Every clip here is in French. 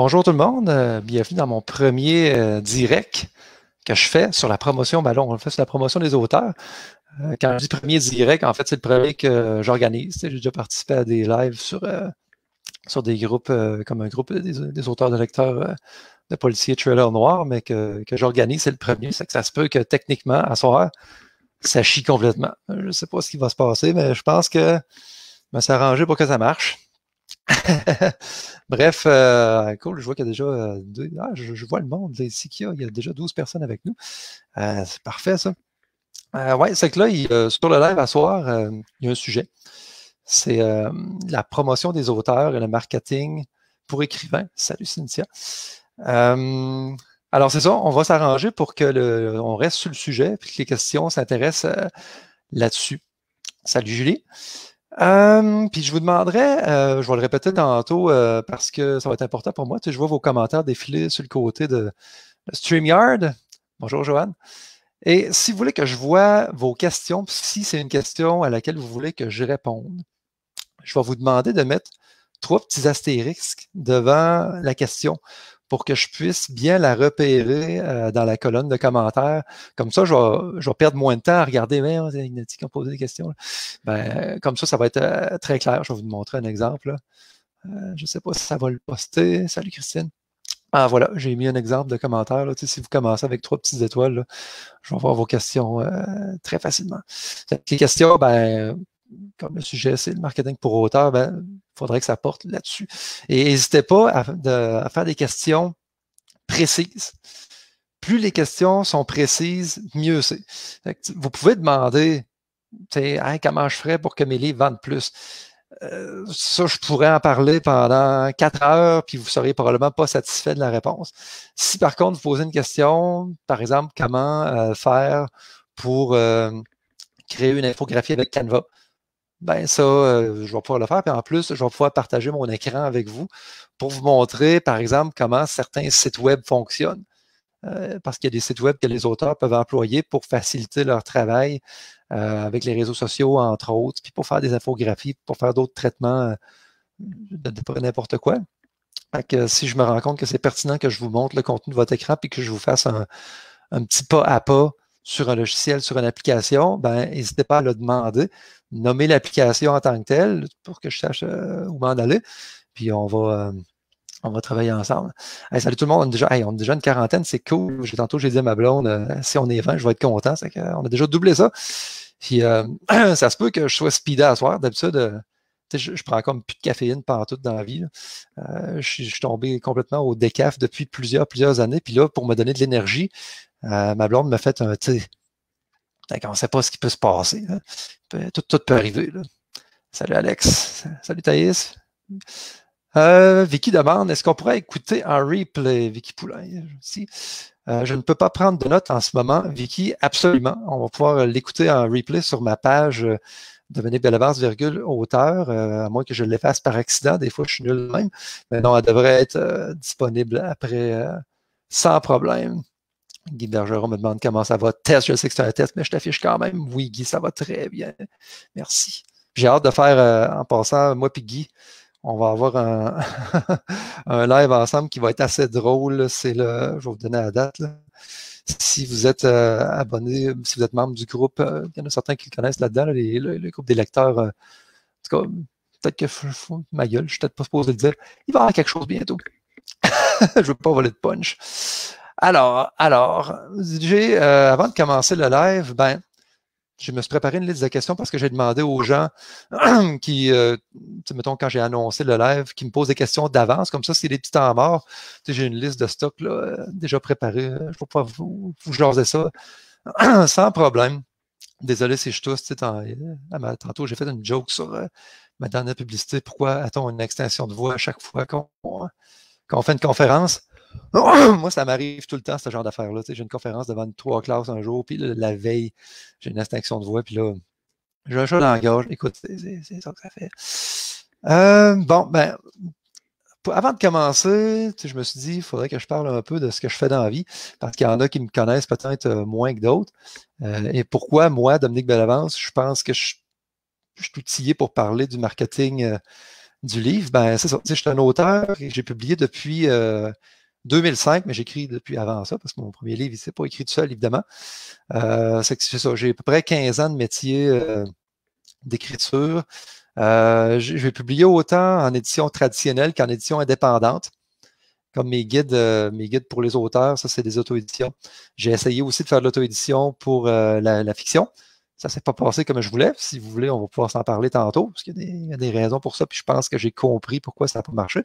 Bonjour tout le monde, euh, bienvenue dans mon premier euh, direct que je fais sur la promotion. Ballon, on le fait sur la promotion des auteurs. Euh, quand je dis premier direct, en fait, c'est le premier que j'organise. J'ai déjà participé à des lives sur, sur des groupes, comme un groupe des, auteurs de lecteurs de policiers trailers noir, mais que, j'organise, c'est le premier. C'est que ça se peut que techniquement, à soir, ça chie complètement. Je ne sais pas ce qui va se passer, mais je pense que ça va pour que ça marche. Bref, euh, cool, je vois qu'il y a déjà euh, deux, ah, je, vois le monde ici qu'il y a, il y a déjà 12 personnes avec nous. Euh, c'est parfait ça. Euh, ouais, c'est que là, sur le live à soir, il y a un sujet. C'est la promotion des auteurs et le marketing pour écrivains. Salut Cynthia. alors c'est ça, on va s'arranger pour que le, on reste sur le sujet et que les questions s'intéressent là-dessus. Salut Julie puis je vous demanderais, euh, je vais le répéter tantôt euh, parce que ça va être important pour moi. Tu je vois vos commentaires défiler sur le côté de StreamYard. Bonjour Joanne. Et si vous voulez que je vois vos questions, si c'est une question à laquelle vous voulez que je réponde, je vais vous demander de mettre trois petits astérisques devant la question pour que je puisse bien la repérer euh, dans la colonne de commentaires. Comme ça, je vais, je vais perdre moins de temps à regarder, mais oh, les en qui posé des questions. Ben, comme ça, ça va être euh, très clair. Je vais vous montrer un exemple. Euh, je ne sais pas si ça va le poster. Salut Christine. Ah voilà, j'ai mis un exemple de commentaire. Là. si vous commencez avec trois petites étoiles, là, je vais voir vos questions très facilement. Les questions, ben, comme le sujet, c'est le marketing pour auteur, il ben, faudrait que ça porte là-dessus. Et n'hésitez pas à, faire des questions précises. Plus les questions sont précises, mieux c'est. Vous pouvez demander comment je ferais pour que mes livres vendent plus. Euh, ça, je pourrais en parler pendant quatre heures, puis vous serez probablement pas satisfait de la réponse. Si par contre, vous posez une question, par exemple, comment euh, faire pour euh, créer une infographie avec Canva, ben ça, euh, je vais pouvoir le faire. Puis en plus, je vais pouvoir partager mon écran avec vous pour vous montrer, par exemple, comment certains sites web fonctionnent. Euh, parce qu'il y a des sites web que les auteurs peuvent employer pour faciliter leur travail euh, avec les réseaux sociaux, entre autres, puis pour faire des infographies, pour faire d'autres traitements de, n'importe quoi. si je me rends compte que c'est pertinent que je vous montre le contenu de votre écran puis que je vous fasse un, petit pas à pas sur un logiciel, sur une application, ben, n'hésitez pas à le demander nommer l'application en tant que telle pour que je sache euh, où m'en aller. Puis on va, euh, on va travailler ensemble. salut tout le monde, on est déjà, on est déjà une quarantaine, c'est cool. Tantôt, j'ai dit à ma blonde, euh, si on est 20, je vais être content. on a déjà doublé ça. Puis ça se peut que je sois speedé à soir. D'habitude, je, prends comme plus de caféine partout dans la vie. je, suis tombé complètement au décaf depuis plusieurs, plusieurs années. Puis là, pour me donner de l'énergie, ma blonde m'a fait un thé on ne sait pas ce qui peut se passer. Hein. Tout, peut arriver. Salut Alex. Salut Thaïs. Euh, Vicky demande est-ce qu'on pourrait écouter en replay Vicky Poulain Si, euh, je ne peux pas prendre de notes en ce moment. Vicky, absolument. On va pouvoir l'écouter en replay sur ma page de euh, Dominique virgule, auteur, à moins que je l'efface par accident. Des fois, je suis nul même. Mais non, elle devrait être disponible après sans problème. Guy Bergeron me demande comment ça va, test. Je sais que c'est un test, mais je t'affiche quand même. Oui, Guy, ça va très bien. Merci. J'ai hâte de faire, euh, en passant, moi et Guy, on va avoir un, live ensemble qui va être assez drôle. C'est le, je vais vous donner la date. Si vous êtes euh, abonné, si vous êtes membre du groupe, euh, il y en a certains qui le connaissent là-dedans, le, groupe des lecteurs. en tout cas, peut-être que ma gueule, je ne suis peut-être pas supposé le dire. Il va y avoir quelque chose bientôt. je ne veux pas voler de punch. Alors, alors, j'ai, euh, avant de commencer le live, ben, je me suis préparé une liste de questions parce que j'ai demandé aux gens qui, euh, mettons, quand j'ai annoncé le live, qui me posent des questions d'avance. Comme ça, s'il les des petits temps morts, j'ai une liste de stocks là, déjà préparée. Je vais pouvoir vous, vous jaser ça sans problème. Désolé si je tousse. Euh, tantôt, j'ai fait une joke sur ma dernière publicité. Pourquoi a-t-on une extension de voix à chaque fois qu'on fait une conférence? Moi, ça m'arrive tout le temps, ce genre d'affaires-là. J'ai une conférence devant trois classes un jour, puis la veille, j'ai une extinction de voix, puis là, j'ai un chat dans la gorge. Écoute, c'est ça que ça fait. Euh, bon, ben, avant de commencer, je me suis dit, il faudrait que je parle un peu de ce que je fais dans la vie, parce qu'il y en a qui me connaissent peut-être euh, moins que d'autres. Euh, et pourquoi, moi, Dominique Bellavance, je pense que je, je suis outillé pour parler du marketing du livre? Ben, c'est ça. Je suis un auteur et j'ai publié depuis 2005, mais j'écris depuis avant ça, parce que mon premier livre, il ne s'est pas écrit tout seul, évidemment. Euh, c'est ça, j'ai à peu près 15 ans de métier euh, d'écriture. Euh, je vais publier autant en édition traditionnelle qu'en édition indépendante, comme mes guides, mes guides pour les auteurs, ça c'est des auto-éditions. J'ai essayé aussi de faire de l'auto-édition pour la, fiction. Ça ne s'est pas passé comme je voulais. Si vous voulez, on va pouvoir s'en parler tantôt, parce qu'il y, y, a des raisons pour ça, puis je pense que j'ai compris pourquoi ça n'a pas marché.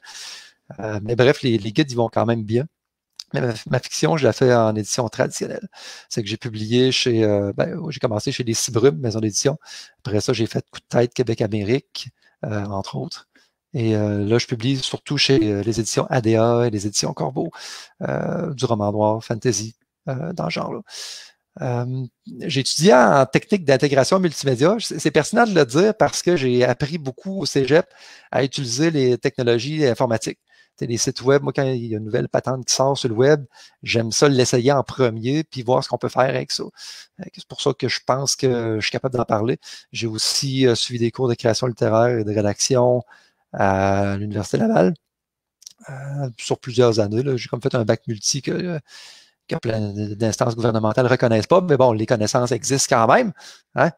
Euh, mais bref, les, guides, ils vont quand même bien. Mais ma, fiction, je la fais en édition traditionnelle. C'est que j'ai publié chez, euh, ben, oh, j'ai commencé chez les Cibrumes, maison d'édition. Après ça, j'ai fait Coup de tête Québec-Amérique, euh, entre autres. Et là, je publie surtout chez les éditions ADA et les éditions Corbeau, du roman noir, fantasy, dans ce genre-là. Euh, j'ai étudié en technique d'intégration multimédia. C'est personnel de le dire parce que j'ai appris beaucoup au cégep à utiliser les technologies informatiques les sites web, moi, quand il y a une nouvelle patente qui sort sur le web, j'aime ça l'essayer en premier, puis voir ce qu'on peut faire avec ça. C'est pour ça que je pense que je suis capable d'en parler. J'ai aussi euh, suivi des cours de création littéraire et de rédaction à l'Université Laval euh, sur plusieurs années. J'ai comme fait un bac multi que, euh, plein d'instances gouvernementales ne reconnaissent pas, mais bon, les connaissances existent quand même. Hein.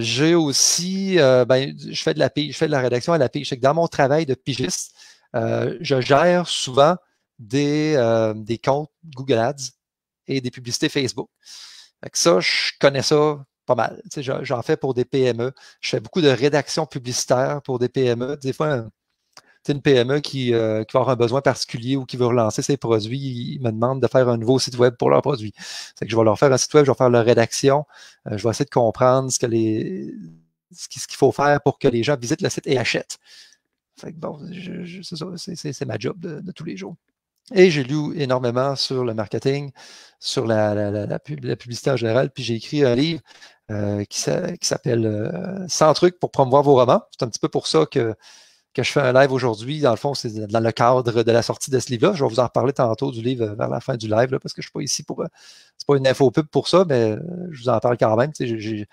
J'ai aussi, ben, je fais de la je fais de la rédaction à la pige. Dans mon travail de pigiste, euh, je gère souvent euh, des, comptes Google Ads et des publicités Facebook. ça, je connais ça pas mal. J'en fais pour des PME. Je fais beaucoup de rédaction publicitaire pour des PME. Des fois, c'est une PME euh, qui, va avoir un besoin particulier ou qui veut relancer ses produits, ils me demandent de faire un nouveau site web pour leurs produits. C'est que je vais leur faire un site web, je vais faire leur rédaction, je vais essayer de comprendre ce que les ce qu'il faut faire pour que les gens visitent le site et achètent bon, c'est ma job de, tous les jours. Et j'ai lu énormément sur le marketing, sur la, publicité en général. Puis j'ai écrit un livre euh, qui, s'appelle 100 euh, trucs pour promouvoir vos romans. C'est un petit peu pour ça que, que je fais un live aujourd'hui. Dans le fond, c'est dans le cadre de la sortie de ce livre-là. Je vais vous en reparler tantôt du livre euh, vers la fin du live, parce que je ne suis pas ici pour. c'est pas une info pub pour ça, mais je vous en parle quand même. J'ai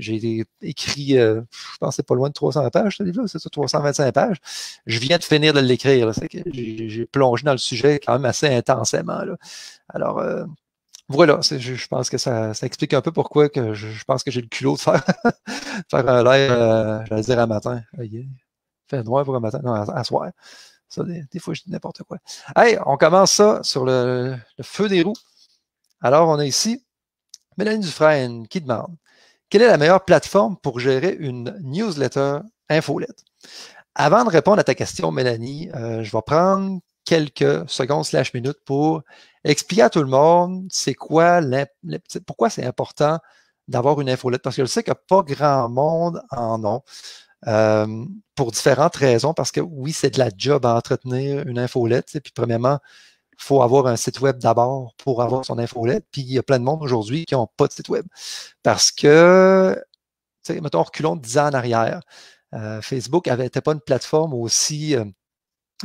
j'ai écrit, euh, je pense c'est pas loin de 300 pages, c'est ça, 325 pages. Je viens de finir de l'écrire. J'ai plongé dans le sujet quand même assez intensément. Alors, euh, voilà, je, pense que ça, explique un peu pourquoi que je, pense que j'ai le culot de faire, un live, j'allais euh, dire un matin. Ah, yeah. Fait noir pour un matin, non, à, soir. des, fois, je dis n'importe quoi. Hey, on commence ça sur le, feu des roues. Alors, on a ici. Mélanie Dufresne qui demande quelle est la meilleure plateforme pour gérer une newsletter infolette? Avant de répondre à ta question, Mélanie, euh, je vais prendre quelques secondes slash minutes pour expliquer à tout le monde c'est quoi pourquoi c'est important d'avoir une infolette. Parce que je sais que pas grand monde en ont euh, pour différentes raisons, parce que oui, c'est de la job à entretenir une infolette. Puis, premièrement, il faut avoir un site web d'abord pour avoir son infolette. Puis il y a plein de monde aujourd'hui qui n'ont pas de site web. Parce que, mettons, reculons 10 ans en arrière, euh, Facebook n'était pas une plateforme aussi euh,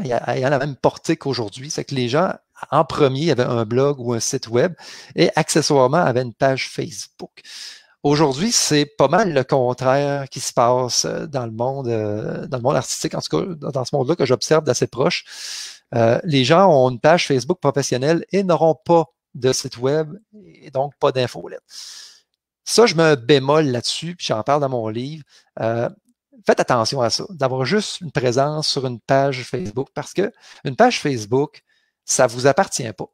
a la même portée qu'aujourd'hui. C'est que les gens, en premier, avaient un blog ou un site web et accessoirement avaient une page Facebook. Aujourd'hui, c'est pas mal le contraire qui se passe euh, dans le monde, euh, dans le monde artistique, en tout cas dans ce monde-là que j'observe d'assez proche. Euh, les gens ont une page Facebook professionnelle et n'auront pas de site web et donc pas d'infolette. Ça, je mets un bémol là-dessus, puis j'en parle dans mon livre. Euh, faites attention à ça, d'avoir juste une présence sur une page Facebook, parce que une page Facebook, ça ne vous appartient pas.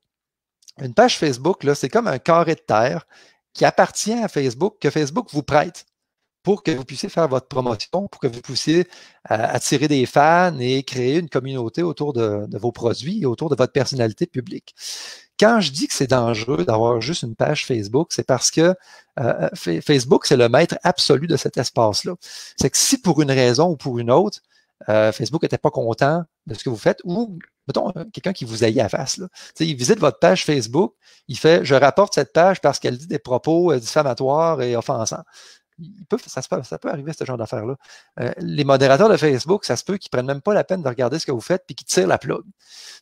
Une page Facebook, c'est comme un carré de terre qui appartient à Facebook, que Facebook vous prête pour que vous puissiez faire votre promotion, pour que vous puissiez euh, attirer des fans et créer une communauté autour de, vos produits et autour de votre personnalité publique. Quand je dis que c'est dangereux d'avoir juste une page Facebook, c'est parce que euh, euh, Facebook, c'est le maître absolu de cet espace-là. C'est que si pour une raison ou pour une autre, Facebook n'était pas content de ce que vous faites, ou mettons, quelqu'un qui vous aille à face. Il visite votre page Facebook, il fait Je rapporte cette page parce qu'elle dit des propos diffamatoires et offensants ça, peut, arriver, ce genre d'affaires-là. Euh, les modérateurs de Facebook, ça se peut qu'ils ne prennent même pas la peine de regarder ce que vous faites puis qu'ils tirent la plug.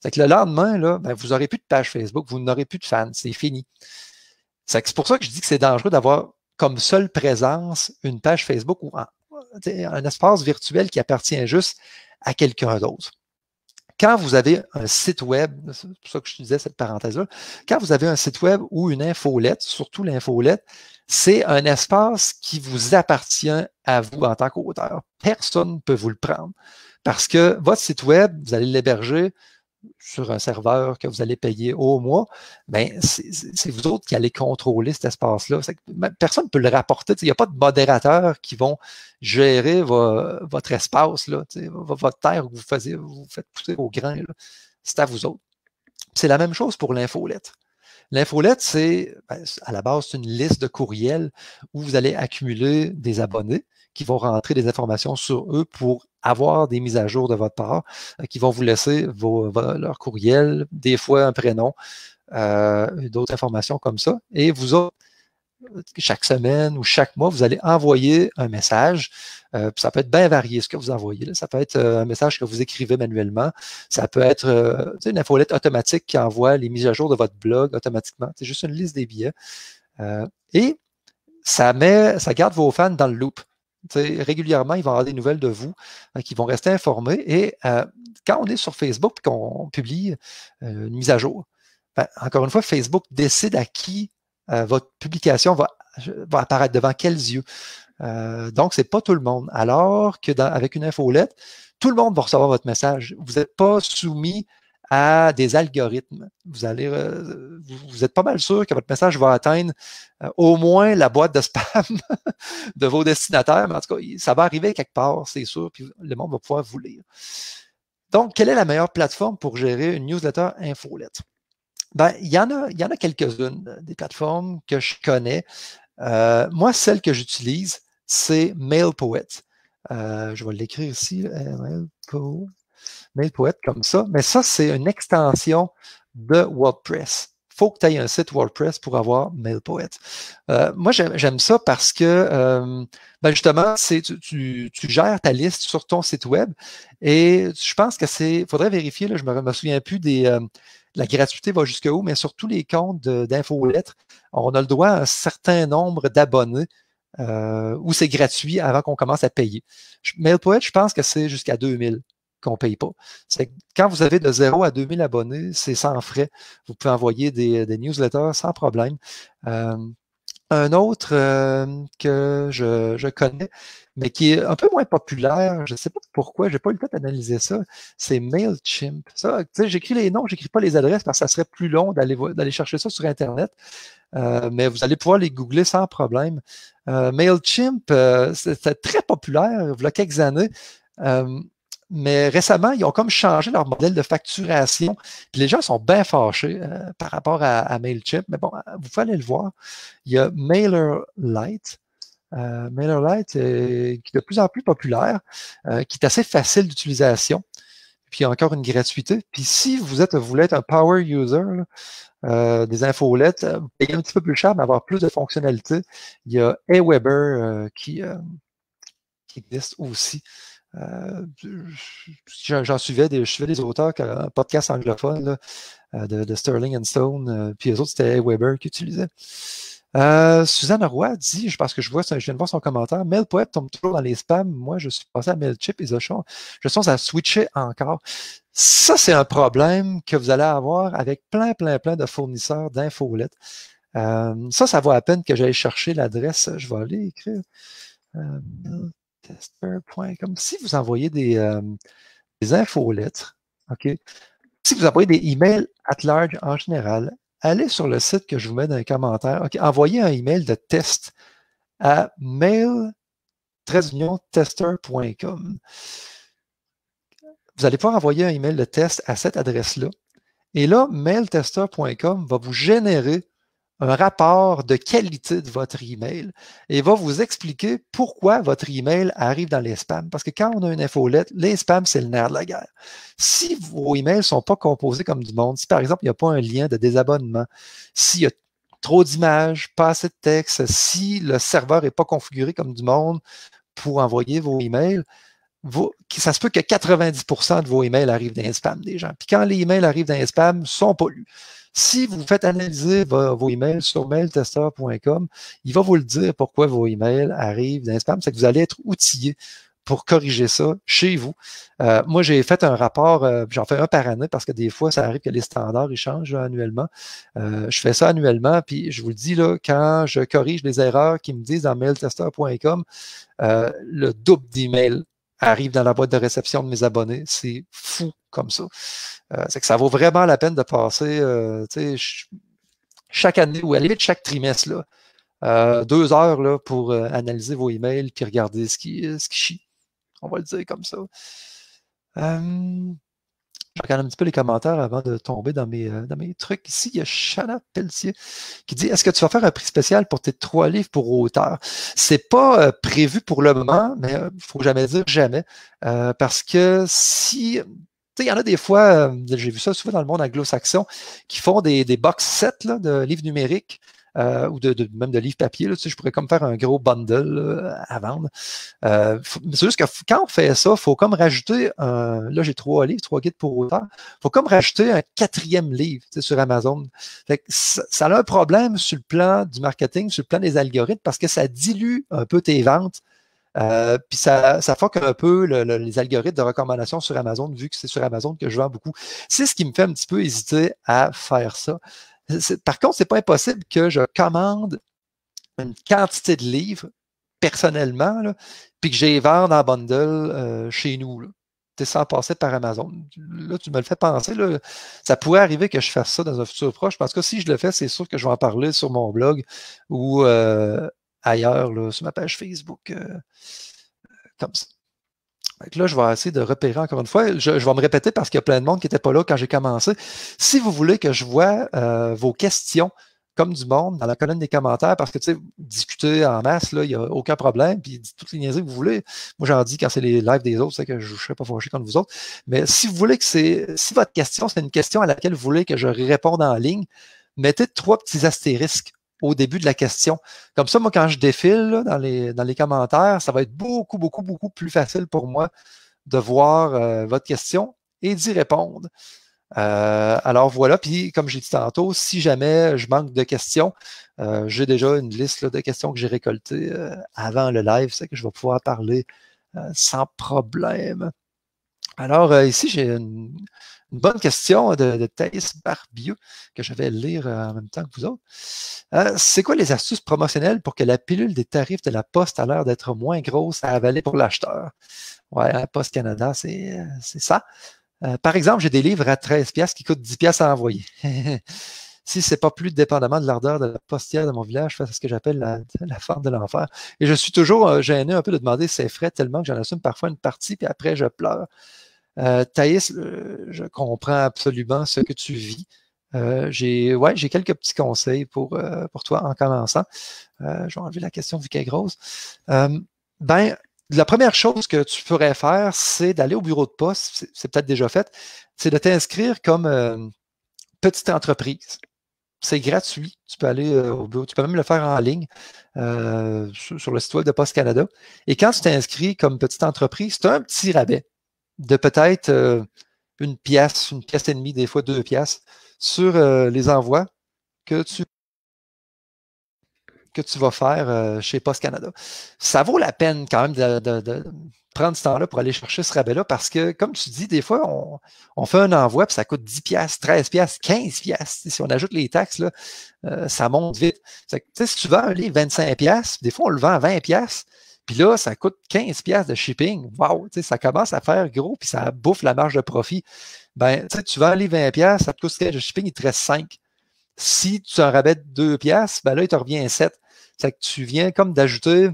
le lendemain, là, ben, vous n'aurez plus de page Facebook, vous n'aurez plus de fans, c'est fini. C'est pour ça que je dis que c'est dangereux d'avoir comme seule présence une page Facebook ou un espace virtuel qui appartient juste à quelqu'un d'autre quand vous avez un site web, c'est pour ça que je disais cette parenthèse-là, quand vous avez un site web ou une infolette, surtout l'infolette, c'est un espace qui vous appartient à vous en tant qu'auteur. Personne ne peut vous le prendre parce que votre site web, vous allez l'héberger, sur un serveur que vous allez payer au mois, ben c'est vous autres qui allez contrôler cet espace-là. Personne ne peut le rapporter. Il n'y a pas de modérateurs qui vont gérer votre espace, là, votre terre que vous, vous faites pousser au grain. C'est à vous autres. C'est la même chose pour l'infolettre. L'infolettre, c'est ben, à la base une liste de courriels où vous allez accumuler des abonnés qui vont rentrer des informations sur eux pour avoir des mises à jour de votre part euh, qui vont vous laisser leur courriel, des fois un prénom, euh, d'autres informations comme ça. Et vous euh, chaque semaine ou chaque mois, vous allez envoyer un message. ça peut être bien varié ce que vous envoyez. Ça peut être un message que vous écrivez manuellement. Ça peut être une infolette automatique qui envoie les mises à jour de votre blog automatiquement. C'est juste une liste des billets. et ça met, ça garde vos fans dans le loop régulièrement, ils vont avoir des nouvelles de vous hein, qui vont rester informés. Et euh, quand on est sur Facebook et qu'on publie euh, une mise à jour, ben, encore une fois, Facebook décide à qui euh, votre publication va, apparaître, devant quels yeux. donc, ce n'est pas tout le monde. Alors que avec une infolette, tout le monde va recevoir votre message. Vous n'êtes pas soumis à des algorithmes. Vous allez, euh, vous, êtes pas mal sûr que votre message va atteindre euh, au moins la boîte de spam de vos destinataires, mais en tout cas, ça va arriver quelque part, c'est sûr, puis le monde va pouvoir vous lire. Donc, quelle est la meilleure plateforme pour gérer une newsletter infolette? Ben, il y en a, il y en a quelques-unes des plateformes que je connais. Euh, moi, celle que j'utilise, c'est MailPoet. je vais l'écrire ici, MailPoet mail comme ça, mais ça, c'est une extension de WordPress. faut que tu aies un site WordPress pour avoir MailPoet. Euh, moi, j'aime ça parce que, euh, ben, justement, tu, gères ta liste sur ton site web et je pense que c'est, faudrait vérifier, je ne me, souviens plus des, euh, la gratuité va où, mais sur tous les comptes d'info-lettres, on a le droit à un certain nombre d'abonnés où c'est gratuit avant qu'on commence à payer. MailPoet, je pense que c'est jusqu'à 2000 qu'on ne paye pas. C'est quand vous avez de 0 à 2000 abonnés, c'est sans frais. Vous pouvez envoyer des, euh, newsletters sans problème. Euh, un autre euh, que je, connais, mais qui est un peu moins populaire, je ne sais pas pourquoi, je n'ai pas eu le temps d'analyser ça, c'est MailChimp. Ça, j'écris les noms, je j'écris pas les adresses parce que ça serait plus long d'aller, chercher ça sur Internet. mais vous allez pouvoir les googler sans problème. MailChimp, c'était très populaire il y a quelques années mais récemment, ils ont comme changé leur modèle de facturation. les gens sont bien fâchés euh, par rapport à, MailChimp. Mais bon, euh, vous pouvez le voir. Il y a MailerLite. Euh, MailerLite euh, qui est de plus en plus populaire, qui est assez facile d'utilisation. Puis il y a encore une gratuité. Puis si vous êtes, voulez être un power user des infolettes, vous payez un petit peu plus cher, mais avoir plus de fonctionnalités. Il y a Aweber qui existe aussi. Euh, j'en suivais des, je suivais des auteurs, un podcast anglophone euh, de, Sterling and Stone, euh, puis les autres, c'était Weber qui utilisait. Suzanne Roy dit, je pense que je vois, je viens de voir son commentaire, Mail Poète tombe toujours dans les spams. Moi, je suis passé à MailChip, et Zochon. Je sens à switcher encore. Ça, c'est un problème que vous allez avoir avec plein, plein, plein de fournisseurs d'infolettes. ça, ça vaut à peine que j'aille chercher l'adresse. Je vais aller écrire. Euh, Tester.com. Si vous envoyez des, infos-lettres, lettres OK? Si vous envoyez des emails at large en général, allez sur le site que je vous mets dans les commentaires. envoyez un email de test à mail tester.com. Vous allez pouvoir envoyer un email de test à cette adresse-là. Et là, mailtester.com va vous générer un rapport de qualité de votre email et va vous expliquer pourquoi votre email arrive dans les spams. Parce que quand on a une infolette, les spams, c'est le nerf de la guerre. Si vos emails ne sont pas composés comme du monde, si par exemple, il n'y a pas un lien de désabonnement, s'il y a trop d'images, pas assez de texte, si le serveur n'est pas configuré comme du monde pour envoyer vos emails, ça se peut que 90% de vos emails arrivent dans les spams des gens. Puis quand les emails arrivent dans les spams, ils sont pas lus. Si vous faites analyser vos, emails sur mailtester.com, il va vous le dire pourquoi vos emails arrivent dans spam, c'est que vous allez être outillé pour corriger ça chez vous. Euh, moi, j'ai fait un rapport, euh, j'en fais un par année parce que des fois, ça arrive que les standards ils changent annuellement. Euh, je fais ça annuellement, puis je vous le dis là, quand je corrige les erreurs qu'ils me disent dans mailtester.com, le double d'emails arrive dans la boîte de réception de mes abonnés. C'est fou comme ça. Euh, c'est que ça vaut vraiment la peine de passer euh, chaque année ou à la limite chaque trimestre là, euh, deux heures là, pour euh, analyser vos emails puis regarder ce qui, ce qui chie. On va le dire comme ça. Hum, je regarde un petit peu les commentaires avant de tomber dans mes, euh, mes trucs. Ici, il y a Chana Pelletier qui dit Est-ce que tu vas faire un prix spécial pour tes trois livres pour auteur C'est pas euh, prévu pour le moment, mais il euh, ne faut jamais dire jamais. parce que si il y en a des fois, j'ai vu ça souvent dans le monde anglo-saxon, qui font des, box sets de livres numériques euh, ou de, même de livres papier. Là, je pourrais comme faire un gros bundle à vendre. Euh, c'est juste que quand on fait ça, il faut comme rajouter un. Là, j'ai trois livres, trois guides pour autant Il faut comme rajouter un quatrième livre sur Amazon. ça, a un problème sur le plan du marketing, sur le plan des algorithmes, parce que ça dilue un peu tes ventes. Euh, puis ça, ça foque un peu les algorithmes de recommandation sur Amazon, vu que c'est sur Amazon que je vends beaucoup. C'est ce qui me fait un petit peu hésiter à faire ça. Par contre, c'est pas impossible que je commande une quantité de livres personnellement, puis que j'ai vendre en bundle euh, chez nous. sans passer par Amazon. Là, tu me le fais penser. Là. Ça pourrait arriver que je fasse ça dans un futur proche, parce que si je le fais, c'est sûr que je vais en parler sur mon blog ou euh, ailleurs, sur ma page Facebook, euh, comme ça là, je vais essayer de repérer encore une fois. Je, vais me répéter parce qu'il y a plein de monde qui n'était pas là quand j'ai commencé. Si vous voulez que je vois euh, vos questions comme du monde dans la colonne des commentaires, parce que tu sais, discuter en masse, là, il n'y a aucun problème, puis dites toutes les niaiseries que vous voulez. Moi, j'en dis quand c'est les lives des autres, c'est que je ne serai pas fâché contre vous autres. Mais si vous voulez que c'est. Si votre question, c'est une question à laquelle vous voulez que je réponde en ligne, mettez trois petits astérisques au début de la question. Comme ça, moi, quand je défile dans, les, dans les commentaires, ça va être beaucoup, beaucoup, beaucoup plus facile pour moi de voir euh, votre question et d'y répondre. Euh, alors voilà, puis comme j'ai dit tantôt, si jamais je manque de questions, euh, j'ai déjà une liste de questions que j'ai récoltées avant le live, c'est que je vais pouvoir parler sans problème. Alors ici, j'ai une, une bonne question de, de Thaïs Barbieu que je vais lire euh, en même temps que vous autres. Euh, c'est quoi les astuces promotionnelles pour que la pilule des tarifs de la Poste a l'air d'être moins grosse à avaler pour l'acheteur? Ouais, la hein, Poste Canada, c'est, c'est ça. Euh, par exemple, j'ai des livres à 13 pièces qui coûtent 10 pièces à envoyer. si c'est pas plus dépendamment de l'ardeur de la postière de mon village face à ce que j'appelle la, la forme de l'enfer. Et je suis toujours gêné un peu de demander ces frais tellement que j'en assume parfois une partie, puis après je pleure. Euh, Thaïs, je comprends absolument ce que tu vis. Euh, j'ai ouais, j'ai quelques petits conseils pour, euh, pour toi en commençant. Euh, je vais enlever la question du qu'elle grosse. ben, la première chose que tu pourrais faire, c'est d'aller au bureau de poste, c'est peut-être déjà fait, c'est de t'inscrire comme petite entreprise. C'est gratuit. Tu peux aller au bureau, tu peux même le faire en ligne sur, sur, le site web de Poste Canada. Et quand tu t'inscris comme petite entreprise, tu as un petit rabais de peut-être euh, une pièce, une pièce et demie, des fois deux pièces, sur euh, les envois que tu, que tu vas faire euh, chez Post Canada. Ça vaut la peine quand même de, prendre ce temps-là pour aller chercher ce rabais-là parce que, comme tu dis, des fois, on, fait un envoi et ça coûte 10 pièces, 13 pièces, 15 pièces. Si on ajoute les taxes, là, ça monte vite. sais si tu vends un livre 25 pièces, des fois, on le vend à 20 pièces, puis là, ça coûte 15$ de shipping. Wow, ça commence à faire gros, puis ça bouffe la marge de profit. Ben, tu vas aller 20$, ça te coûte 15$ de shipping, il te reste 5. Si tu en rabais 2$, ben là, il te revient 7. C'est que tu viens comme d'ajouter,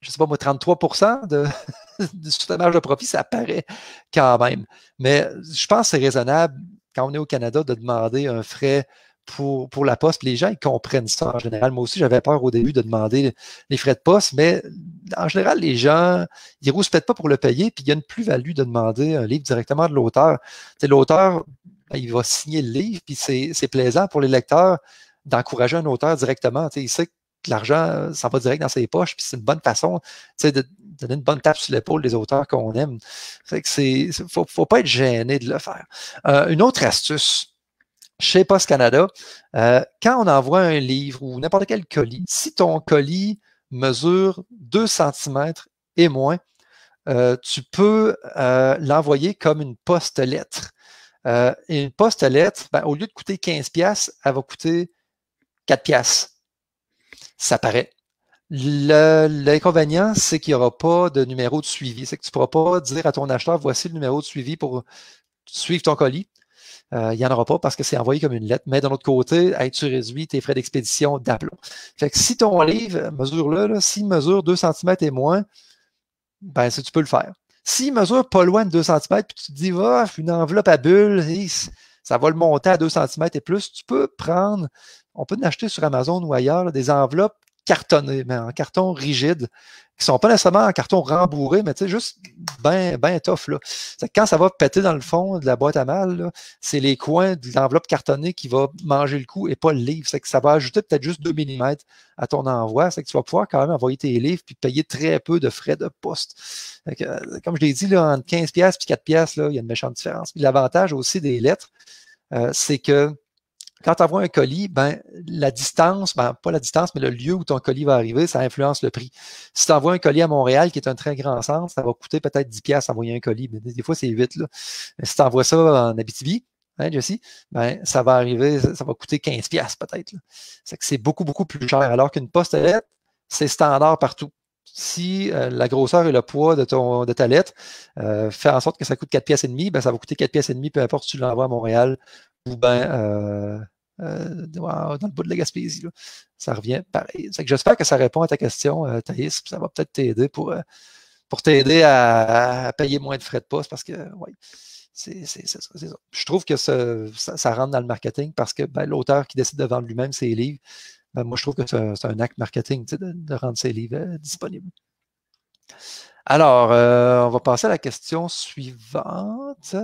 je ne sais pas moi, 33% de, de marge de profit, ça paraît quand même. Mais je pense que c'est raisonnable, quand on est au Canada, de demander un frais pour, la poste. Les gens, comprennent ça en général. Moi aussi, j'avais peur au début de demander les frais de poste, mais en général, les gens, ils être pas pour le payer, puis il y a une plus-value de demander un livre directement de l'auteur. L'auteur, ben, il va signer le livre, puis c'est plaisant pour les lecteurs d'encourager un auteur directement. il sait que l'argent s'en va direct dans ses poches, puis c'est une bonne façon de donner une bonne tape sur l'épaule des auteurs qu'on aime. Il ne faut, pas être gêné de le faire. Euh, une autre astuce, chez Post Canada, euh, quand on envoie un livre ou n'importe quel colis, si ton colis mesure 2 cm et moins, euh, tu peux euh, l'envoyer comme une poste-lettre. une poste-lettre, ben, au lieu de coûter 15$, elle va coûter 4$. Ça paraît. L'inconvénient, c'est qu'il n'y aura pas de numéro de suivi. C'est que tu ne pourras pas dire à ton acheteur, voici le numéro de suivi pour suivre ton colis. Euh, il n'y en aura pas parce que c'est envoyé comme une lettre. Mais d'un autre côté, tu réduis tes frais d'expédition d'aplomb. Fait que si ton livre, mesure-le, s'il mesure 2 cm et moins, ben, si tu peux le faire. S'il mesure pas loin de 2 cm, puis tu te dis, une enveloppe à bulles, ça va le monter à 2 cm et plus, tu peux prendre, on peut en acheter sur Amazon ou ailleurs, des enveloppes cartonné, mais en carton rigide, qui sont pas nécessairement en carton rembourré, mais juste bien ben tough. Là. Quand ça va péter dans le fond de la boîte à mal, c'est les coins de l'enveloppe cartonnée qui va manger le coup et pas le livre. C'est que ça va ajouter peut-être juste 2 mm à ton envoi. C'est que tu vas pouvoir quand même envoyer tes livres puis payer très peu de frais de poste. Euh, comme je l'ai dit, là, entre 15$ et 4$, là, il y a une méchante différence. l'avantage aussi des lettres, euh, c'est que quand tu envoies un colis, ben, la distance, ben, pas la distance, mais le lieu où ton colis va arriver, ça influence le prix. Si tu envoies un colis à Montréal, qui est un très grand centre, ça va coûter peut-être 10$ envoyer un colis. Mais des fois, c'est 8. Là. Si tu envoies ça en Abitibi, hein, ben, ça va arriver, ça, va coûter 15$ peut-être. C'est que c'est beaucoup, beaucoup plus cher. Alors qu'une poste c'est standard partout si euh, la grosseur et le poids de, ton, de ta lettre euh, fait en sorte que ça coûte 4 pièces et demi ben, ça va coûter 4 pièces et demi peu importe si tu l'envoies à Montréal ou ben euh, euh, dans le bout de la Gaspésie. Ça revient pareil. j'espère que ça répond à ta question, euh, Thaïs, ça va peut-être t'aider pour, pour t'aider à, payer moins de frais de poste parce que, ouais, c'est ça, Je trouve que ça, rentre dans le marketing parce que ben, l'auteur qui décide de vendre lui-même ses livres, ben, moi, je trouve que c'est un, acte marketing de, rendre ses livres disponibles. Alors, on va passer à la question suivante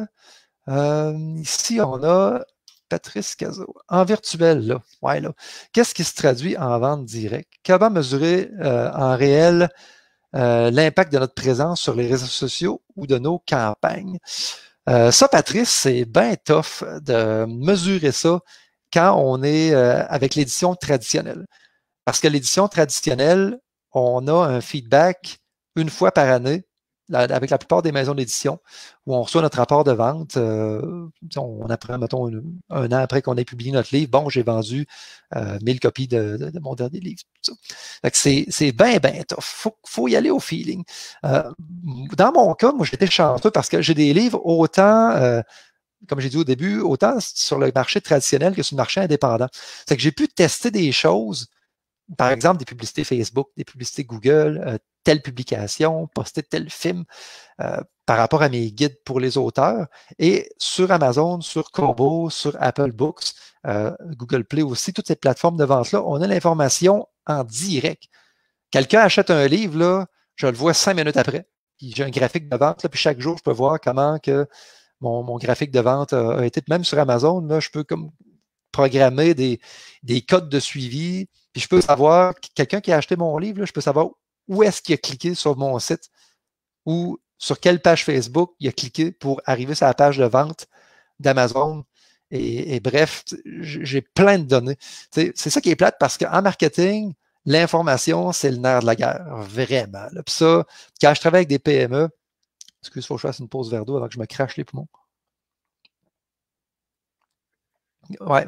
ici, on a Patrice Cazot. En virtuel, là. Ouais, là. Qu'est-ce qui se traduit en vente directe? Comment mesurer euh, en réel euh, l'impact de notre présence sur les réseaux sociaux ou de nos campagnes? Euh, ça, Patrice, c'est bien tough de mesurer ça quand on est avec l'édition traditionnelle. Parce que l'édition traditionnelle, on a un feedback une fois par année avec la plupart des maisons d'édition, où on reçoit notre rapport de vente. Euh, on, apprend, mettons, un, an après qu'on ait publié notre livre, bon, j'ai vendu 1000 euh, copies de, mon dernier livre. C'est bien, bien tough. Il faut, faut, y aller au feeling. Euh, dans mon cas, moi, j'étais chanceux parce que j'ai des livres autant comme j'ai dit au début, autant sur le marché traditionnel que sur le marché indépendant. C'est que j'ai pu tester des choses par exemple, des publicités Facebook, des publicités Google, euh, telle publication, poster tel film euh, par rapport à mes guides pour les auteurs. Et sur Amazon, sur Combo, sur Apple Books, euh, Google Play aussi, toutes ces plateformes de vente-là, on a l'information en direct. Quelqu'un achète un livre, là, je le vois cinq minutes après. J'ai un graphique de vente, là, puis chaque jour, je peux voir comment que mon, graphique de vente a été. Même sur Amazon, là, je peux comme programmer des, codes de suivi. Puis je peux savoir, quelqu'un qui a acheté mon livre, je peux savoir où est-ce qu'il a cliqué sur mon site ou sur quelle page Facebook il a cliqué pour arriver sur la page de vente d'Amazon. Et, bref, j'ai plein de données. C'est ça qui est plate parce qu'en marketing, l'information, c'est le nerf de la guerre, vraiment. ça, quand je travaille avec des PME, excuse, faut que je fasse une pause vers avant que je me crache les poumons ouais.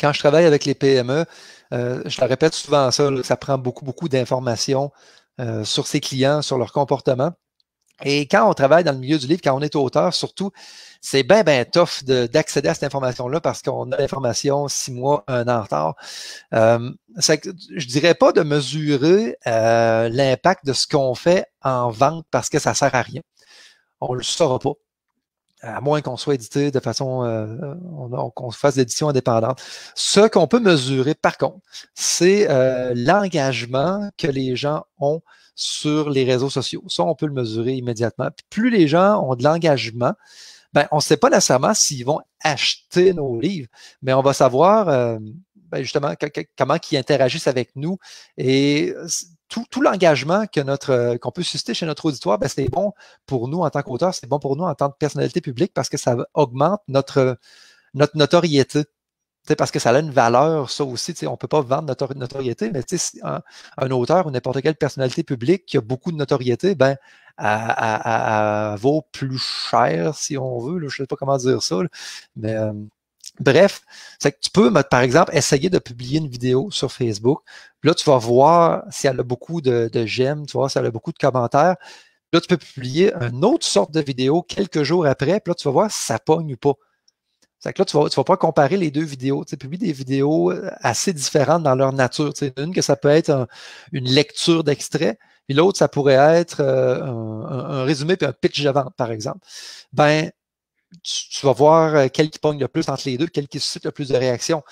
Quand je travaille avec les PME, euh, je le répète souvent ça, ça prend beaucoup, beaucoup d'informations euh, sur ses clients, sur leur comportement. Et quand on travaille dans le milieu du livre, quand on est auteur, surtout, c'est bien, bien tough d'accéder à cette information-là parce qu'on a l'information six mois, un an en retard. Euh, je dirais pas de mesurer euh, l'impact de ce qu'on fait en vente parce que ça sert à rien. On le saura pas à moins qu'on soit édité de façon, qu'on euh, euh, fasse l'édition indépendante. Ce qu'on peut mesurer, par contre, c'est euh, l'engagement que les gens ont sur les réseaux sociaux. Ça, on peut le mesurer immédiatement. plus les gens ont de l'engagement, ben, on ne sait pas nécessairement s'ils vont acheter nos livres, mais on va savoir ben, justement comment ils interagissent avec nous. Et tout, l'engagement que notre euh, qu'on peut susciter chez notre auditoire, ben, c'est bon pour nous en tant qu'auteur, c'est bon pour nous en tant que personnalité publique parce que ça augmente notre, euh, notre notoriété. parce que ça a une valeur, ça aussi. On ne peut pas vendre notre notoriété, mais un, un auteur ou n'importe quelle personnalité publique qui a beaucoup de notoriété, ben, à, vaut plus cher, si on veut. je ne sais pas comment dire ça, mais euh, Bref, c'est que tu peux, par exemple, essayer de publier une vidéo sur Facebook. Là, tu vas voir si elle a beaucoup de, de j'aime, tu vois, si elle a beaucoup de commentaires. Là, tu peux publier une autre sorte de vidéo quelques jours après, puis là, tu vas voir si ça pogne ou pas. C'est que là, tu vas, vas pas comparer les deux vidéos. Tu publies des vidéos euh, assez différentes dans leur nature. T'sais, une que ça peut être une lecture d'extrait, puis l'autre, ça pourrait être euh, un, résumé puis un pitch de vente, par exemple. Ben, tu, vas voir euh, quel qui pogne le plus entre les deux, quel qui suscite le plus de réactions.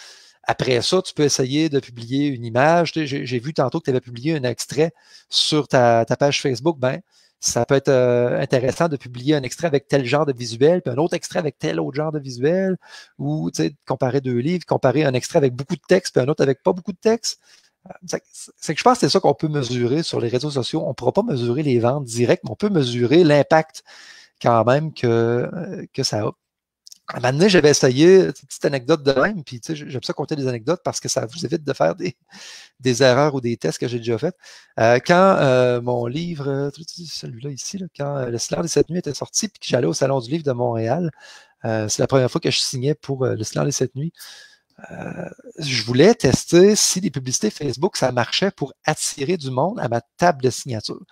Après ça, tu peux essayer de publier une image. J'ai vu tantôt que tu avais publié un extrait sur ta, page Facebook. Ben, ça peut être euh, intéressant de publier un extrait avec tel genre de visuel, puis un autre extrait avec tel autre genre de visuel, ou comparer deux livres, comparer un extrait avec beaucoup de texte, puis un autre avec pas beaucoup de texte. Euh, c'est que je pense que c'est ça qu'on peut mesurer sur les réseaux sociaux. On ne pourra pas mesurer les ventes directes, mais on peut mesurer l'impact quand même que, euh, que ça a. À un moment donné, j'avais essayé une petite anecdote de même, puis tu j'aime ça compter des anecdotes parce que ça vous évite de faire des, erreurs ou des tests que j'ai déjà faits. Euh, quand euh, mon livre, celui-là ici, quand Le silence des sept nuits » était sorti, puis que j'allais au Salon du livre de Montréal, c'est la première fois que je signais pour Le silence des cette nuit. je voulais tester si les publicités Facebook, ça marchait pour attirer du monde à ma table de signature.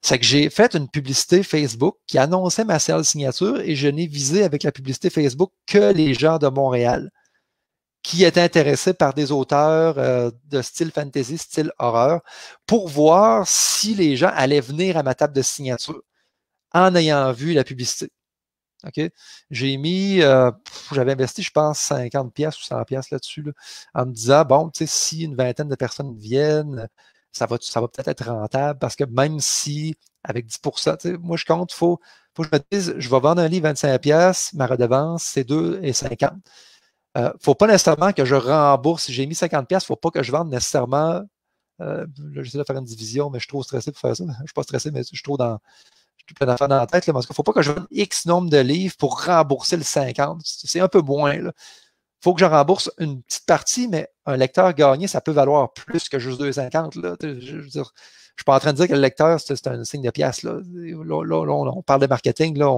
C'est que j'ai fait une publicité Facebook qui annonçait ma salle de signature et je n'ai visé avec la publicité Facebook que les gens de Montréal qui étaient intéressés par des auteurs euh, de style fantasy, style horreur, pour voir si les gens allaient venir à ma table de signature en ayant vu la publicité. J'ai mis, euh, j'avais investi, je pense, 50 pièces ou 100 pièces là-dessus, en me disant, bon, tu sais, si une vingtaine de personnes viennent, ça va, ça va peut-être être rentable parce que même si avec 10 moi je compte, il faut, que je me dise, je vais vendre un livre 25$, ma redevance, c'est 2,50$. Il ne faut pas nécessairement que je rembourse. Si j'ai mis 50$, il ne faut pas que je vende nécessairement. Euh, là, j'essaie de faire une division, mais je suis trop stressé pour faire ça. Je ne suis pas stressé, mais je suis trop dans. Je plein d'affaires dans la tête. Là, ne faut pas que je vende X nombre de livres pour rembourser le 50$. C'est un peu moins. Là il faut que je rembourse une petite partie, mais un lecteur gagné, ça peut valoir plus que juste 2,50. Là. Je, ne suis pas en train de dire que le lecteur, c'est un signe de pièce. Là. on, parle de marketing, là,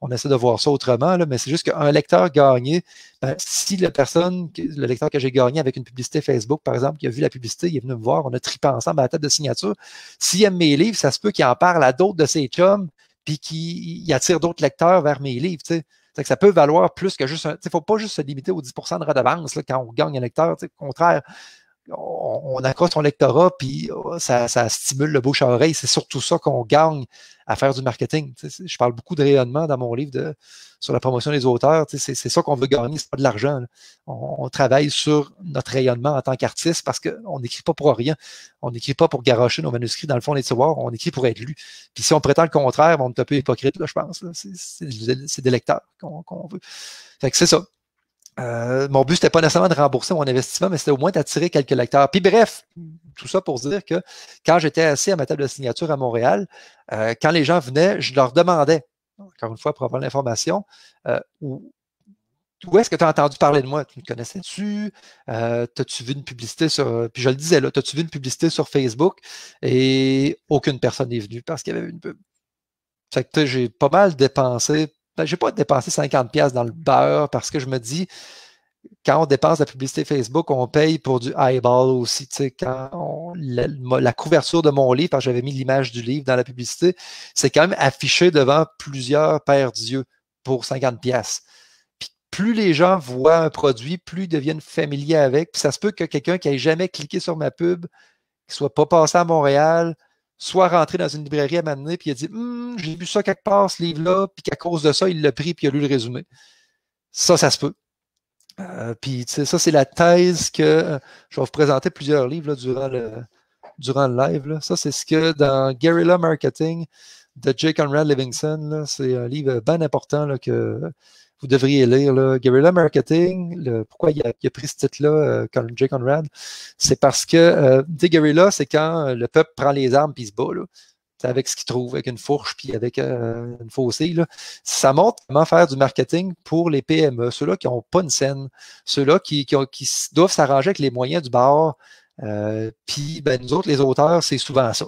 on, essaie de voir ça autrement, mais c'est juste qu'un lecteur gagné, ben, si la personne, le lecteur que j'ai gagné avec une publicité Facebook, par exemple, qui a vu la publicité, il est venu me voir, on a tripé ensemble à la tête de signature. S'il aime mes livres, ça se peut qu'il en parle à d'autres de ses chums, puis qu'il attire d'autres lecteurs vers mes livres que ça peut valoir plus que juste un. Il ne faut pas juste se limiter aux 10 de redevance quand on gagne un lecteur. Au contraire, on, accroche son lectorat, puis oh, ça, stimule le bouche à oreille. C'est surtout ça qu'on gagne à faire du marketing. je parle beaucoup de rayonnement dans mon livre de, sur la promotion des auteurs. C'est, c'est ça qu'on veut gagner, c'est pas de l'argent. On, travaille sur notre rayonnement en tant qu'artiste parce qu'on n'écrit pas pour rien. On n'écrit pas pour garocher nos manuscrits dans le fond des tiroirs, on écrit pour être lu. Puis si on prétend le contraire, ben, on est un peu hypocrite, je pense. C'est, des lecteurs qu'on, qu'on veut. Fait que c'est ça. Euh, mon but, n'était pas nécessairement de rembourser mon investissement, mais c'était au moins d'attirer quelques lecteurs. Puis bref, tout ça pour dire que quand j'étais assis à ma table de signature à Montréal, euh, quand les gens venaient, je leur demandais, encore une fois, pour avoir l'information, euh, où, est-ce que tu as entendu parler de moi? Tu me connaissais-tu? T'as-tu vu une publicité sur. Puis je le disais là, t'as-tu vu une publicité sur Facebook? Et aucune personne n'est venue parce qu'il y avait une pub. Fait que j'ai pas mal dépensé je ben, je vais pas dépensé 50$ dans le beurre parce que je me dis, quand on dépense la publicité Facebook, on paye pour du eyeball aussi. quand la, couverture de mon livre, parce j'avais mis l'image du livre dans la publicité, c'est quand même affiché devant plusieurs paires d'yeux pour 50 plus les gens voient un produit, plus ils deviennent familiers avec. Puis ça se peut que quelqu'un qui n'ait jamais cliqué sur ma pub, qui ne soit pas passé à Montréal, soit rentré dans une librairie à m'amener, puis il a dit hum, J'ai vu ça quelque part, ce livre-là, puis qu'à cause de ça, il l'a pris, puis il a lu le résumé. Ça, ça se peut. Euh, puis, ça, c'est la thèse que euh, je vais vous présenter plusieurs livres durant, le, durant live. Ça, c'est ce que dans Guerrilla Marketing de J. Conrad Livingston, c'est un livre bien important là, que vous devriez lire. Là, Guerrilla Marketing, le, pourquoi il a, pris ce titre-là, euh, Jay Conrad, c'est parce que, des euh, guerrilla, c'est quand euh, le peuple prend les armes et se bat. Là. C'est avec ce qu'il trouve, avec une fourche puis avec euh, une faucille. Là. Ça montre comment faire du marketing pour les PME, ceux-là qui n'ont pas une scène, ceux-là qui, qui, doivent s'arranger avec les moyens du bar, euh, puis, ben, nous autres, les auteurs, c'est souvent ça.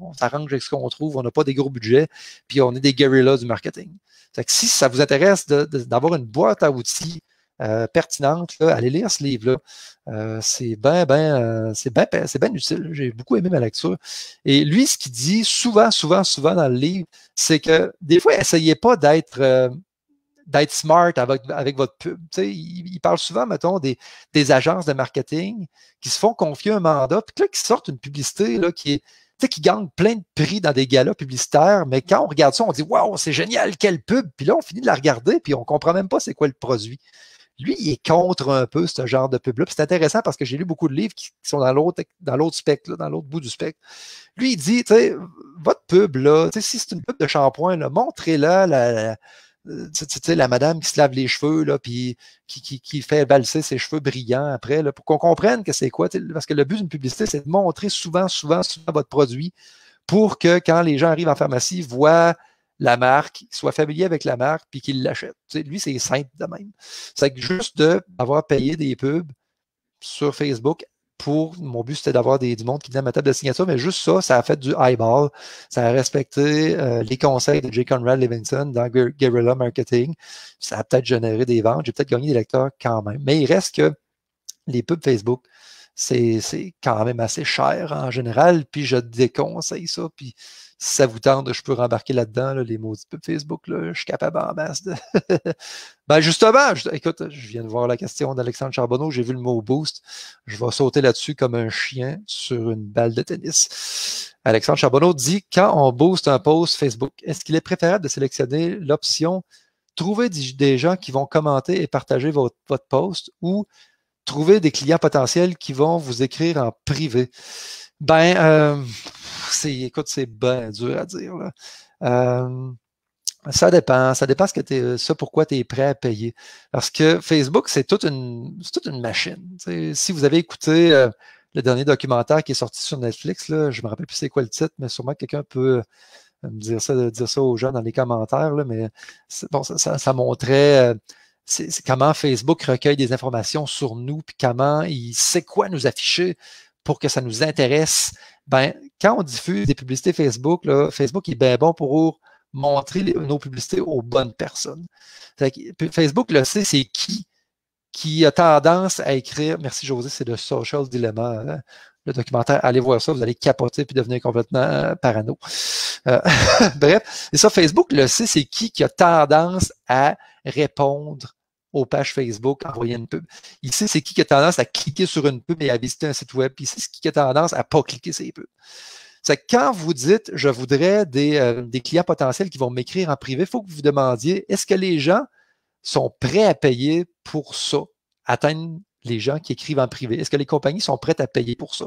On, s'arrange avec ce qu'on trouve, on n'a pas des gros budgets, puis on est des guerrillas du marketing. Fait si ça vous intéresse d'avoir une boîte à outils euh, pertinente, allez lire ce livre-là. Euh, c'est bien ben, ben c'est ben, ben, c'est ben utile. J'ai beaucoup aimé ma lecture. Et lui, ce qu'il dit souvent, souvent, souvent dans le livre, c'est que des fois, essayez pas d'être d'être smart avec, votre pub. Tu sais, il, parle souvent, mettons, des, agences de marketing qui se font confier un mandat, puis là, qui sortent une publicité là, qui est. Tu sais, qui gagne plein de prix dans des galas publicitaires, mais quand on regarde ça, on dit Waouh, c'est génial, quelle pub! Puis là, on finit de la regarder, puis on ne comprend même pas c'est quoi le produit. Lui, il est contre un peu ce genre de pub-là. C'est intéressant parce que j'ai lu beaucoup de livres qui, sont dans l'autre, dans l'autre spectre, dans l'autre bout du spectre. Lui, il dit, tu sais, votre pub, là, si c'est une pub de shampoing, montrez-la, la c'est la madame qui se lave les cheveux, là, puis qui, fait balser ses cheveux brillants après, pour qu'on comprenne que c'est quoi. Parce que le but d'une publicité, c'est de montrer souvent, souvent, souvent votre produit pour que quand les gens arrivent en pharmacie, voient la marque, soient familiers avec la marque, puis qu'ils l'achètent. lui, c'est simple de même. C'est juste d'avoir payé des pubs sur Facebook pour mon but, c'était d'avoir des, du monde qui venait à ma table de signature, mais juste ça, ça a fait du eyeball. Ça a respecté euh, les conseils de J. Conrad Livingston dans Guerrilla Marketing. Ça a peut-être généré des ventes. J'ai peut-être gagné des lecteurs quand même. Mais il reste que les pubs Facebook, c'est quand même assez cher en général. Puis je déconseille ça. Puis ça vous tente, je peux rembarquer là-dedans, là, les mots Facebook, là, je suis capable en De... ben justement, écoute, je viens de voir la question d'Alexandre Charbonneau, j'ai vu le mot boost. Je vais sauter là-dessus comme un chien sur une balle de tennis. Alexandre Charbonneau dit quand on booste un post Facebook, est-ce qu'il est préférable de sélectionner l'option trouver des gens qui vont commenter et partager votre, votre post ou trouver des clients potentiels qui vont vous écrire en privé? Ben, euh, c'est, écoute, c'est bien dur à dire. Là. Euh, ça dépend. Ça dépend ce que es, ça pourquoi tu es prêt à payer. Parce que Facebook, c'est toute une, toute une machine. si vous avez écouté euh, le dernier documentaire qui est sorti sur Netflix, là, je me rappelle plus c'est quoi le titre, mais sûrement quelqu'un peut me dire ça, dire ça aux gens dans les commentaires. Là, mais bon, ça, montrait comment Facebook recueille des informations sur nous, puis comment il sait quoi nous afficher pour que ça nous intéresse, ben, quand on diffuse des publicités Facebook, là, Facebook est bien bon pour montrer nos publicités aux bonnes personnes. Facebook le sait, c'est qui qui a tendance à écrire, merci José, c'est le Social Dilemma, hein, le documentaire, allez voir ça, vous allez capoter puis devenir complètement euh, parano. Euh, bref, et ça, Facebook le sait, c'est qui qui a tendance à répondre aux pages Facebook, envoyer une pub. Ici, c'est qui qui a tendance à cliquer sur une pub et à visiter un site web, Ici, c'est qui qui a tendance à ne pas cliquer sur les pubs. C'est quand vous dites je voudrais des, euh, des clients potentiels qui vont m'écrire en privé, il faut que vous vous demandiez est-ce que les gens sont prêts à payer pour ça, atteindre les gens qui écrivent en privé? Est-ce que les compagnies sont prêtes à payer pour ça?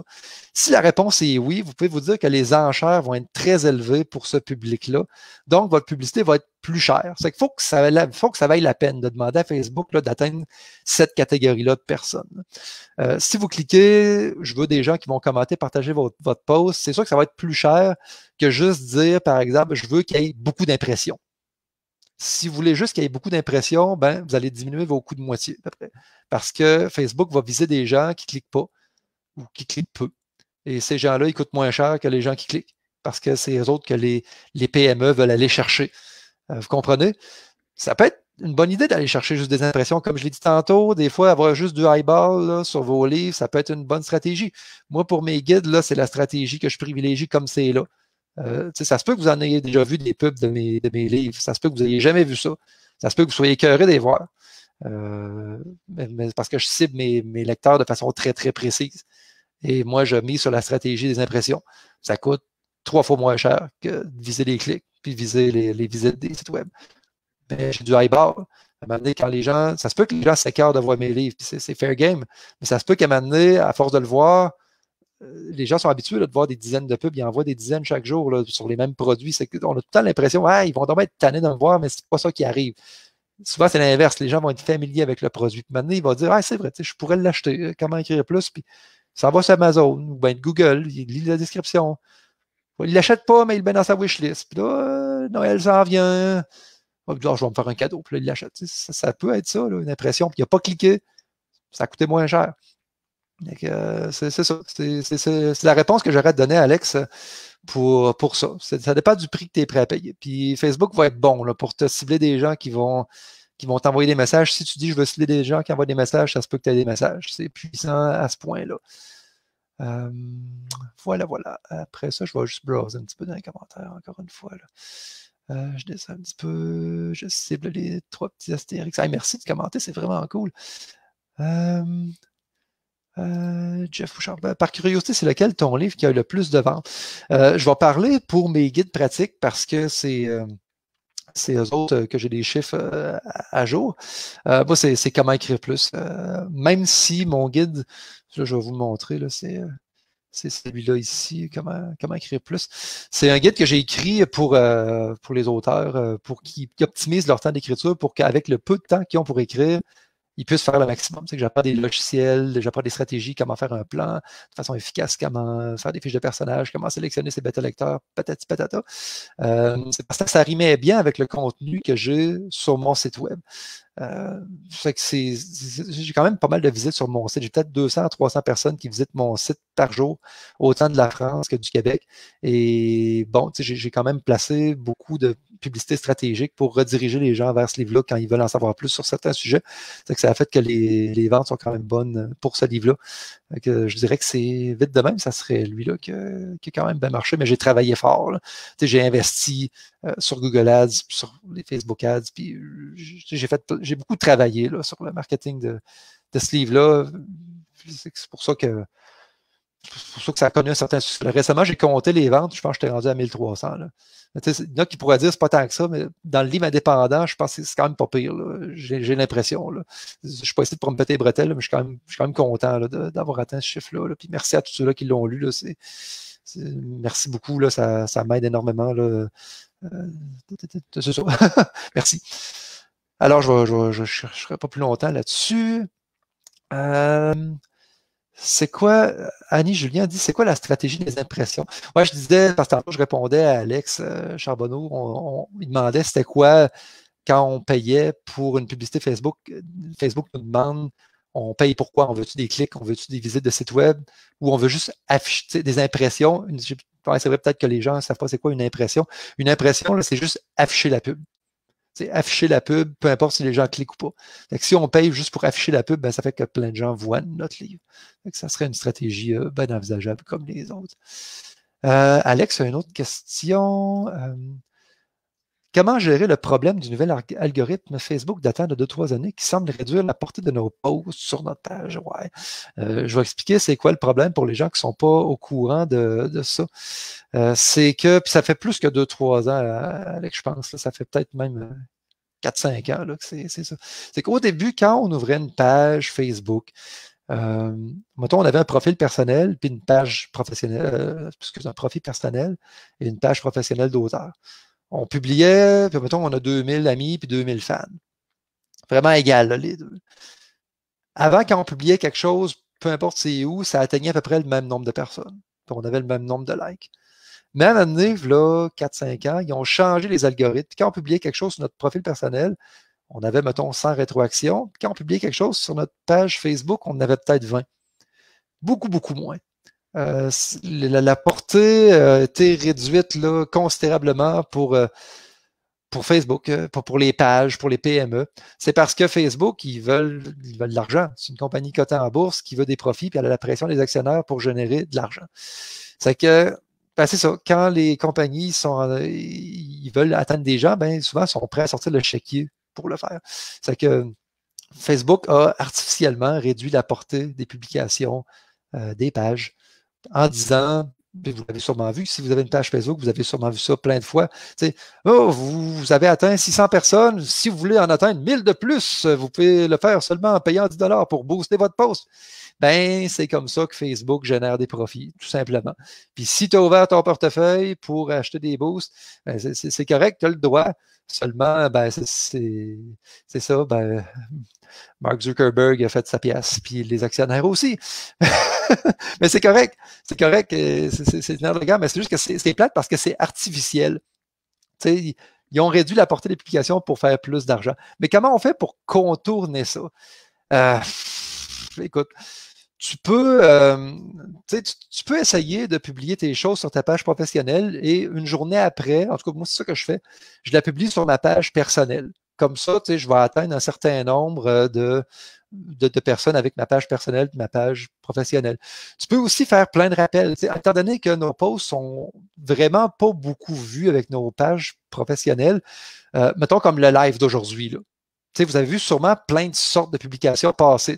Si la réponse est oui, vous pouvez vous dire que les enchères vont être très élevées pour ce public-là. Donc, votre publicité va être plus chère. Il qu'il faut que ça, faut vaille la peine de demander à Facebook d'atteindre cette catégorie-là de personnes. Euh, si vous cliquez, je veux des gens qui vont commenter, partager votre, votre post, c'est sûr que ça va être plus cher que juste dire, par exemple, je veux qu'il y ait beaucoup d'impressions. Si vous voulez juste qu'il y ait beaucoup d'impressions, ben, vous allez diminuer vos coûts de moitié parce que Facebook va viser des gens qui ne cliquent pas ou qui cliquent peu. Et ces gens-là, ils coûtent moins cher que les gens qui cliquent parce que c'est eux autres que les, PME veulent aller chercher. Euh, vous comprenez? Ça peut être une bonne idée d'aller chercher juste des impressions, comme je l'ai dit tantôt. Des fois, avoir juste du eyeball sur vos livres, ça peut être une bonne stratégie. Moi, pour mes guides, là, c'est la stratégie que je privilégie comme c'est là. Euh, ça se peut que vous en ayez déjà vu des pubs de mes, livres. Ça se peut que vous n'ayez jamais vu ça. Ça se peut que vous soyez écœuré de voir. Euh, parce que je cible mes, lecteurs de façon très, très précise. Et moi, je mise sur la stratégie des impressions. Ça coûte trois fois moins cher que de viser les clics puis viser les, visites des sites web. Mais j'ai du high bar. quand les gens, ça se peut que les gens s'écartent de voir mes livres, c'est fair game, mais ça se peut qu'à un à force de le voir, euh, les gens sont habitués de voir des dizaines de pubs, ils en des dizaines chaque jour sur les mêmes produits. on a tout le temps l'impression, ah, ils vont être tannés de voir, mais c'est pas ça qui arrive. Souvent, c'est l'inverse. Les gens vont être familiers avec le produit. Puis maintenant, ils vont dire, ah, c'est vrai, je pourrais l'acheter. Euh, comment écrire plus? Puis ça va sur Amazon ou Google. Il lit la description. Il ne l'achète pas, mais il le met dans sa wishlist. Puis euh, Noël s'en vient. Ah, je vais me faire un cadeau. il l'achète. Ça, peut être ça, une impression. il n'a pas cliqué. Ça a coûté moins cher. Euh, c'est ça. C'est la réponse que j'aurais à donner, Alex, pour, pour ça. Ça dépend du prix que tu es prêt à payer. Puis Facebook va être bon là, pour te cibler des gens qui vont qui vont t'envoyer des messages. Si tu dis je veux cibler des gens qui envoient des messages, ça se peut que tu aies des messages. C'est puissant à ce point-là. Euh, voilà, voilà. Après ça, je vais juste browser un petit peu dans les commentaires, encore une fois. Euh, je descends un petit peu. Je cible les trois petits astérix. Ah, merci de commenter, c'est vraiment cool. Euh, euh, Jeff Bouchard, ben, par curiosité, c'est lequel ton livre qui a eu le plus de ventes? Euh, je vais parler pour mes guides pratiques parce que c'est euh, eux autres euh, que j'ai des chiffres à jour. moi, c'est comment écrire plus. même si mon guide, je vais vous le montrer, c'est c'est celui-là ici, comment, comment écrire plus. C'est un guide que j'ai écrit pour, pour les auteurs, pour qu'ils optimisent leur temps d'écriture, pour qu'avec le peu de temps qu'ils ont pour écrire, ils puissent faire le maximum. C'est que j'apprends des logiciels, j'apprends des stratégies, comment faire un plan de façon efficace, comment faire des fiches de personnages, comment sélectionner ses bêta lecteurs, patati patata. Euh, c'est parce que ça rimait bien avec le contenu que j'ai sur mon site web. Euh, que j'ai quand même pas mal de visites sur mon site. J'ai peut-être 200 à 300 personnes qui visitent mon site par jour, autant de la France que du Québec. Et bon, j'ai quand même placé beaucoup de, publicité stratégique pour rediriger les gens vers ce livre-là quand ils veulent en savoir plus sur certains sujets. C'est que ça a fait que les, ventes sont quand même bonnes pour ce livre-là. Je dirais que c'est vite de même, ça serait lui-là qui a quand même bien marché, mais j'ai travaillé fort. J'ai investi euh, sur Google Ads, sur les Facebook Ads, puis euh, j'ai fait j'ai beaucoup travaillé là, sur le marketing de ce livre-là. C'est pour ça que pour ça que ça a connu un certain succès. Récemment, j'ai compté les ventes, je pense que j'étais rendu à 1300. Il y en a qui pourraient dire ce n'est pas tant que ça, mais dans le livre indépendant, je pense que c'est quand même pas pire. J'ai l'impression. Je ne suis pas ici pour me péter les bretelles, mais je suis quand même, content d'avoir atteint ce chiffre-là. Puis merci à tous ceux-là qui l'ont lu. merci beaucoup. ça, m'aide énormément. Euh, merci. Alors, je ne chercherai pas plus longtemps là-dessus. Euh, c'est quoi, Annie Julien dit, c'est quoi la stratégie des impressions? Moi, je disais, parce que je répondais à Alex euh, Charbonneau, on, il demandait c'était quoi quand on payait pour une publicité Facebook. Facebook nous demande on paye pourquoi? On veut-tu des clics? On veut-tu des visites de sites web? Ou on veut juste afficher des impressions? C'est vrai peut-être que les gens ne savent pas c'est quoi une impression. Une impression, c'est juste afficher la pub afficher la pub, peu importe si les gens cliquent ou pas. si on paye juste pour afficher la pub, ben, ça fait que plein de gens voient notre livre. ça serait une stratégie euh, bien envisageable comme les autres. Euh, Alex, une autre question. Euh, Comment gérer le problème du nouvel algorithme Facebook datant de 2-3 années qui semble réduire la portée de nos posts sur notre page? Ouais. Euh, je vais expliquer c'est quoi le problème pour les gens qui ne sont pas au courant de, de ça. Euh, c'est que, ça fait plus que deux trois ans, euh, Alex, je pense, ça fait peut-être même 4-5 ans là, que c'est, ça. C'est qu'au début, quand on ouvrait une page Facebook, mettons, on avait un profil personnel, puis une page professionnelle, euh, excusez, un profil personnel et une page professionnelle d'auteur on publiait, puis mettons, on a 2000 amis puis 2000 fans. Vraiment égal, les deux. Avant, quand on publiait quelque chose, peu importe c'est où, ça atteignait à peu près le même nombre de personnes. Puis on avait le même nombre de likes. Même année, là, 4-5 ans, ils ont changé les algorithmes. quand on publiait quelque chose sur notre profil personnel, on avait, mettons, 100 rétroactions. quand on publiait quelque chose sur notre page Facebook, on en avait peut-être 20. Beaucoup, beaucoup moins. Euh, la, portée euh, a été réduite là, considérablement pour, euh, pour Facebook, pour, les pages, pour les PME. C'est parce que Facebook, ils veulent, ils veulent de l'argent. C'est une compagnie cotée en bourse qui veut des profits, puis elle a la pression des actionnaires pour générer de l'argent. C'est que ben, c'est ça. Quand les compagnies sont, ils veulent atteindre des gens, ben souvent ils sont prêts à sortir le chéquier pour le faire. C'est que Facebook a artificiellement réduit la portée des publications, des pages, en disant, ans, vous l'avez sûrement vu, si vous avez une page Facebook, vous avez sûrement vu ça plein de fois, oh, vous, vous, avez atteint 600 personnes, si vous voulez en atteindre 1000 de plus, vous pouvez le faire seulement en payant 10 pour booster votre poste ben c'est comme ça que Facebook génère des profits, tout simplement. Puis si tu as ouvert ton portefeuille pour acheter des boosts, ben, c'est correct, tu as le droit. Seulement, ben, c'est ça, ben, Mark Zuckerberg a fait sa pièce, puis les actionnaires aussi. mais c'est correct, c'est correct, euh, c'est une de mais c'est juste que c'est plate parce que c'est artificiel. sais, ils ont réduit la portée des publications pour faire plus d'argent. Mais comment on fait pour contourner ça? Euh, écoute, tu peux, euh, tu, peux essayer de publier tes choses sur ta page professionnelle et une journée après, en tout cas, moi, c'est ça que je fais, je la publie sur ma page personnelle. Comme ça, tu sais, je vais atteindre un certain nombre euh, de, de, personnes avec ma page personnelle ma page professionnelle. Tu peux aussi faire plein de rappels. sais, étant donné que nos posts sont vraiment pas beaucoup vus avec nos pages professionnelles, euh, mettons comme le live d'aujourd'hui, là, vous avez vu sûrement plein de sortes de publications passées.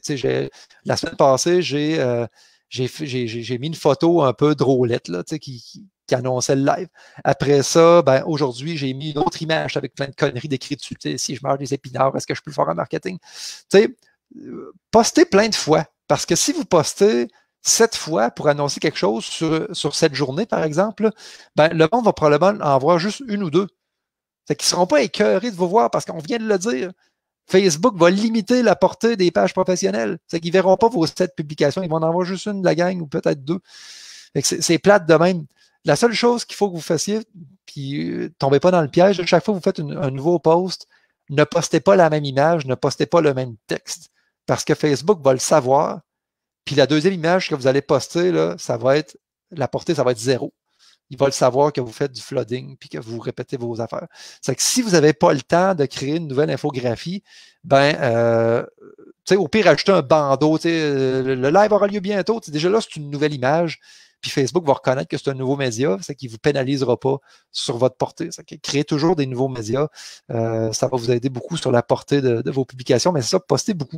La semaine passée, euh, j'ai mis une photo un peu drôlette là, qui, annonçait le live. Après ça, ben, aujourd'hui, j'ai mis une autre image avec plein de conneries d'écriture. dessus. Si je meurs des épinards, est-ce que je peux faire en marketing? postez plein de fois. Parce que si vous postez sept fois pour annoncer quelque chose sur, cette journée, par exemple, ben, le monde va probablement en voir juste une ou deux. Ils ne seront pas écœurés de vous voir parce qu'on vient de le dire. Facebook va limiter la portée des pages professionnelles. C'est qu'ils ne verront pas vos sept publications. Ils vont en avoir juste une de la gang ou peut-être deux. C'est plate de même. La seule chose qu'il faut que vous fassiez, puis ne euh, tombez pas dans le piège, chaque fois que vous faites un nouveau post, ne postez pas la même image, ne postez pas le même texte, parce que Facebook va le savoir. Puis la deuxième image que vous allez poster, là, ça va être, la portée, ça va être zéro il va le savoir que vous faites du flooding puis que vous répétez vos affaires. C'est que si vous n'avez pas le temps de créer une nouvelle infographie, ben, euh, au pire, ajoutez un bandeau. Euh, le, live aura lieu bientôt. Déjà là, c'est une nouvelle image. Puis Facebook va reconnaître que c'est un nouveau média, c'est qu'il ne vous pénalisera pas sur votre portée. Que créer toujours des nouveaux médias, euh, ça va vous aider beaucoup sur la portée de, vos publications, mais c'est ça, postez beaucoup.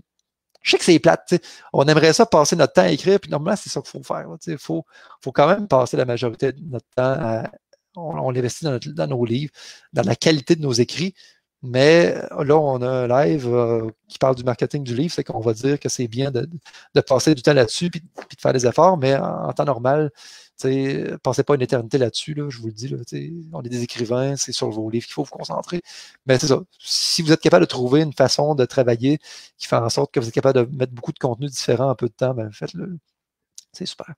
Je sais que c'est plate. On aimerait ça passer notre temps à écrire, puis normalement, c'est ça qu'il faut faire. Il faut, quand même passer la majorité de notre temps à. On, investit dans, nos livres, dans la qualité de nos écrits. Mais euh, là, on a un live euh, qui parle du marketing du livre, c'est qu'on va dire que c'est bien de, passer du temps là-dessus puis, de faire des efforts, mais en temps normal, euh, pensez pas une éternité là-dessus, je vous le dis. on est des écrivains, c'est sur vos livres qu'il faut vous concentrer. Mais c'est ça. Si vous êtes capable de trouver une façon de travailler qui fait en sorte que vous êtes capable de mettre beaucoup de contenu différent en peu de temps, ben, faites-le. C'est super.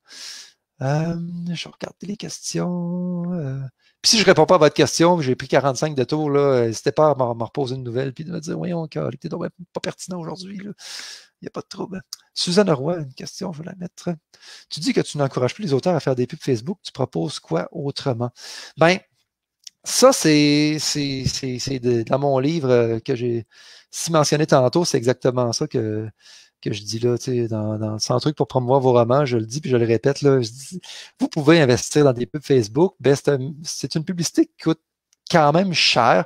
je regarde les questions. Euh. Puis si je ne réponds pas à votre question, j'ai pris 45 de tour, euh, n'hésitez pas à me reposer une nouvelle puis de me dire Voyons, c'était pas pertinent aujourd'hui. Il n'y a pas de trouble. Suzanne Roy, une question, je vais la mettre. Tu dis que tu n'encourages plus les auteurs à faire des pubs Facebook. Tu proposes quoi autrement? Ben, ça, c'est dans mon livre euh, que j'ai si mentionné tantôt, c'est exactement ça que, je dis là, tu sais, dans, dans pour promouvoir vos romans, je le dis puis je le répète, là, vous pouvez investir dans des pubs Facebook, ben, c'est une publicité qui coûte quand même cher.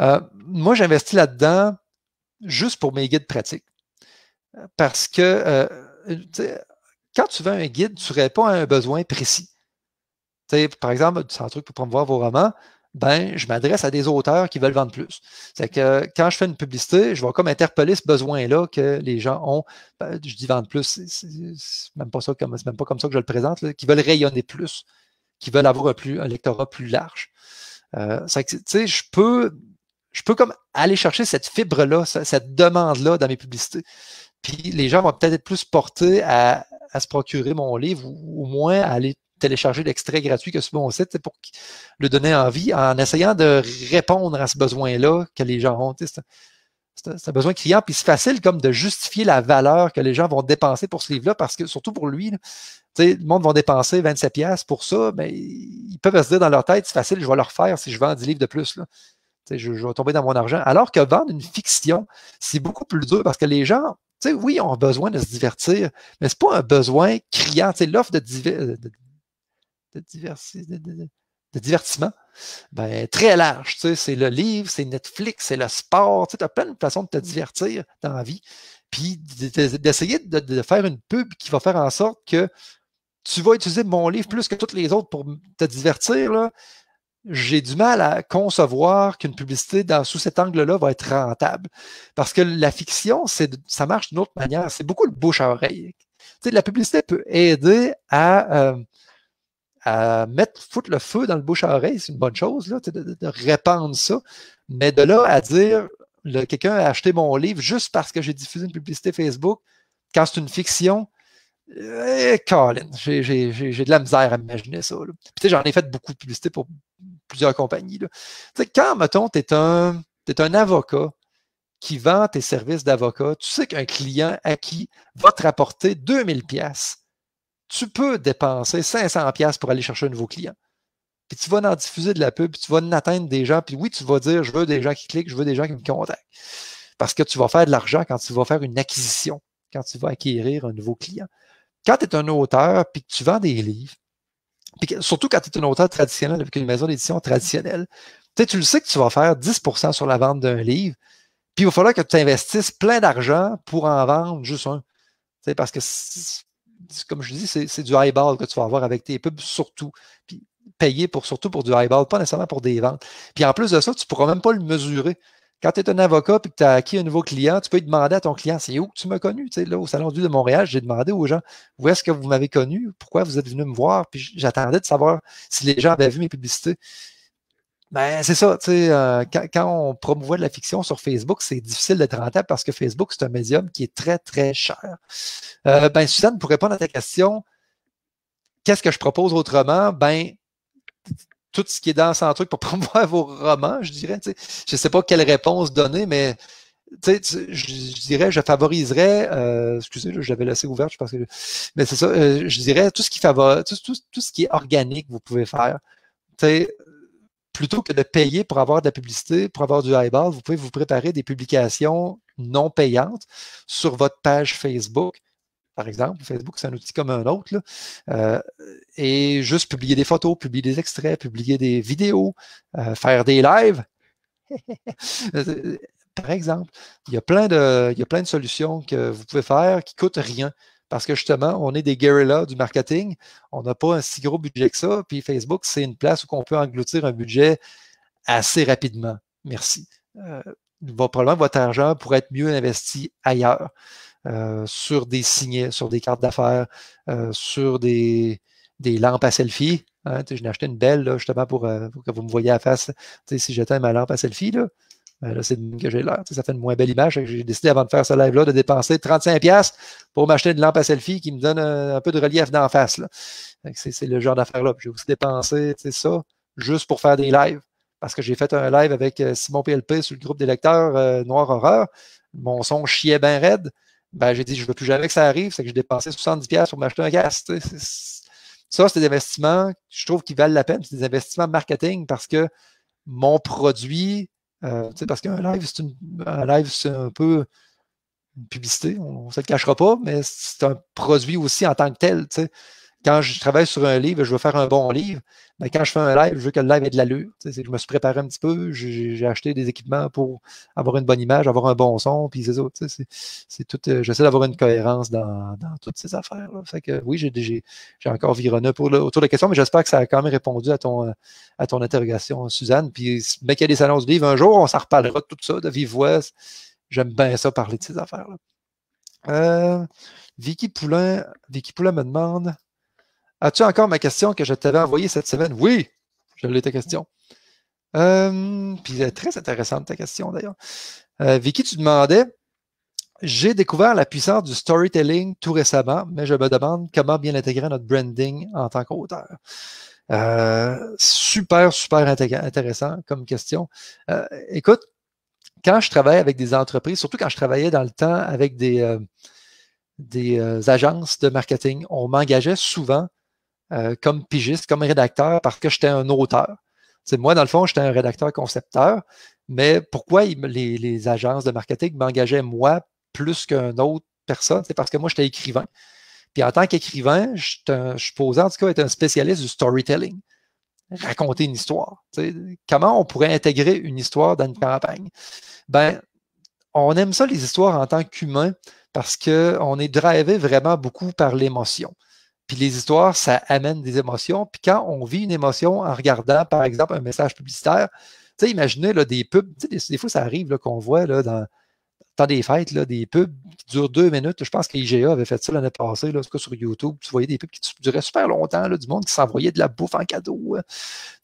Euh, moi, j'investis là-dedans juste pour mes guides pratiques parce que euh, quand tu veux un guide, tu réponds à un besoin précis. par exemple, c'est un truc pour promouvoir vos romans, ben, je m'adresse à des auteurs qui veulent vendre plus. C'est que quand je fais une publicité, je vais comme interpeller ce besoin-là que les gens ont. Ben, je dis vendre plus, c'est même pas comme même pas comme ça que je le présente, qui veulent rayonner plus, qui veulent avoir un, plus, un lectorat plus large. Euh, que, je peux, je peux comme aller chercher cette fibre-là, cette demande-là dans mes publicités les gens vont peut-être être plus portés à, se procurer mon livre ou au moins à aller télécharger l'extrait gratuit que sur mon site pour le donner envie en essayant de répondre à ce besoin-là que les gens ont. C'est un besoin client. puis c'est facile comme de justifier la valeur que les gens vont dépenser pour ce livre-là, parce que surtout pour lui, le monde va dépenser 27$ pour ça, mais ben, ils peuvent se dire dans leur tête, c'est facile, je vais le refaire si je vends 10 livres de plus. Là. Je, je vais tomber dans mon argent. Alors que vendre une fiction, c'est beaucoup plus dur parce que les gens oui, on a besoin de se divertir, mais ce n'est pas un besoin criant. L'offre de, de, divertissement ben, très large. C'est le livre, c'est Netflix, c'est le sport. Tu as plein de façons de te mmh. divertir dans la vie. Puis d'essayer de, faire une pub qui va faire en sorte que tu vas utiliser mon livre plus que tous les autres pour te divertir j'ai du mal à concevoir qu'une publicité dans, sous cet angle-là va être rentable. Parce que la fiction, c'est, ça marche d'une autre manière. C'est beaucoup le bouche à oreille. la publicité peut aider euh, à, mettre foutre le feu dans le bouche à oreille, c'est une bonne chose, de, répandre ça. Mais de là à dire quelqu'un a acheté mon livre juste parce que j'ai diffusé une publicité Facebook, quand c'est une fiction, eh, Colin, j'ai de la misère à imaginer ça. j'en ai fait beaucoup de publicité pour plusieurs compagnies. Quand, mettons, tu es un, un avocat qui vend tes services d'avocat, tu sais qu'un client acquis va te rapporter 2000 pièces. Tu peux dépenser 500 pièces pour aller chercher un nouveau client. Puis tu vas en diffuser de la pub, tu vas en atteindre des gens, puis oui, tu vas dire je veux des gens qui cliquent, je veux des gens qui me contactent. Parce que tu vas faire de l'argent quand tu vas faire une acquisition, quand tu vas acquérir un nouveau client. Quand tu es un auteur puis que tu vends des livres, surtout quand tu es un auteur traditionnel avec une maison d'édition traditionnelle, tu le sais que tu vas faire 10 sur la vente d'un livre, puis il va falloir que tu investisses plein d'argent pour en vendre juste un. parce que, comme je dis, c'est du highball que tu vas avoir avec tes pubs, surtout. Puis payer pour, surtout pour du highball, pas nécessairement pour des ventes. Puis en plus de ça, tu ne pourras même pas le mesurer. Quand tu es un avocat et que tu as acquis un nouveau client, tu peux demander à ton client c'est où que tu m'as connu. Tu sais, là, au Salon du de Montréal, j'ai demandé aux gens où est-ce que vous m'avez connu, pourquoi vous êtes venu me voir, puis j'attendais de savoir si les gens avaient vu mes publicités. Ben, c'est ça, tu sais, euh, quand, on promouvait de la fiction sur Facebook, c'est difficile d'être rentable parce que Facebook, c'est un médium qui est très, très cher. Euh, ben, Suzanne, pour répondre à ta question, qu'est-ce que je propose autrement? Ben, tout ce qui est dans son truc pour promouvoir vos romans, je dirais. Je ne sais pas quelle réponse donner, mais je, dirais, je favoriserais, euh, excusez, je, l'avais laissé ouverte, je pense que, mais c'est ça, euh, je dirais tout ce qui tout, ce qui est organique, vous pouvez faire. plutôt que de payer pour avoir de la publicité, pour avoir du highball, vous pouvez vous préparer des publications non payantes sur votre page Facebook par exemple. Facebook, c'est un outil comme un autre. Euh, et juste publier des photos, publier des extraits, publier des vidéos, euh, faire des lives. Euh, par exemple, il y, a plein de, solutions que vous pouvez faire qui ne coûtent rien. Parce que justement, on est des guerrillas du marketing. On n'a pas un si gros budget que ça. Puis Facebook, c'est une place où on peut engloutir un budget assez rapidement. Merci. Euh, probablement votre argent pourrait être mieux investi ailleurs. Euh, sur des signets, sur des cartes d'affaires, euh, sur des, lampes à selfie. J'ai hein, je n'ai acheté une belle justement euh, pour, que vous me voyez à face. si j'éteins ma lampe à selfie, là, ben là c'est que j'ai l'air. Ça fait une moins belle image. J'ai décidé avant de faire ce live-là de dépenser 35$ pour m'acheter une lampe à selfie qui me donne un, peu de relief d'en face. C'est le genre d'affaire-là. J'ai aussi dépensé ça juste pour faire des lives parce que j'ai fait un live avec Simon PLP sur le groupe des lecteurs Noir Horreur. Mon son chiait bien raide. Ben, j'ai dit, je ne veux plus jamais que ça arrive, c'est que j'ai dépensé 70$ pour m'acheter un casque. » Ça, c'est des investissements, je trouve, qui valent la peine. C'est des investissements marketing parce que mon produit, euh, parce qu'un live, c'est un live, c'est un peu une publicité, on ne se le cachera pas, mais c'est un produit aussi en tant que tel. Quand je travaille sur un livre, je veux faire un bon livre, ben, quand je fais un live, je veux que le live ait de l'allure. Je me suis préparé un petit peu, j'ai acheté des équipements pour avoir une bonne image, avoir un bon son, puis c'est ça. C'est tout. Euh, j'essaie d'avoir une cohérence dans, toutes ces affaires. Là. oui, j'ai encore vironné pour autour de la question, mais j'espère que ça a quand même répondu à ton, euh, à ton interrogation, Suzanne. Puis, mais qu'il y a des salons du livre, un jour, on s'en reparlera de tout ça, de vive voix. J'aime bien ça, parler de ces affaires-là. Euh, Vicky Poulain, Vicky Poulain me demande As-tu encore ma question que je t'avais envoyée cette semaine? Oui, je l'ai ta question. Euh, puis très intéressante ta question d'ailleurs. Euh, Vicky, tu demandais J'ai découvert la puissance du storytelling tout récemment, mais je me demande comment bien intégrer notre branding en tant qu'auteur. Euh, super, super intéressant comme question. Euh, écoute, quand je travaille avec des entreprises, surtout quand je travaillais dans le temps avec des, des agences de marketing, on m'engageait souvent euh, comme pigiste, comme rédacteur, parce que j'étais un auteur. moi, dans le fond, j'étais un rédacteur concepteur, mais pourquoi les, agences de marketing m'engageaient moi plus qu'une autre personne? C'est parce que moi, j'étais écrivain. Puis en tant qu'écrivain, je suis posé en tout cas être un spécialiste du storytelling raconter une histoire. Comment on pourrait intégrer une histoire dans une campagne? Ben, on aime ça, les histoires en tant qu'humain, parce qu'on est drivé vraiment beaucoup par l'émotion. Puis les histoires, ça amène des émotions. Puis quand on vit une émotion en regardant, par exemple, un message publicitaire, tu sais, imaginez des pubs, des, fois ça arrive qu'on voit là, dans, dans des fêtes, là, des pubs qui durent deux minutes. Je pense que IGA avait fait ça l'année passée, là, en tout sur YouTube. Tu voyais des pubs qui duraient super longtemps, là, du monde qui s'envoyait de la bouffe en cadeau. Euh.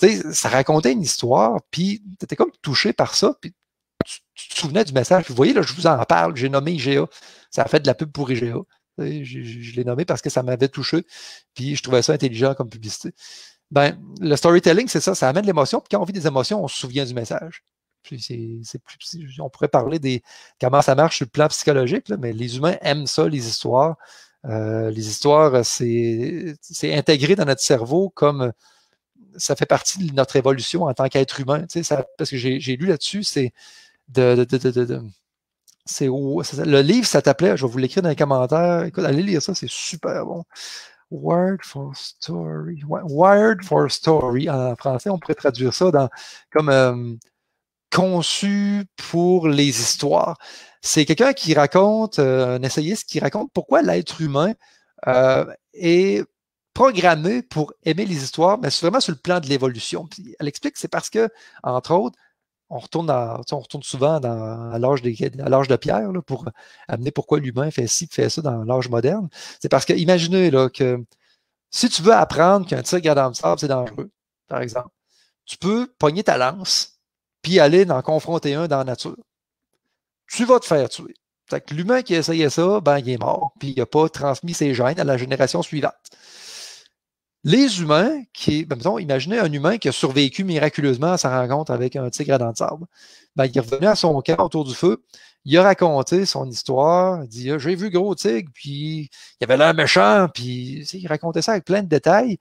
Tu sais, ça racontait une histoire, puis tu étais comme touché par ça, puis tu, te souvenais du message. Puis vous voyez, là, je vous en parle, j'ai nommé IGA. Ça a fait de la pub pour IGA. Je, l'ai nommé parce que ça m'avait touché, puis je trouvais ça intelligent comme publicité. Ben, le storytelling, c'est ça, ça amène l'émotion, puis quand on vit des émotions, on se souvient du message. on pourrait parler des comment ça marche sur le plan psychologique, mais les humains aiment ça, les histoires. Euh, les histoires, c'est intégré dans notre cerveau comme ça fait partie de notre évolution en tant qu'être humain. Tu parce que j'ai lu là-dessus, c'est de le livre, ça t'appelait, je vais vous l'écrire dans les commentaires. Écoute, allez lire ça, c'est super bon. Wired for Story. Wired for Story en français, on pourrait traduire ça dans, comme euh, conçu pour les histoires. C'est quelqu'un qui raconte, euh, un essayiste qui raconte pourquoi l'être humain euh, est programmé pour aimer les histoires, mais c'est vraiment sur le plan de l'évolution. Elle explique que c'est parce que, entre autres, on retourne, souvent à l'âge de pierre pour amener pourquoi l'humain fait ci, fait ça dans l'âge moderne. C'est parce que, imaginez que si tu veux apprendre qu'un tir garde en sable, c'est dangereux, par exemple, tu peux pogner ta lance puis aller en confronter un dans la nature. Tu vas te faire tuer. L'humain qui essayait ça, ben, il est mort, puis il n'a pas transmis ses gènes à la génération suivante. Les humains qui, ben, mettons, imaginez un humain qui a survécu miraculeusement à sa rencontre avec un tigre à dents de sable. Ben, il revenu à son camp autour du feu, il a raconté son histoire, il dit ah, J'ai vu gros tigre, puis il avait l'air méchant, puis il racontait ça avec plein de détails.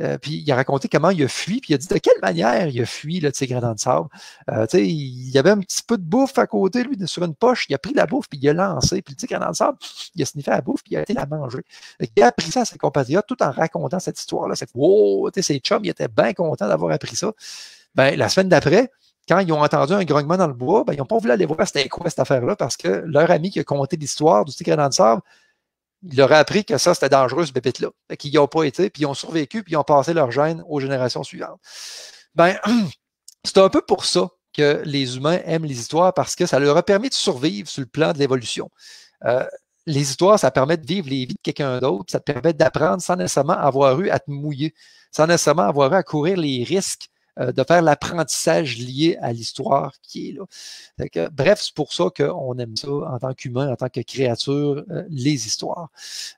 Euh, puis il a raconté comment il a fui, puis il a dit de quelle manière il a fui le tigre dans le sable. Euh, il y avait un petit peu de bouffe à côté, lui, sur une poche, il a pris la bouffe, puis il a lancé, puis le tigre dans le sable, il a sniffé la bouffe, puis il a été la manger. Il a appris ça à ses compatriotes tout en racontant cette histoire-là. C'est wow, ces chums, ils étaient bien contents d'avoir appris ça. Ben, la semaine d'après, quand ils ont entendu un grognement dans le bois, ben, ils n'ont pas voulu aller voir c'était quoi cette affaire-là parce que leur ami qui a conté l'histoire du tigre dans le sable il leur a appris que ça, c'était dangereux, ce bébé là qu'ils n'y ont pas été, puis ils ont survécu, puis ils ont passé leur gène aux générations suivantes. Ben, c'est un peu pour ça que les humains aiment les histoires, parce que ça leur a permis de survivre sur le plan de l'évolution. Euh, les histoires, ça permet de vivre les vies de quelqu'un d'autre, ça te permet d'apprendre sans nécessairement avoir eu à te mouiller, sans nécessairement avoir eu à courir les risques euh, de faire l'apprentissage lié à l'histoire qui est là. bref, c'est pour ça qu'on aime ça en tant qu'humain, en tant que créature, euh, les histoires.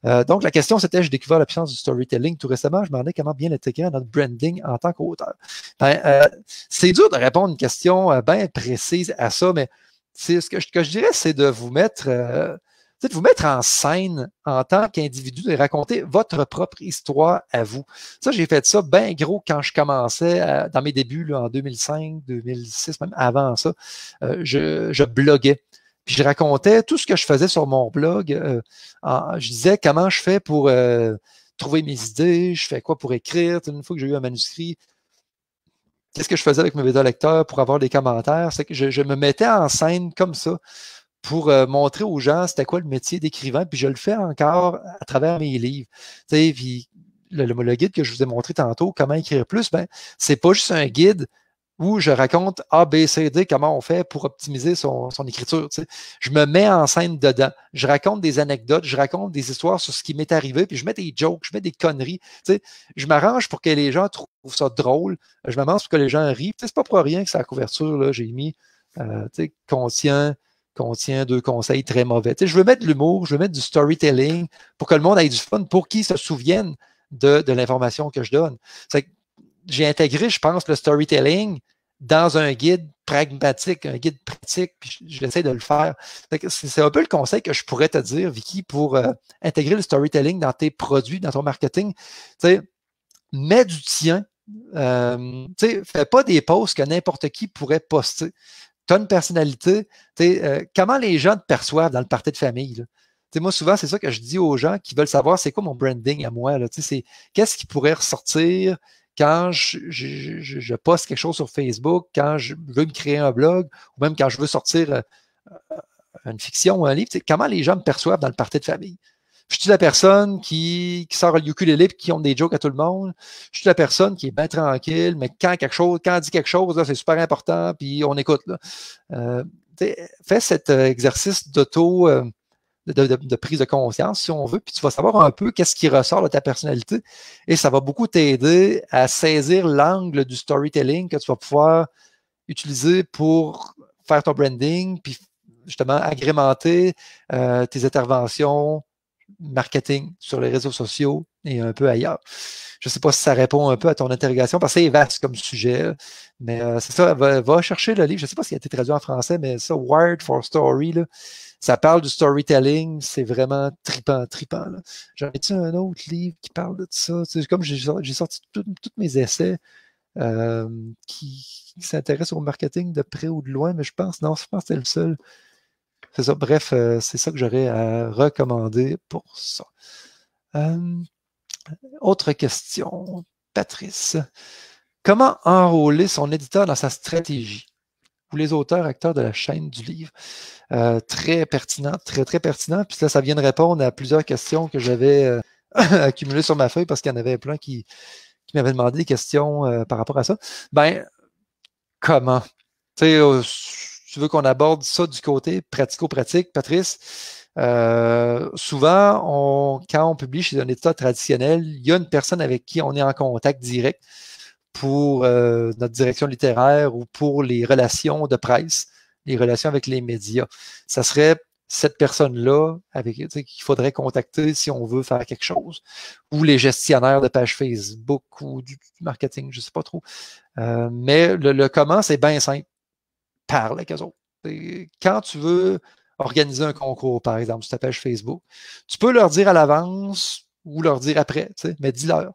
Euh, donc, la question, c'était, j'ai découvert la puissance du storytelling tout récemment, je me demandais comment bien l'intégrer notre branding en tant qu'auteur. Ben, c'est dur de répondre à une question bien précise à ça, mais ce que je, que je dirais, c'est de vous mettre c'est de vous mettre en scène en tant qu'individu et raconter votre propre histoire à vous. Ça, j'ai fait ça bien gros quand je commençais dans mes débuts en 2005, 2006, même avant ça. Euh, je, bloguais. Puis je racontais tout ce que je faisais sur mon blog. Euh, je disais comment je fais pour euh, trouver mes idées, je fais quoi pour écrire. Une fois que j'ai eu un manuscrit, qu'est-ce que je faisais avec mes bêta lecteurs pour avoir des commentaires. C'est que je, me mettais en scène comme ça pour euh, montrer aux gens c'était quoi le métier d'écrivain, puis je le fais encore à travers mes livres. le, guide que je vous ai montré tantôt, Comment écrire plus, ben, c'est pas juste un guide où je raconte A, B, C, D, comment on fait pour optimiser son, écriture. Je me mets en scène dedans. Je raconte des anecdotes, je raconte des histoires sur ce qui m'est arrivé, puis je mets des jokes, je mets des conneries. Je m'arrange pour que les gens trouvent ça drôle. Je m'arrange pour que les gens rient. C'est pas pour rien que c'est la couverture, là, j'ai mis euh, conscient, contient deux conseils très mauvais. je veux mettre de l'humour, je veux mettre du storytelling pour que le monde ait du fun, pour qu'ils se souviennent de, l'information que je donne. J'ai intégré, je pense, le storytelling dans un guide pragmatique, un guide pratique, puis j'essaie de le faire. C'est un peu le conseil que je pourrais te dire, Vicky, pour euh, intégrer le storytelling dans tes produits, dans ton marketing. mets du tien. Euh, fais pas des posts que n'importe qui pourrait poster tu as personnalité. Euh, comment les gens te perçoivent dans le parti de famille? moi, souvent, c'est ça que je dis aux gens qui veulent savoir c'est quoi mon branding à moi. qu'est-ce qui pourrait ressortir quand je, poste quelque chose sur Facebook, quand je veux me créer un blog, ou même quand je veux sortir euh, euh, une fiction ou un livre, comment les gens me perçoivent dans le parti de famille. Je suis la personne qui, qui sort le ukulélé et qui ont des jokes à tout le monde. Je suis la personne qui est bien tranquille, mais quand quelque chose, quand elle dit quelque chose, c'est super important, puis on écoute. Là. Euh, fais cet euh, exercice d'auto, euh, de, de, de, prise de conscience, si on veut, puis tu vas savoir un peu qu'est-ce qui ressort de ta personnalité. Et ça va beaucoup t'aider à saisir l'angle du storytelling que tu vas pouvoir utiliser pour faire ton branding, puis justement agrémenter tes interventions, marketing, sur les réseaux sociaux et un peu ailleurs. Je ne sais pas si ça répond un peu à ton interrogation parce que c'est vaste comme sujet, mais euh, c'est ça, va, chercher le livre. Je ne sais pas s'il a été traduit en français, mais ça, Wired for Story, ça parle du storytelling, c'est vraiment tripant, tripant. J'en ai-tu un autre livre qui parle de ça? C'est comme j'ai sorti tous mes essais euh, qui, s'intéressent au marketing de près ou de loin, mais je pense, non, je pense que c'est le seul. Bref, euh, c'est ça que j'aurais à recommander pour ça. Euh, autre question, Patrice. Comment enrôler son éditeur dans sa stratégie ou les auteurs, acteurs de la chaîne du livre? Euh, très pertinent, très, très pertinent. Puis là, ça vient de répondre à plusieurs questions que j'avais accumulées sur ma feuille parce qu'il y en avait plein qui, qui m'avaient demandé des questions par rapport à ça. Ben, comment? Tu sais, tu veux qu'on aborde ça du côté pratico-pratique, Patrice. Euh, souvent, quand on publie chez un état traditionnel, il y a une personne avec qui on est en contact direct pour euh, notre direction littéraire ou pour les relations de presse, les relations avec les médias. Ça serait cette personne-là avec qu'il faudrait contacter si on veut faire quelque chose, ou les gestionnaires de pages Facebook ou du, marketing, je ne sais pas trop. Euh, mais le, le comment, c'est bien simple parle avec eux autres. quand tu veux organiser un concours, par exemple, sur ta page Facebook, tu peux leur dire à l'avance ou leur dire après, mais dis-leur.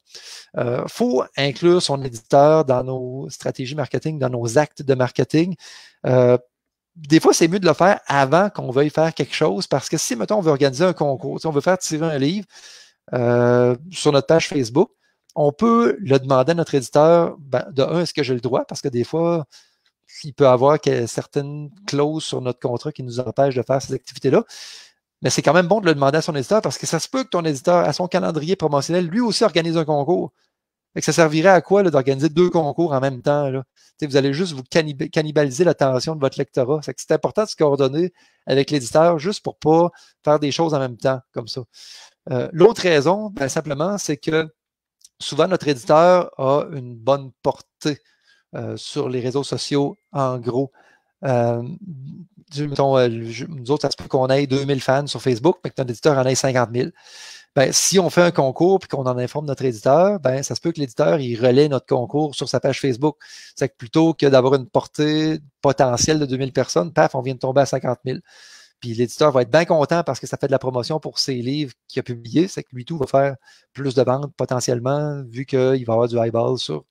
Il euh, faut inclure son éditeur dans nos stratégies marketing, dans nos actes de marketing. Euh, des fois, c'est mieux de le faire avant qu'on veuille faire quelque chose parce que si, mettons, on veut organiser un concours, on veut faire tirer un livre euh, sur notre page Facebook, on peut le demander à notre éditeur, ben, de un, est-ce que j'ai le droit? Parce que des fois, il peut avoir certaines clauses sur notre contrat qui nous empêchent de faire ces activités-là. Mais c'est quand même bon de le demander à son éditeur parce que ça se peut que ton éditeur, à son calendrier promotionnel, lui aussi organise un concours. Et ça servirait à quoi d'organiser deux concours en même temps? Vous allez juste vous cannibaliser l'attention de votre lectorat. C'est important de se coordonner avec l'éditeur juste pour ne pas faire des choses en même temps comme ça. Euh, l'autre raison, ben, simplement, c'est que souvent notre éditeur a une bonne portée. Euh, sur les réseaux sociaux, en gros. Euh, euh, nous autres, ça se peut qu'on ait 2000 fans sur Facebook, mais que ton éditeur en ait 50 000. Ben, si on fait un concours et qu'on en informe notre éditeur, ben, ça se peut que l'éditeur il relaie notre concours sur sa page Facebook. C'est que plutôt que d'avoir une portée potentielle de 2000 personnes, paf, on vient de tomber à 50 000. Puis l'éditeur va être bien content parce que ça fait de la promotion pour ses livres qu'il a publiés. C'est que lui tout va faire plus de ventes potentiellement vu qu'il va avoir du eyeball sur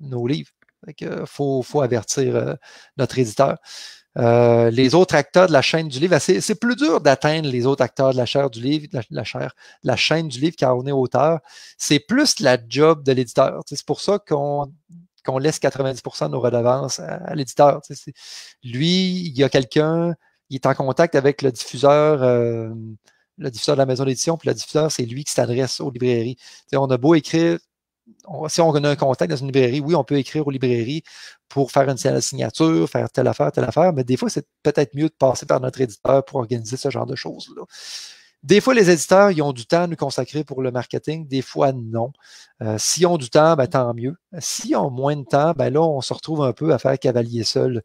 nos livres. Il euh, faut, avertir euh, notre éditeur. Euh, les autres acteurs de la chaîne du livre. Ben, c'est, plus dur d'atteindre les autres acteurs de la chaîne du livre, la, la, la chaîne du livre car on est auteur. C'est plus la job de l'éditeur. C'est pour ça qu'on, laisse 90% de nos redevances à, l'éditeur. Lui, il y a quelqu'un, il est en contact avec le diffuseur. le diffuseur de la maison d'édition, puis le diffuseur, c'est lui qui s'adresse aux librairies. on a beau écrire si on a un contact dans une librairie, oui, on peut écrire aux librairies pour faire une signature, faire telle affaire, telle affaire, mais des fois, c'est peut-être mieux de passer par notre éditeur pour organiser ce genre de choses Des fois, les éditeurs, ils ont du temps à nous consacrer pour le marketing. Des fois, non. Euh, s'ils ont du temps, ben, tant mieux. S'ils ont moins de temps, ben, là, on se retrouve un peu à faire cavalier seul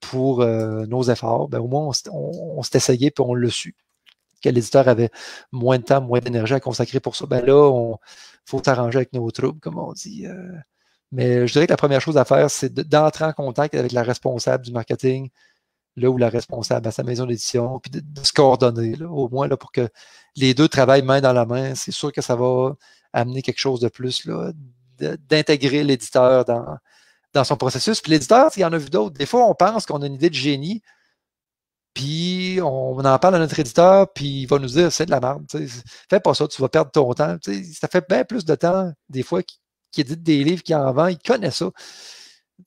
pour euh, nos efforts. Ben, au moins, on, s'est essayé et on le su. Quel éditeur avait moins de temps, moins d'énergie à consacrer pour ça. Ben, là, on, faut s'arranger avec nos troubles, comme on dit. Euh. mais je dirais que la première chose à faire, c'est d'entrer en contact avec la responsable du marketing, là où la responsable à sa maison d'édition, puis de, se coordonner, au moins là, pour que les deux travaillent main dans la main. C'est sûr que ça va amener quelque chose de plus, d'intégrer l'éditeur dans, dans son processus. Puis l'éditeur, il y en a vu d'autres. Des fois, on pense qu'on a une idée de génie, puis on en parle à notre éditeur, puis il va nous dire c'est de la merde. Fais pas ça, tu vas perdre ton temps. ça fait bien plus de temps, des fois, qu'il édite des livres, qui en vend, il connaît ça.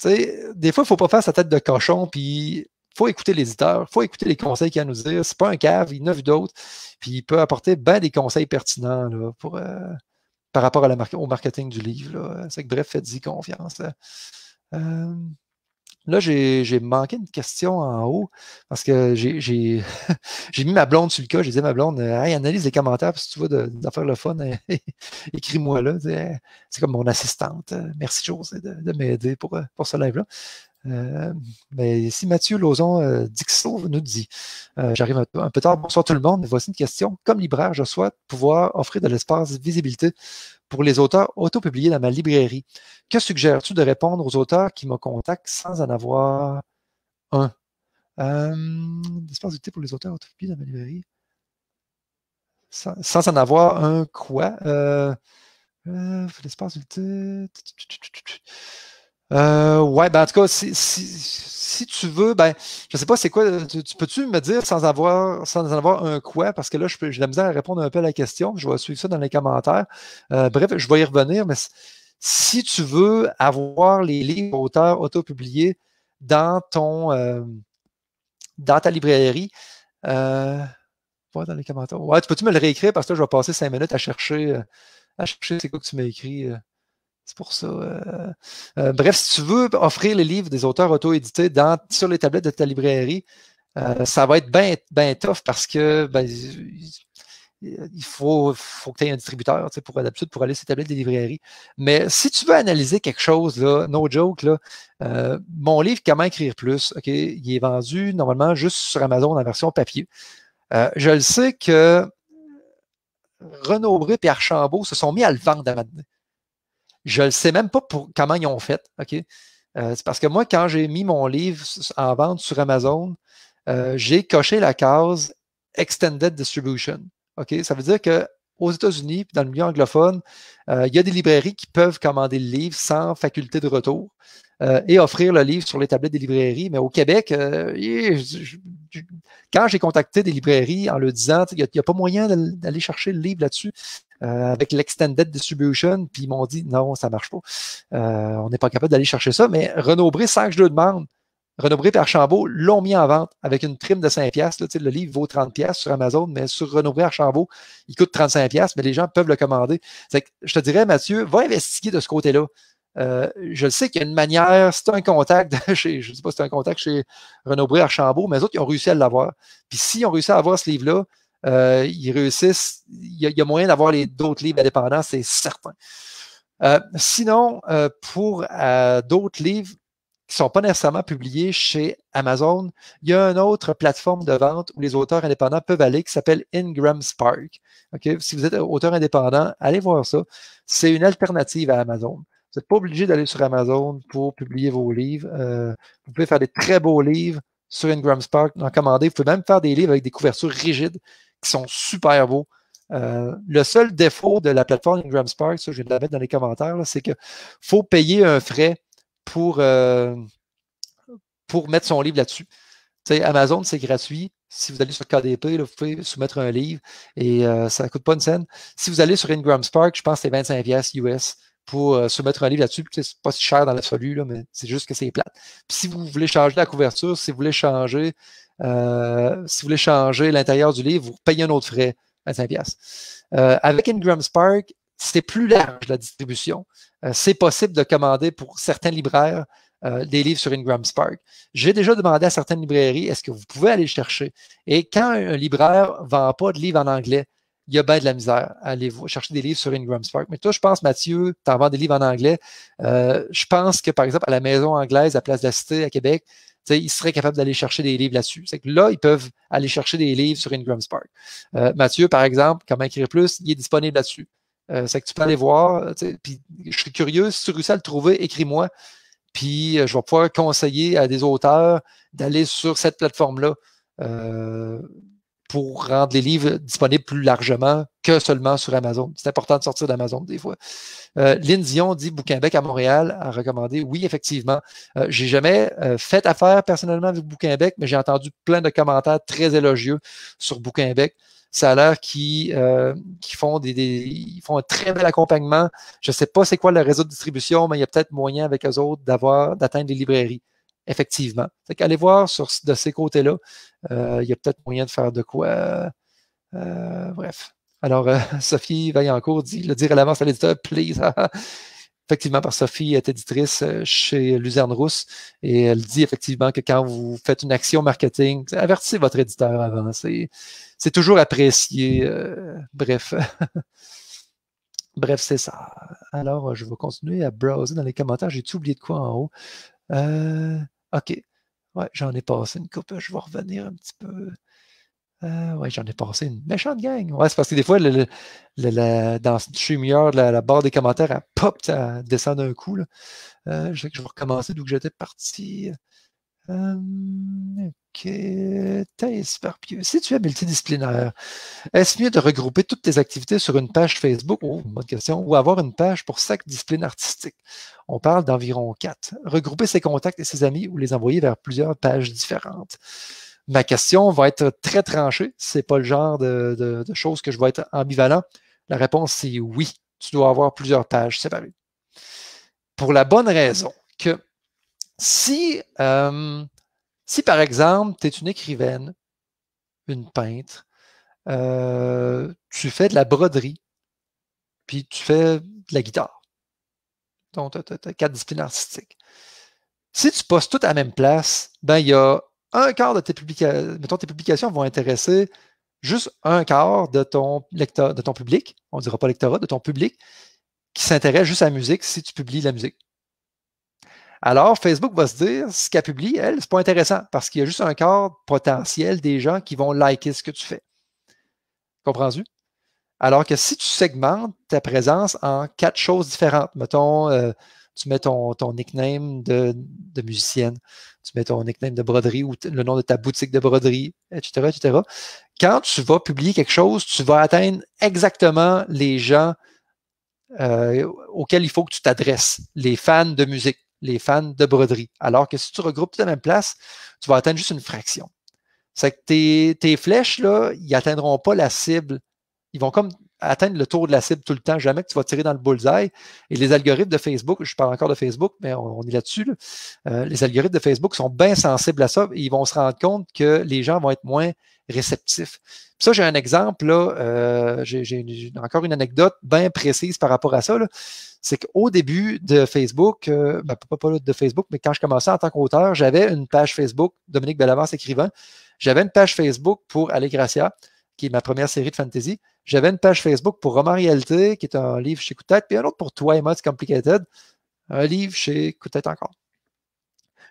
des fois, il ne faut pas faire sa tête de cochon, puis il faut écouter l'éditeur, il faut écouter les conseils qu'il a à nous dire. C'est pas un cave, il n'a vu d'autres, puis il peut apporter bien des conseils pertinents pour, euh, par rapport au marketing du livre. C'est bref, faites-y confiance. Euh, Là, j'ai manqué une question en haut parce que j'ai mis ma blonde sur le cas. J'ai dit ma blonde, euh, analyse les commentaires si tu veux d'en faire le fun, hein, écris-moi là. Hein. C'est comme mon assistante. Euh, merci, José, de, m'aider pour, euh, pour ce live-là. Euh, mais si Mathieu Lozon euh, nous dit euh, J'arrive un, peu tard, bonsoir tout le monde, voici une question. Comme libraire, je souhaite pouvoir offrir de l'espace visibilité pour les auteurs auto-publiés dans ma librairie. Que suggères-tu de répondre aux auteurs qui me contactent sans en avoir un euh, L'espace visibilité pour les auteurs auto dans ma librairie Sans, en avoir un quoi L'espace visibilité. Euh, ouais, ben en tout cas, si, tu veux, ben, je sais pas, c'est quoi, tu, peux-tu me dire sans avoir, sans avoir un quoi, parce que là, j'ai la misère à répondre un peu à la question, je vais suivre ça dans les commentaires. Euh, bref, je vais y revenir, mais si tu veux avoir les livres auteurs auto-publiés dans ton, euh, dans ta librairie, euh, ouais, dans les commentaires. Ouais, tu peux-tu me le réécrire parce que là, je vais passer cinq minutes à chercher, euh, à chercher c'est quoi que tu m'as écrit pour ça. Euh, euh, bref, si tu veux offrir les livres des auteurs auto-édités sur les tablettes de ta librairie, euh, ça va être bien ben tough parce que ben, il faut, que tu aies un distributeur pour pour aller sur les tablettes des librairies. Mais si tu veux analyser quelque chose, là, no joke, là, mon livre Comment écrire plus, ok, il est vendu normalement juste sur Amazon en version papier. je le sais que Renaud Bré et Archambault se sont mis à le vendre je ne sais même pas comment ils ont fait. OK? Euh, c'est parce que moi, quand j'ai mis mon livre en vente sur Amazon, euh, j'ai coché la case Extended Distribution. OK? Ça veut dire qu'aux États-Unis, dans le milieu anglophone, euh, il y a des librairies qui peuvent commander le livre sans faculté de retour. Euh, et offrir le livre sur les tablettes des librairies. Mais au Québec, euh, quand j'ai contacté des librairies en leur disant il n'y a, pas moyen d'aller chercher le livre là-dessus euh, avec l'extended distribution, puis ils m'ont dit non, ça marche pas. on n'est pas capable d'aller chercher ça. Mais Renaud Bré, sans que je le demande, Bré et Archambault l'ont mis en vente avec une prime de 5 pièces. Le livre vaut 30 pièces sur Amazon, mais sur Renobré et Archambault, il coûte 35 pièces, mais les gens peuvent le commander. je te dirais, Mathieu, va investiguer de ce côté-là. Euh, je sais qu'il y a une manière, c'est un contact chez, je ne sais pas si c'est un contact chez Renaud Bré Archambault, mais les autres, ont réussi à l'avoir. Puis s'ils ont réussi à avoir ce livre-là, euh, ils réussissent, il y, a, moyen d'avoir d'autres livres indépendants, c'est certain. Euh, sinon, pour d'autres livres qui ne sont pas nécessairement publiés chez Amazon, il y a une autre plateforme de vente où les auteurs indépendants peuvent aller qui s'appelle Ingram Spark. Si vous êtes auteur indépendant, allez voir ça. C'est une alternative à Amazon. Vous n'êtes pas obligé d'aller sur Amazon pour publier vos livres. Euh, vous pouvez faire des très beaux livres sur IngramSpark, Spark, en commander. Vous pouvez même faire des livres avec des couvertures rigides qui sont super beaux. Euh, le seul défaut de la plateforme IngramSpark, Spark, ça je vais la mettre dans les commentaires, c'est qu'il faut payer un frais pour, euh, pour mettre son livre là-dessus. Amazon, c'est gratuit. Si vous allez sur KDP, vous pouvez soumettre un livre et ça ne coûte pas une scène. Si vous allez sur IngramSpark, je pense que c'est 25$ US pour euh, se mettre un livre là-dessus. C'est pas si cher dans l'absolu, mais c'est juste que c'est plate. Puis si vous voulez changer la couverture, si vous voulez changer, euh, si vous voulez changer l'intérieur du livre, vous payez un autre frais à 5$. Euh, avec Ingram Spark, c'est plus large la distribution. c'est possible de commander pour certains libraires des livres sur Ingram Spark. J'ai déjà demandé à certaines librairies, est-ce que vous pouvez aller chercher? Et quand un libraire ne vend pas de livres en anglais, il y a bien de la misère Allez aller chercher des livres sur Ingram Mais toi, je pense, Mathieu, tu as des livres en anglais. Euh, je pense que, par exemple, à la Maison anglaise, à Place de la Cité, à Québec, ils seraient capables d'aller chercher des livres là-dessus. C'est que là, ils peuvent aller chercher des livres sur Ingram Spark. Euh, Mathieu, par exemple, Comment écrire plus, il est disponible là-dessus. Euh, c'est que tu peux aller voir. Puis je suis curieux, si tu réussis à le trouver, écris-moi. Puis je vais pouvoir conseiller à des auteurs d'aller sur cette plateforme-là. Euh, pour rendre les livres disponibles plus largement que seulement sur Amazon. C'est important de sortir d'Amazon des fois. Euh, Lynn dit Bouquinbec à Montréal a recommandé. Oui, effectivement. Euh, j'ai jamais euh, fait affaire personnellement avec Bouquinbec, mais j'ai entendu plein de commentaires très élogieux sur Bouquinbec. Ça a l'air qu'ils euh, font des, ils font un très bel accompagnement. Je ne sais pas c'est quoi le réseau de distribution, mais il y a peut-être moyen avec eux autres d'avoir d'atteindre les librairies effectivement. Allez voir sur, de ces côtés-là. Euh, il y a peut-être moyen de faire de quoi. Euh, bref. Alors, euh, Sophie Vaillancourt dit Le dire à l'avance à l'éditeur, please. effectivement, par Sophie est éditrice chez Luzerne Rousse et elle dit effectivement que quand vous faites une action marketing, avertissez votre éditeur avant. C'est, toujours apprécié. bref. bref, c'est ça. Alors, je vais continuer à browser dans les commentaires. J'ai tout oublié de quoi en haut. OK. Ouais, j'en ai passé une coupe. Je vais revenir un petit peu. Euh, ouais, j'en ai passé une méchante gang. Ouais, c'est parce que des fois, le, la, dans la, la barre des commentaires, elle pop, ça descend d'un coup. Euh, je sais que je vais recommencer d'où j'étais parti. Euh, si tu es multidisciplinaire, est-ce mieux de regrouper toutes tes activités sur une page Facebook? Oh, bonne question. Ou avoir une page pour chaque discipline artistique? On parle d'environ quatre. Regrouper ses contacts et ses amis ou les envoyer vers plusieurs pages différentes ma question va être très tranchée. Ce n'est pas le genre de, de, choses que je vais être ambivalent. La réponse, c'est oui. Tu dois avoir plusieurs pages séparées. Pour la bonne raison que si, euh, si par exemple, tu es une écrivaine, une peintre, euh, tu fais de la broderie, puis tu fais de la guitare. Donc, tu quatre disciplines artistiques. Si tu postes tout à la même place, ben, il y a un quart de tes publications, mettons, tes publications vont intéresser juste un quart de ton, lecteur, de ton public, on ne dira pas lectorat, de ton public, qui s'intéresse juste à la musique si tu publies la musique. Alors, Facebook va se dire, ce qu'elle publie, elle, c'est pas intéressant parce qu'il y a juste un quart potentiel des gens qui vont liker ce que tu fais. Comprends-tu? Alors que si tu segmentes ta présence en quatre choses différentes, mettons, euh, tu mets ton, ton nickname de, musicienne, tu mets ton nickname de broderie ou le nom de ta boutique de broderie, etc., etc. Quand tu vas publier quelque chose, tu vas atteindre exactement les gens euh, auxquels il faut que tu t'adresses, les fans de musique les fans de broderie. Alors que si tu regroupes tout à la même place, tu vas atteindre juste une fraction. C'est que tes, tes, flèches, là, ils n'atteindront pas la cible. Ils vont comme atteindre le tour de la cible tout le temps, jamais que tu vas tirer dans le bullseye. Et les algorithmes de Facebook, je parle encore de Facebook, mais on, est là-dessus, euh, les algorithmes de Facebook sont bien sensibles à ça et ils vont se rendre compte que les gens vont être moins réceptif. ça, j'ai un exemple, euh, j'ai encore une anecdote bien précise par rapport à ça. C'est qu'au début de Facebook, euh, ben, pas, de Facebook, mais quand je commençais en tant qu'auteur, j'avais une page Facebook, Dominique Bellavance écrivain. J'avais une page Facebook pour Allegracia qui est ma première série de fantasy. J'avais une page Facebook pour Roman Réalité, qui est un livre chez Coutette, puis un autre pour Toi et Complicated, un livre chez Coutette encore.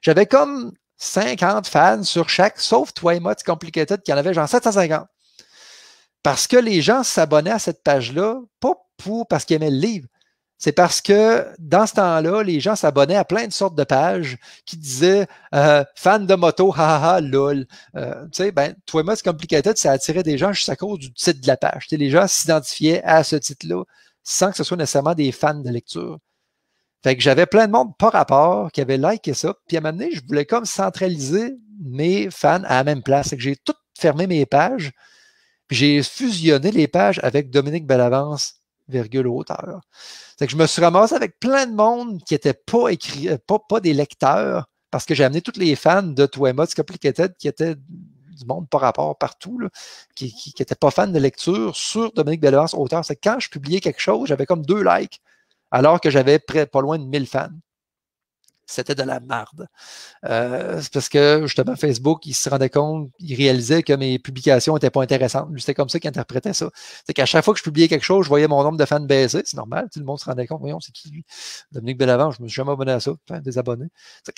J'avais comme 50 fans sur chaque, sauf Twimot Complicated, qui en avait genre 750. Parce que les gens s'abonnaient à cette page-là, pas pour parce qu'ils aimaient le livre. C'est parce que dans ce temps-là, les gens s'abonnaient à plein de sortes de pages qui disaient euh, fans de moto, haha, lol. Euh, tu sais, ben, Twimot Complicated, ça attirait des gens juste à cause du titre de la page. les gens s'identifiaient à ce titre-là sans que ce soit nécessairement des fans de lecture. Fait que j'avais plein de monde par rapport qui avait liké ça. Puis à un moment donné, je voulais comme centraliser mes fans à la même place. C'est que j'ai tout fermé mes pages. Puis j'ai fusionné les pages avec Dominique Bellavance, virgule auteur. C'est que je me suis ramassé avec plein de monde qui n'étaient pas écrit, euh, pas, pas des lecteurs, parce que j'ai amené tous les fans de Toema Complicated qui étaient du monde par rapport partout, là, qui n'étaient pas fans de lecture sur Dominique Bellavance, auteur. C'est quand je publiais quelque chose, j'avais comme deux likes alors que j'avais pas loin de 1000 fans. C'était de la marde. Euh, c'est parce que justement, Facebook, il se rendait compte, il réalisait que mes publications n'étaient pas intéressantes. C'était comme ça qu'il interprétait ça. C'est qu'à chaque fois que je publiais quelque chose, je voyais mon nombre de fans baisser. C'est normal, tout le monde se rendait compte. Voyons, c'est qui lui Dominique Belavant, je ne me suis jamais abonné à ça. Enfin, des abonnés.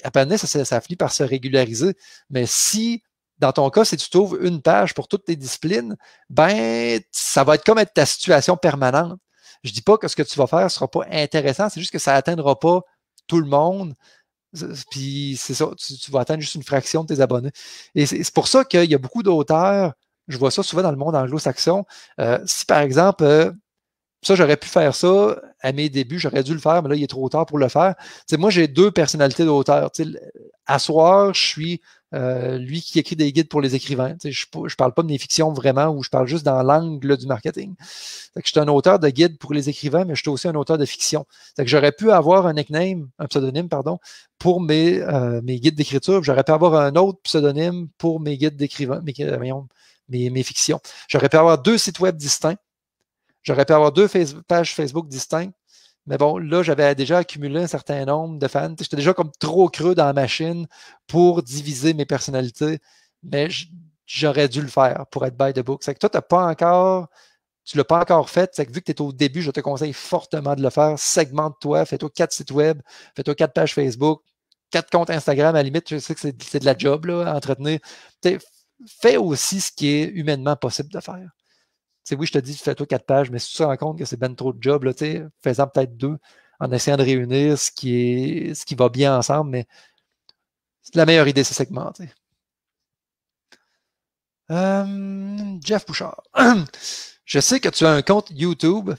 À peine, ça, ça finit par se régulariser. Mais si dans ton cas, si tu trouves une page pour toutes tes disciplines, ben, ça va être comme être ta situation permanente. Je ne dis pas que ce que tu vas faire ne sera pas intéressant, c'est juste que ça n'atteindra pas tout le monde. Puis c'est ça, tu, vas atteindre juste une fraction de tes abonnés. Et c'est pour ça qu'il y a beaucoup d'auteurs, je vois ça souvent dans le monde anglo-saxon. Euh, si par exemple, euh, ça, j'aurais pu faire ça à mes débuts, j'aurais dû le faire, mais là, il est trop tard pour le faire. moi, j'ai deux personnalités d'auteur. À soir, je suis euh, lui qui écrit des guides pour les écrivains. je parle pas de mes fictions vraiment, ou je parle juste dans l'angle du marketing. je suis un auteur de guides pour les écrivains, mais je suis aussi un auteur de fiction. j'aurais pu avoir un nickname, un pseudonyme, pardon, pour mes, euh, mes guides d'écriture. J'aurais pu avoir un autre pseudonyme pour mes guides d'écrivains, mes, mes, fictions. J'aurais pu avoir deux sites web distincts. J'aurais pu avoir deux pages Facebook distinctes. Mais bon, là, j'avais déjà accumulé un certain nombre de fans. J'étais déjà comme trop creux dans la machine pour diviser mes personnalités, mais j'aurais dû le faire pour être by the book. C'est que toi, tu n'as pas encore, tu l'as pas encore fait. C'est que vu que tu es au début, je te conseille fortement de le faire. Segmente-toi, fais-toi quatre sites web, fais-toi quatre pages Facebook, quatre comptes Instagram. À la limite, je sais que c'est de la job là, à entretenir. fais aussi ce qui est humainement possible de faire oui, je te dis, fais-toi quatre pages, mais si tu te rends compte que c'est bien trop de job, fais-en peut-être deux en essayant de réunir ce qui, est, ce qui va bien ensemble, mais c'est la meilleure idée, c'est segmenter. Euh, Jeff Bouchard, je sais que tu as un compte YouTube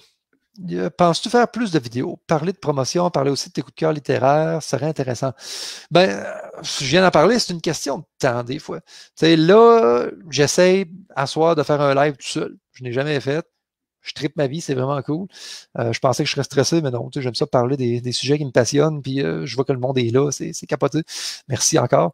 euh, penses-tu faire plus de vidéos? Parler de promotion, parler aussi de tes coups de cœur littéraires, serait intéressant. Ben, je viens d'en parler, c'est une question de temps, des fois. sais là, j'essaie à soir de faire un live tout seul. Je n'ai jamais fait. Je tripe ma vie, c'est vraiment cool. Euh, je pensais que je serais stressé, mais non, j'aime ça parler des, des, sujets qui me passionnent, puis euh, je vois que le monde est là, c'est capoté. Merci encore.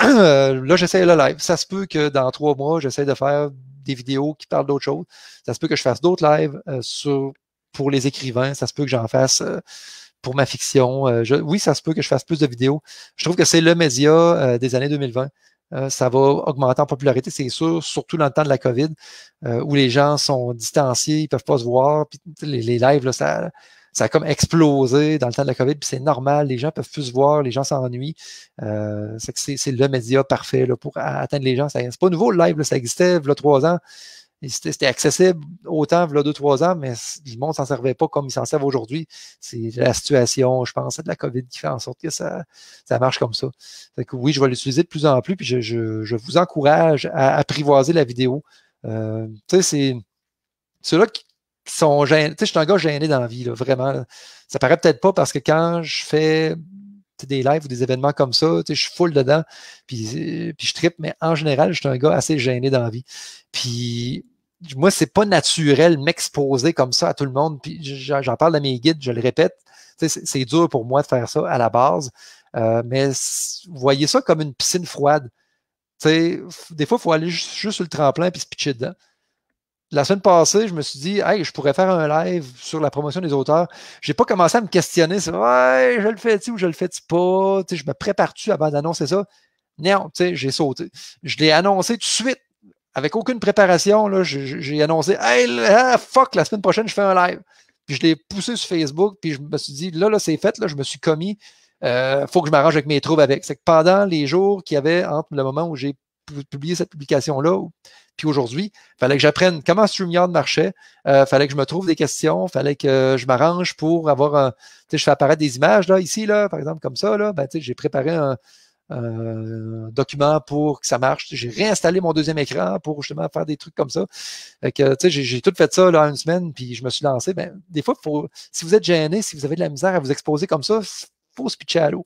là, j'essaie le live. Ça se peut que dans trois mois, j'essaie de faire des vidéos qui parlent d'autres choses. Ça se peut que je fasse d'autres lives sur pour les écrivains. Ça se peut que j'en fasse euh, pour ma fiction. Euh, oui, ça se peut que je fasse plus de vidéos. Je trouve que c'est le média euh, des années 2020. ça va augmenter en popularité, c'est sûr, surtout dans le temps de la COVID, où les gens sont distanciés, ils ne peuvent pas se voir. les, les, lives, ça, a comme explosé dans le temps de la COVID, puis c'est normal, les gens peuvent plus se voir, les gens s'ennuient. c'est le média parfait pour atteindre les gens. Ce pas nouveau le live, ça existait il y a trois ans. C'était accessible autant il a deux, trois ans, mais le monde ne s'en servait pas comme ils s'en servent aujourd'hui. C'est la situation, je pense, de la COVID qui fait en sorte que ça, ça marche comme ça. oui, je vais l'utiliser de plus en plus, puis je, vous encourage à apprivoiser la vidéo. Euh, tu sais, c'est ceux-là qui, sont gênés. Tu sais, je suis un gars gêné dans la vie, vraiment. Ça paraît peut-être pas parce que quand je fais des lives ou des événements comme ça, je suis full dedans, puis, euh, puis je trippe, mais en général, je suis un gars assez gêné dans la vie. Puis moi, c'est pas naturel m'exposer comme ça à tout le monde. Puis j'en parle à mes guides, je le répète. C'est dur pour moi de faire ça à la base. Euh, mais voyez ça comme une piscine froide. des fois, il faut aller juste, sur le tremplin et se pitcher dedans. La semaine passée, je me suis dit, hey, je pourrais faire un live sur la promotion des auteurs. Je n'ai pas commencé à me questionner ouais, je le fais-tu ou je le fais-tu pas. je me prépare-tu avant d'annoncer ça? Non, j'ai sauté. Je l'ai annoncé tout de suite avec aucune préparation, j'ai annoncé Hey, hein, fuck, la semaine prochaine, je fais un live. Puis je l'ai poussé sur Facebook, puis je me suis dit Là, là, c'est fait, là, je me suis commis. Il euh, faut que je m'arrange avec mes troubles avec. C'est que pendant les jours qu'il y avait entre le moment où j'ai publié cette publication-là, puis aujourd'hui, il fallait que j'apprenne comment StreamYard marchait, il euh, fallait que je me trouve des questions, il fallait que je m'arrange pour avoir un. Tu sais, je fais apparaître des images, là, ici, là, par exemple, comme ça, là, ben, tu sais, j'ai préparé un euh, document pour que ça marche. J'ai réinstallé mon deuxième écran pour justement faire des trucs comme ça. J'ai tout fait ça là, une semaine, puis je me suis lancé. Ben, des fois, faut, si vous êtes gêné, si vous avez de la misère à vous exposer comme ça, il faut se pitcher à l'eau.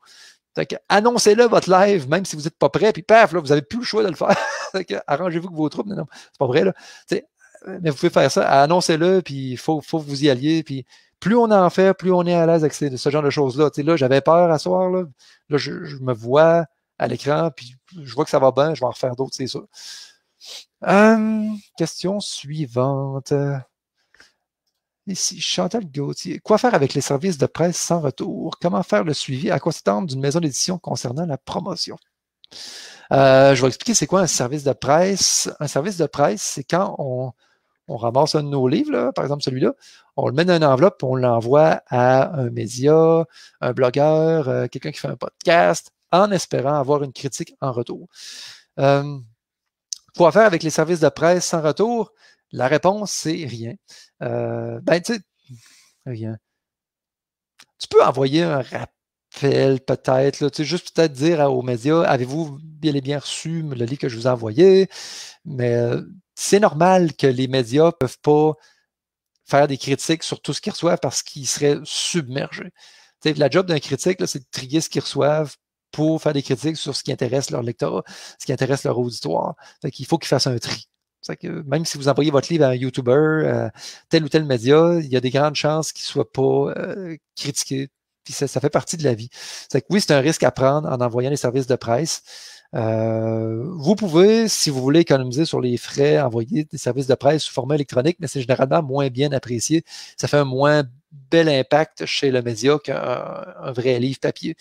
Annoncez-le votre live, même si vous n'êtes pas prêt, puis paf, là, vous n'avez plus le choix de le faire. Arrangez-vous que vos troupes. c'est pas vrai. Là. Euh, mais vous pouvez faire ça, annoncez-le, puis il faut, faut vous y alliez, puis plus on en fait, plus on est à l'aise avec ce genre de choses-là. Tu sais, là, j'avais peur à soir. Là, je, me vois à l'écran, puis je vois que ça va bien, je vais en refaire d'autres, c'est sûr. Euh, question suivante. Ici, Chantal Gauthier. Quoi faire avec les services de presse sans retour? Comment faire le suivi? À quoi s'attendre d'une maison d'édition concernant la promotion? Euh, je vais expliquer c'est quoi un service de presse. Un service de presse, c'est quand on, on ramasse un de nos livres, par exemple celui-là, on le met dans une enveloppe, on l'envoie à un média, un blogueur, euh, quelqu'un qui fait un podcast, en espérant avoir une critique en retour. Euh, pour quoi faire avec les services de presse sans retour? La réponse, c'est rien. Euh, ben, tu sais, rien. Tu peux envoyer un rappel, peut-être, tu juste peut-être dire aux médias, avez-vous bien et bien reçu le livre que je vous ai envoyé? Mais c'est normal que les médias ne peuvent pas faire des critiques sur tout ce qu'ils reçoivent parce qu'ils seraient submergés. la job d'un critique, c'est de trier ce qu'ils reçoivent pour faire des critiques sur ce qui intéresse leur lecteur, ce qui intéresse leur auditoire. Fait Il faut qu'ils fassent un tri. Que même si vous envoyez votre livre à un YouTuber, euh, tel ou tel média, il y a des grandes chances qu'il ne soit pas euh, critiqué. Puis ça, fait partie de la vie. Que oui, c'est un risque à prendre en envoyant les services de presse euh, vous pouvez, si vous voulez économiser sur les frais, envoyés des services de presse sous format électronique, mais c'est généralement moins bien apprécié. Ça fait un moins bel impact chez le média qu'un vrai livre papier.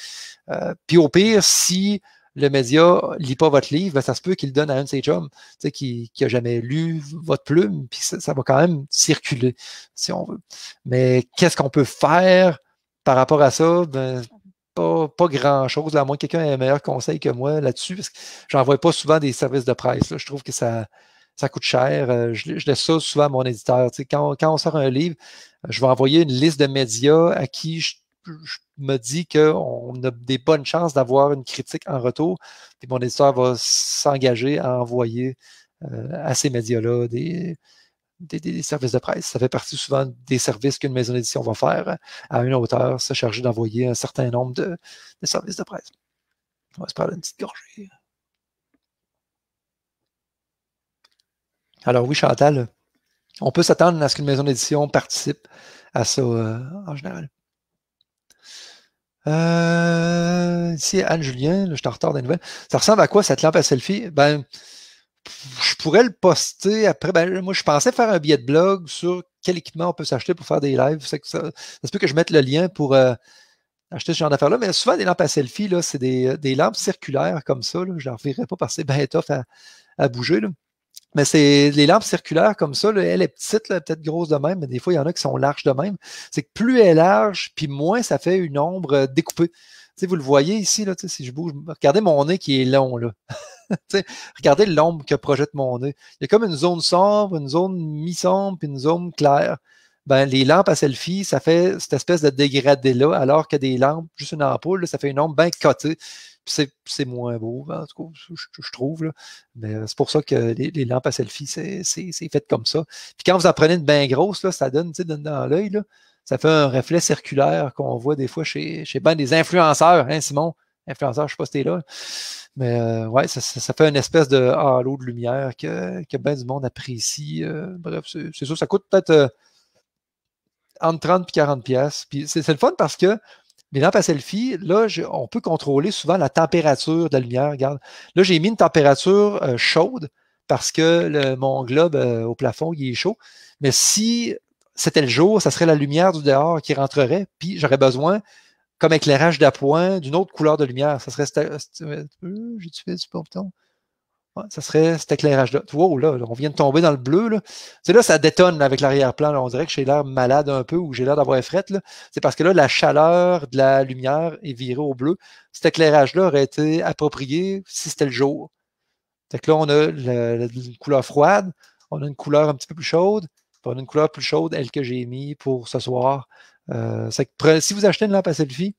Euh, puis au pire, si le média lit pas votre livre, ben, ça se peut qu'il le donne à un de ses sais, qui a jamais lu votre plume, puis ça, va quand même circuler, si on veut. Mais qu'est-ce qu'on peut faire par rapport à ça? Ben, pas, grand-chose, à moins que quelqu'un ait un meilleur conseil que moi là-dessus, parce que j'envoie pas souvent des services de presse. Je trouve que ça, ça coûte cher. Euh, je, laisse ça souvent à mon éditeur. quand, quand, on sort un livre, je vais envoyer une liste de médias à qui je, me dis qu'on a des bonnes chances d'avoir une critique en retour. Puis mon éditeur va s'engager à envoyer euh, à ces médias-là des, des, services de presse. Ça fait partie souvent des services qu'une maison d'édition va faire à une hauteur, se charger d'envoyer un certain nombre de, services de presse. On va se prendre une petite gorgée. Alors oui, Chantal, on peut s'attendre à ce qu'une maison d'édition participe à ça euh, en général. Euh, ici, Anne Julien, je suis en retard des nouvelles. Ça ressemble à quoi cette lampe à selfie? Ben, je pourrais le poster après. Ben, moi, je pensais faire un billet de blog sur quel équipement on peut s'acheter pour faire des lives. Ça, se peut que je mette le lien pour euh, acheter ce genre d'affaires-là. Mais souvent, des lampes à selfie, c'est des, lampes circulaires comme ça. Je ne reverrai pas parce que c'est bien à, bouger. Mais c'est les lampes circulaires comme ça, elle est petite, peut-être grosse de même, mais des fois, il y en a qui sont larges de même. C'est que plus elle est large, puis moins ça fait une ombre euh, découpée vous le voyez ici, là, si je bouge, regardez mon nez qui est long. Là. regardez l'ombre que projette mon nez. Il y a comme une zone sombre, une zone mi-sombre, puis une zone claire. Ben, les lampes à selfie, ça fait cette espèce de dégradé-là, alors que des lampes, juste une ampoule, ça fait une ombre bien cotée. C'est moins beau, en tout cas, je, trouve. Mais euh, c'est pour ça que les, lampes à selfie, c'est fait comme ça. Puis quand vous en prenez une bien grosse, là, ça donne dans l'œil ça fait un reflet circulaire qu'on voit des fois chez, chez ben des influenceurs, hein, Simon? Influenceur, je sais pas si tu es là. Mais euh, ouais, ça, fait une espèce de halo de lumière que, ben du monde apprécie. Euh, bref, c'est sûr, ça coûte peut-être euh, entre 30 et 40 pièces. Puis c'est le fun parce que les lampes à selfie, là, on peut contrôler souvent la température de la lumière. Regarde, là, j'ai mis une température chaude parce que mon globe au plafond, il est chaud. Mais si c'était le jour, ça serait la lumière du dehors qui rentrerait, puis j'aurais besoin, comme éclairage d'appoint, d'une autre couleur de lumière. Ça serait. Euh, ça serait cet éclairage-là. Wow, là, on vient de tomber dans le bleu. Là. C'est là, ça détonne avec l'arrière-plan. Là. On dirait que j'ai l'air malade un peu ou j'ai l'air d'avoir frette. C'est parce que là, la chaleur de la lumière est virée au bleu. Cet éclairage-là aurait été approprié si c'était le jour. Fait là, on a une couleur froide, on a une couleur un petit peu plus chaude, une couleur plus chaude, elle que j'ai mis pour ce soir. Euh, si vous achetez une lampe à selfie,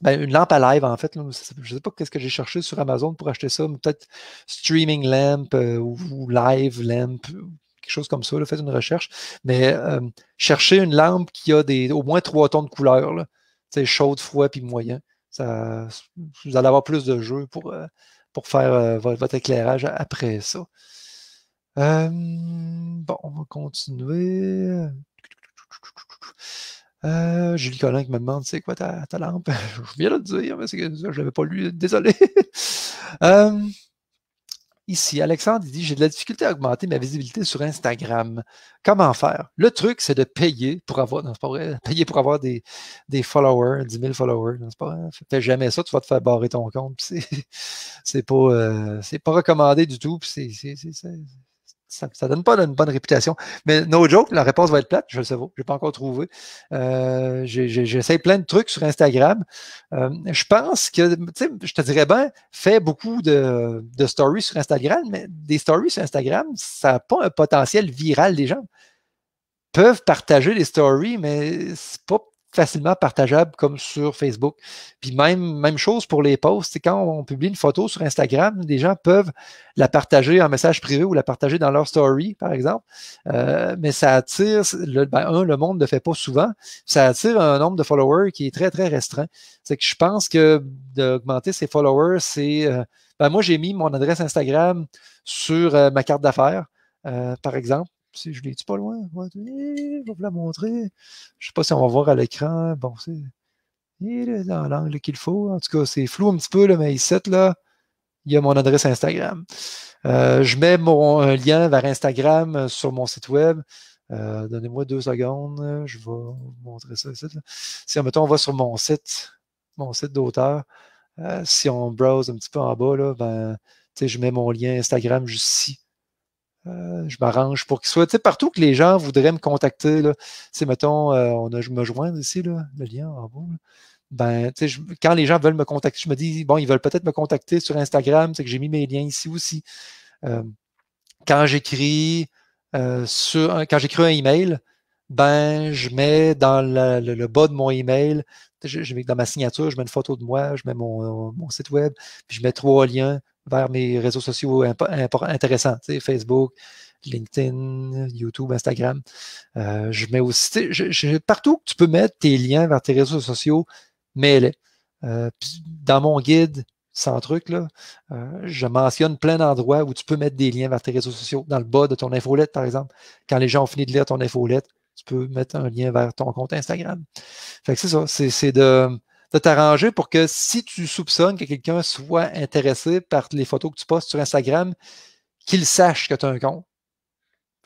ben, une lampe à live, en fait. je ne sais pas qu'est-ce que j'ai cherché sur Amazon pour acheter ça, peut-être streaming lamp euh, ou live lamp, quelque chose comme ça. faites une recherche. Mais euh, cherchez une lampe qui a des, au moins trois tons de couleurs, chaude, froid puis moyen. vous allez avoir plus de jeu pour, pour faire votre, éclairage après ça bon, on va continuer. Euh, Julie Collin qui me demande c'est quoi ta, lampe Je viens de le dire, mais c'est que je ne l'avais pas lu, désolé. ici, Alexandre il dit J'ai de la difficulté à augmenter ma visibilité sur Instagram. Comment faire Le truc, c'est de payer pour avoir, non, payer pour avoir des, followers, 10 000 followers. Non, pas fais jamais ça, tu vas te faire barrer ton compte. C'est pas, euh, pas recommandé du tout ça ne donne pas une bonne réputation. Mais no joke, la réponse va être plate, je le sais pas, pas encore trouvé. Euh, J'essaie plein de trucs sur Instagram. Euh, je pense que, tu sais, je te dirais bien, fais beaucoup de, stories sur Instagram, mais des stories sur Instagram, ça n'a pas un potentiel viral des gens. Peuvent partager les stories, mais c'est pas facilement partageable comme sur Facebook. Puis même, même chose pour les posts. Quand on publie une photo sur Instagram, des gens peuvent la partager en message privé ou la partager dans leur story, par exemple. Euh, mais ça attire, le, ben, un, le monde ne le fait pas souvent. Ça attire un nombre de followers qui est très, très restreint. C'est que je pense que d'augmenter ses followers, c'est... Euh, ben, moi, j'ai mis mon adresse Instagram sur euh, ma carte d'affaires, par exemple si je l'ai pas loin, eh, je vais vous la montrer. Je sais pas si on va voir à l'écran. Bon, c'est. Il est dans l'angle qu'il faut. En tout cas, c'est flou un petit peu, là, mais là, il y a mon adresse Instagram. Euh, je mets mon lien vers Instagram euh, sur mon site web. Euh, donnez-moi deux secondes. Je vais vous montrer ça ici. Si, on va sur mon site, mon site d'auteur, si on browse un petit peu en bas, là, ben, je mets mon lien Instagram juste ici. Euh, je m'arrange pour qu'il soit. partout que les gens voudraient me contacter, c'est, mettons, euh, on a, je me joins ici, le lien en Ben, quand les gens veulent me contacter, je me dis, bon, ils veulent peut-être me contacter sur Instagram, c'est que j'ai mis mes liens ici aussi. Euh, quand j'écris sur, quand j'écris un email, ben, je mets dans le, bas de mon email, je, dans ma signature, je mets une photo de moi, je mets mon, mon site web, puis je mets trois liens vers mes réseaux sociaux intéressants, Facebook, LinkedIn, YouTube, Instagram. Euh, je mets aussi, partout que tu peux mettre tes liens vers tes réseaux sociaux, mets-les. Euh, dans mon guide, sans truc, là, euh, je mentionne plein d'endroits où tu peux mettre des liens vers tes réseaux sociaux. Dans le bas de ton infolette, par exemple, quand les gens ont fini de lire ton infolette, tu peux mettre un lien vers ton compte Instagram. Fait que c'est ça, c'est de de t'arranger pour que si tu soupçonnes que quelqu'un soit intéressé par les photos que tu postes sur Instagram, qu'il sache que tu as un compte.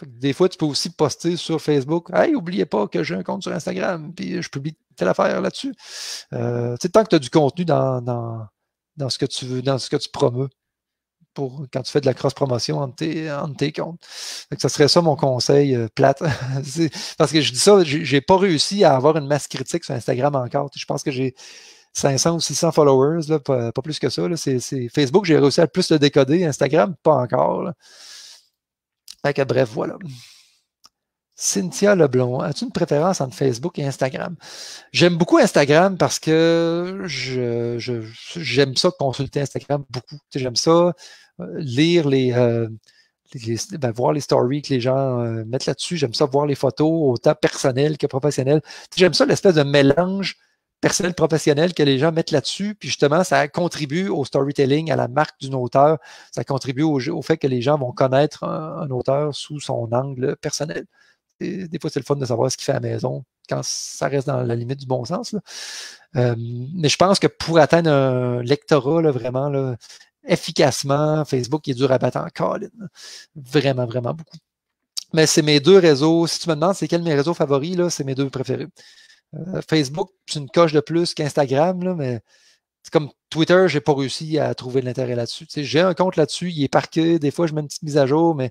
Des fois, tu peux aussi poster sur Facebook Hey, oubliez pas que j'ai un compte sur Instagram, puis je publie telle affaire là-dessus. Euh, tant que tu as du contenu dans, dans, dans, ce que tu veux, dans ce que tu promeus quand tu fais de la cross-promotion entre tes, comptes. Donc, ça serait ça mon conseil plat. Euh, plate. parce que je dis ça, j'ai pas réussi à avoir une masse critique sur Instagram encore. Je pense que j'ai 500 ou 600 followers, là, pas, plus que ça. C'est Facebook, j'ai réussi à plus le décoder. Instagram, pas encore. bref, voilà. Cynthia Leblon, as-tu une préférence entre Facebook et Instagram? J'aime beaucoup Instagram parce que j'aime ça consulter Instagram beaucoup. J'aime ça euh, lire les, euh, ben, voir les stories que les gens euh, mettent là-dessus. J'aime ça voir les photos, autant personnelles que professionnelles. J'aime ça l'espèce de mélange personnel professionnel que les gens mettent là-dessus. Puis justement, ça contribue au storytelling, à la marque d'une auteur. Ça contribue au, fait que les gens vont connaître un, auteur sous son angle personnel. des fois, c'est le fun de savoir ce qu'il fait à la maison quand ça reste dans la limite du bon sens. mais je pense que pour atteindre un lectorat là, vraiment là, efficacement. Facebook est dur à battre en colline. Vraiment, vraiment beaucoup. Mais c'est mes deux réseaux. Si tu me demandes c'est quels mes réseaux favoris, c'est mes deux préférés. Euh, Facebook, c'est une coche de plus qu'Instagram, mais c'est comme Twitter, j'ai pas réussi à trouver de l'intérêt là-dessus. j'ai un compte là-dessus, il est parqué. Des fois, je mets une petite mise à jour, mais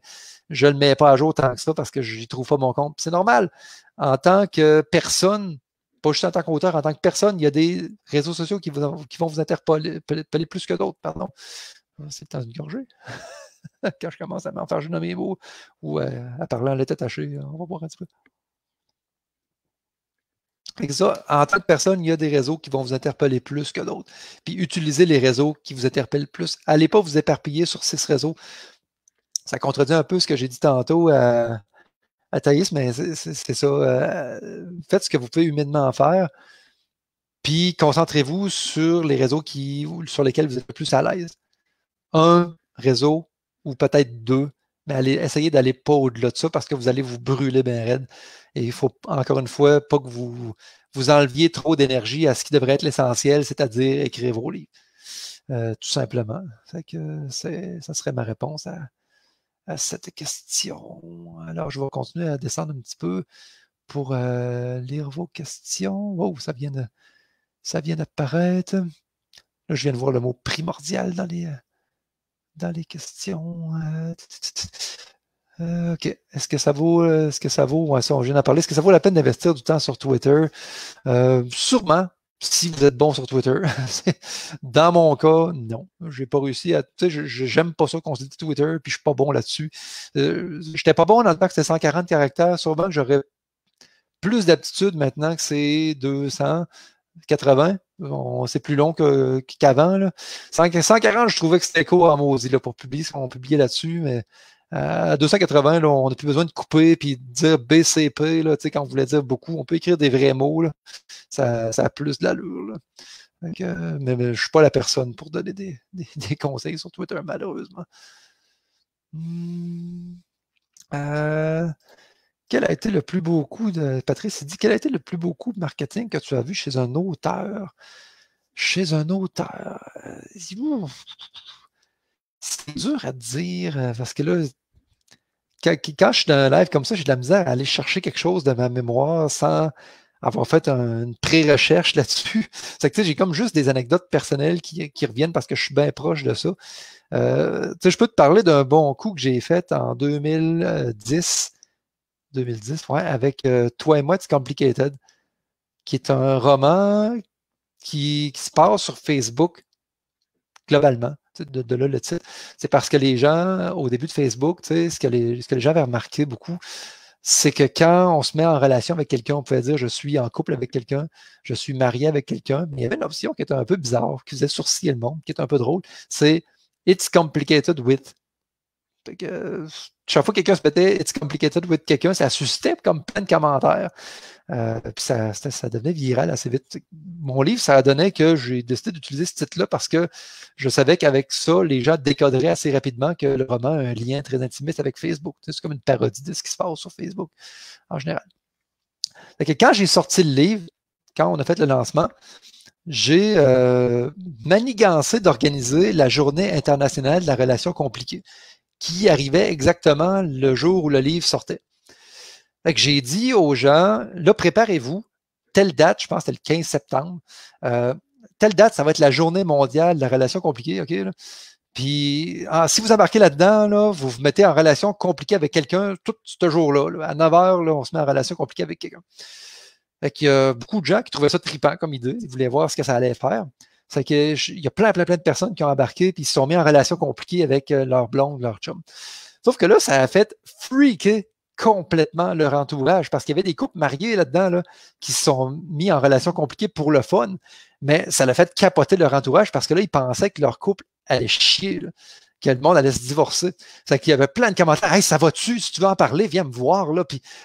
je ne le mets pas à jour tant que ça parce que je n'y trouve pas mon compte. C'est normal. En tant que personne, pas juste en tant qu'auteur, en tant que personne, il y a des réseaux sociaux qui, vont vous interpeller plus que d'autres, pardon. Ah, c'est temps une gorgée. Quand je commence à m'en faire je mes mots ou euh, à, parler en lettres hein, on va voir un petit peu. en tant que personne, il y a des réseaux qui vont vous interpeller plus que d'autres. Puis utilisez les réseaux qui vous interpellent plus. Allez pas vous éparpiller sur six réseaux. Ça contredit un peu ce que j'ai dit tantôt à, euh, Thaïs, mais c'est ça. Euh, faites ce que vous pouvez humainement faire, puis concentrez-vous sur les réseaux qui, sur lesquels vous êtes le plus à l'aise. Un réseau ou peut-être deux, mais allez, essayez d'aller pas au-delà de ça parce que vous allez vous brûler bien raide. Et il faut, encore une fois, pas que vous vous enleviez trop d'énergie à ce qui devrait être l'essentiel, c'est-à-dire écrire vos livres. Euh, tout simplement. Que ça serait ma réponse à, à cette question. Alors, je vais continuer à descendre un petit peu pour euh, lire vos questions. Oh, ça vient ça vient d'apparaître. Là, je viens de voir le mot primordial dans les, euh, dans les questions. Hein. Euh, OK. Est-ce que ça vaut, ce que ça vaut, on vient d'en parler, est-ce que ça vaut la peine d'investir du temps sur Twitter? sûrement, si vous êtes bon sur Twitter. Dans mon cas, non. J'ai pas réussi à. Tu sais, j'aime pas ça qu'on se dit Twitter, puis je suis pas bon là-dessus. Je euh, J'étais pas bon dans le temps que c'était 140 caractères. Sûrement que j'aurais plus d'aptitude maintenant que c'est 280. C'est plus long qu'avant. 140, je trouvais que c'était court à maudit là, pour publier ce qu'on publiait là-dessus, mais euh, à 280, on n'a plus besoin de couper puis de dire BCP. quand on voulait dire beaucoup, on peut écrire des vrais mots. Ça, ça, a plus de l'allure. Euh, mais, je ne suis pas la personne pour donner des, conseils sur Twitter, malheureusement. Hmm. Euh, quel a été le plus beau coup de. Patrice, dit quel a été le plus beau coup de marketing que tu as vu chez un auteur Chez un auteur. c'est dur à dire parce que là, quand, je suis dans un live comme ça, j'ai de la misère à aller chercher quelque chose de ma mémoire sans avoir fait une pré-recherche là-dessus. C'est que j'ai comme juste des anecdotes personnelles qui, reviennent parce que je suis bien proche de ça. Euh, je peux te parler d'un bon coup que j'ai fait en 2010. 2010, ouais, avec euh, Toi et moi, It's Complicated, qui est un roman qui se passe sur Facebook globalement de, là le titre, c'est parce que les gens, au début de Facebook, ce que, les, ce que les gens avaient remarqué beaucoup, c'est que quand on se met en relation avec quelqu'un, on pouvait dire je suis en couple avec quelqu'un, je suis marié avec quelqu'un, mais il y avait une option qui était un peu bizarre, qui faisait sourciller le monde, qui était un peu drôle, c'est It's complicated with chaque fois que quelqu'un se mettait It's complicated with quelqu'un, ça suscitait comme plein de commentaires. Euh, puis ça, devenait viral assez vite. Mon livre, ça a donné que j'ai décidé d'utiliser ce titre-là parce que je savais qu'avec ça, les gens décoderaient assez rapidement que le roman a un lien très intimiste avec Facebook. C'est comme une parodie de ce qui se passe sur Facebook en général. quand j'ai sorti le livre, quand on a fait le lancement, j'ai euh, manigancé d'organiser la journée internationale de la relation compliquée qui arrivait exactement le jour où le livre sortait. j'ai dit aux gens, là, préparez-vous, telle date, je pense que c'était le 15 septembre, euh, telle date, ça va être la journée mondiale de la relation compliquée, OK? Puis, ah, si vous embarquez là-dedans, là, vous vous mettez en relation compliquée avec quelqu'un tout ce jour-là. à 9 h, on se met en relation compliquée avec quelqu'un. Fait y a beaucoup de gens qui trouvaient ça tripant comme idée. Ils voulaient voir ce que ça allait faire. C'est qu'il y a plein, plein, plein de personnes qui ont embarqué puis ils se sont mis en relation compliquée avec euh, leur blonde, leur chum. Sauf que là, ça a fait freaker complètement leur entourage parce qu'il y avait des couples mariés là-dedans là, qui se sont mis en relation compliquée pour le fun, mais ça l'a fait capoter leur entourage parce que là, ils pensaient que leur couple allait chier, que le monde allait se divorcer. C'est qu'il y avait plein de commentaires. Hey, ça va-tu? Si tu veux en parler, viens me voir. Là.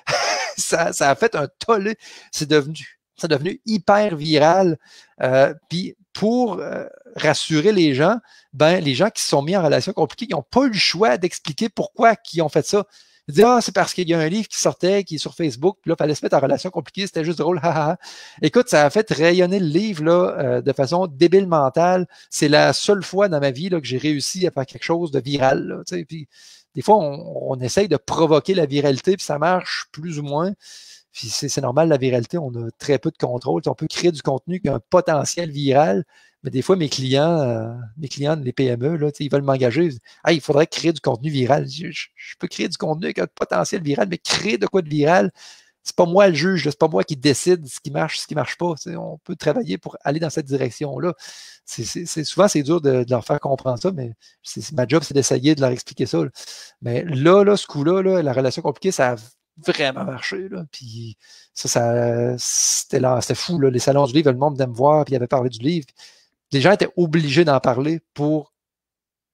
ça, ça a fait un tollé. C'est devenu, devenu hyper viral. Euh, puis pour euh, rassurer les gens, ben, les gens qui sont mis en relation compliquée, ils n'ont pas le choix d'expliquer pourquoi ils ont fait ça. Ils ah, c'est parce qu'il y a un livre qui sortait, qui est sur Facebook, puis là, il fallait se mettre en relation compliquée, c'était juste drôle, Écoute, ça a fait rayonner le livre là, euh, de façon débile mentale. C'est la seule fois dans ma vie là, que j'ai réussi à faire quelque chose de viral. puis, des fois, on, on, essaye de provoquer la viralité, puis ça marche plus ou moins. Puis c'est normal, la viralité, on a très peu de contrôle. on peut créer du contenu qui a un potentiel viral, mais des fois, mes clients, euh, mes clients, les PME, ils veulent m'engager. Ah, il faudrait créer du contenu viral. Je, peux créer du contenu qui a un potentiel viral, mais créer de quoi de viral, c'est pas moi le juge, c'est pas moi qui décide ce qui marche, ce qui marche pas. on peut travailler pour aller dans cette direction-là. souvent, c'est dur de, leur faire comprendre ça, mais c'est ma job, c'est d'essayer de leur expliquer ça. Mais là, là ce coup-là, là, la relation compliquée, ça a vraiment marché. Là. Puis ça, c'était, là, fou. Là. Les salons du livre, le monde venait me voir, puis il avait parlé du livre. Les gens étaient obligés d'en parler pour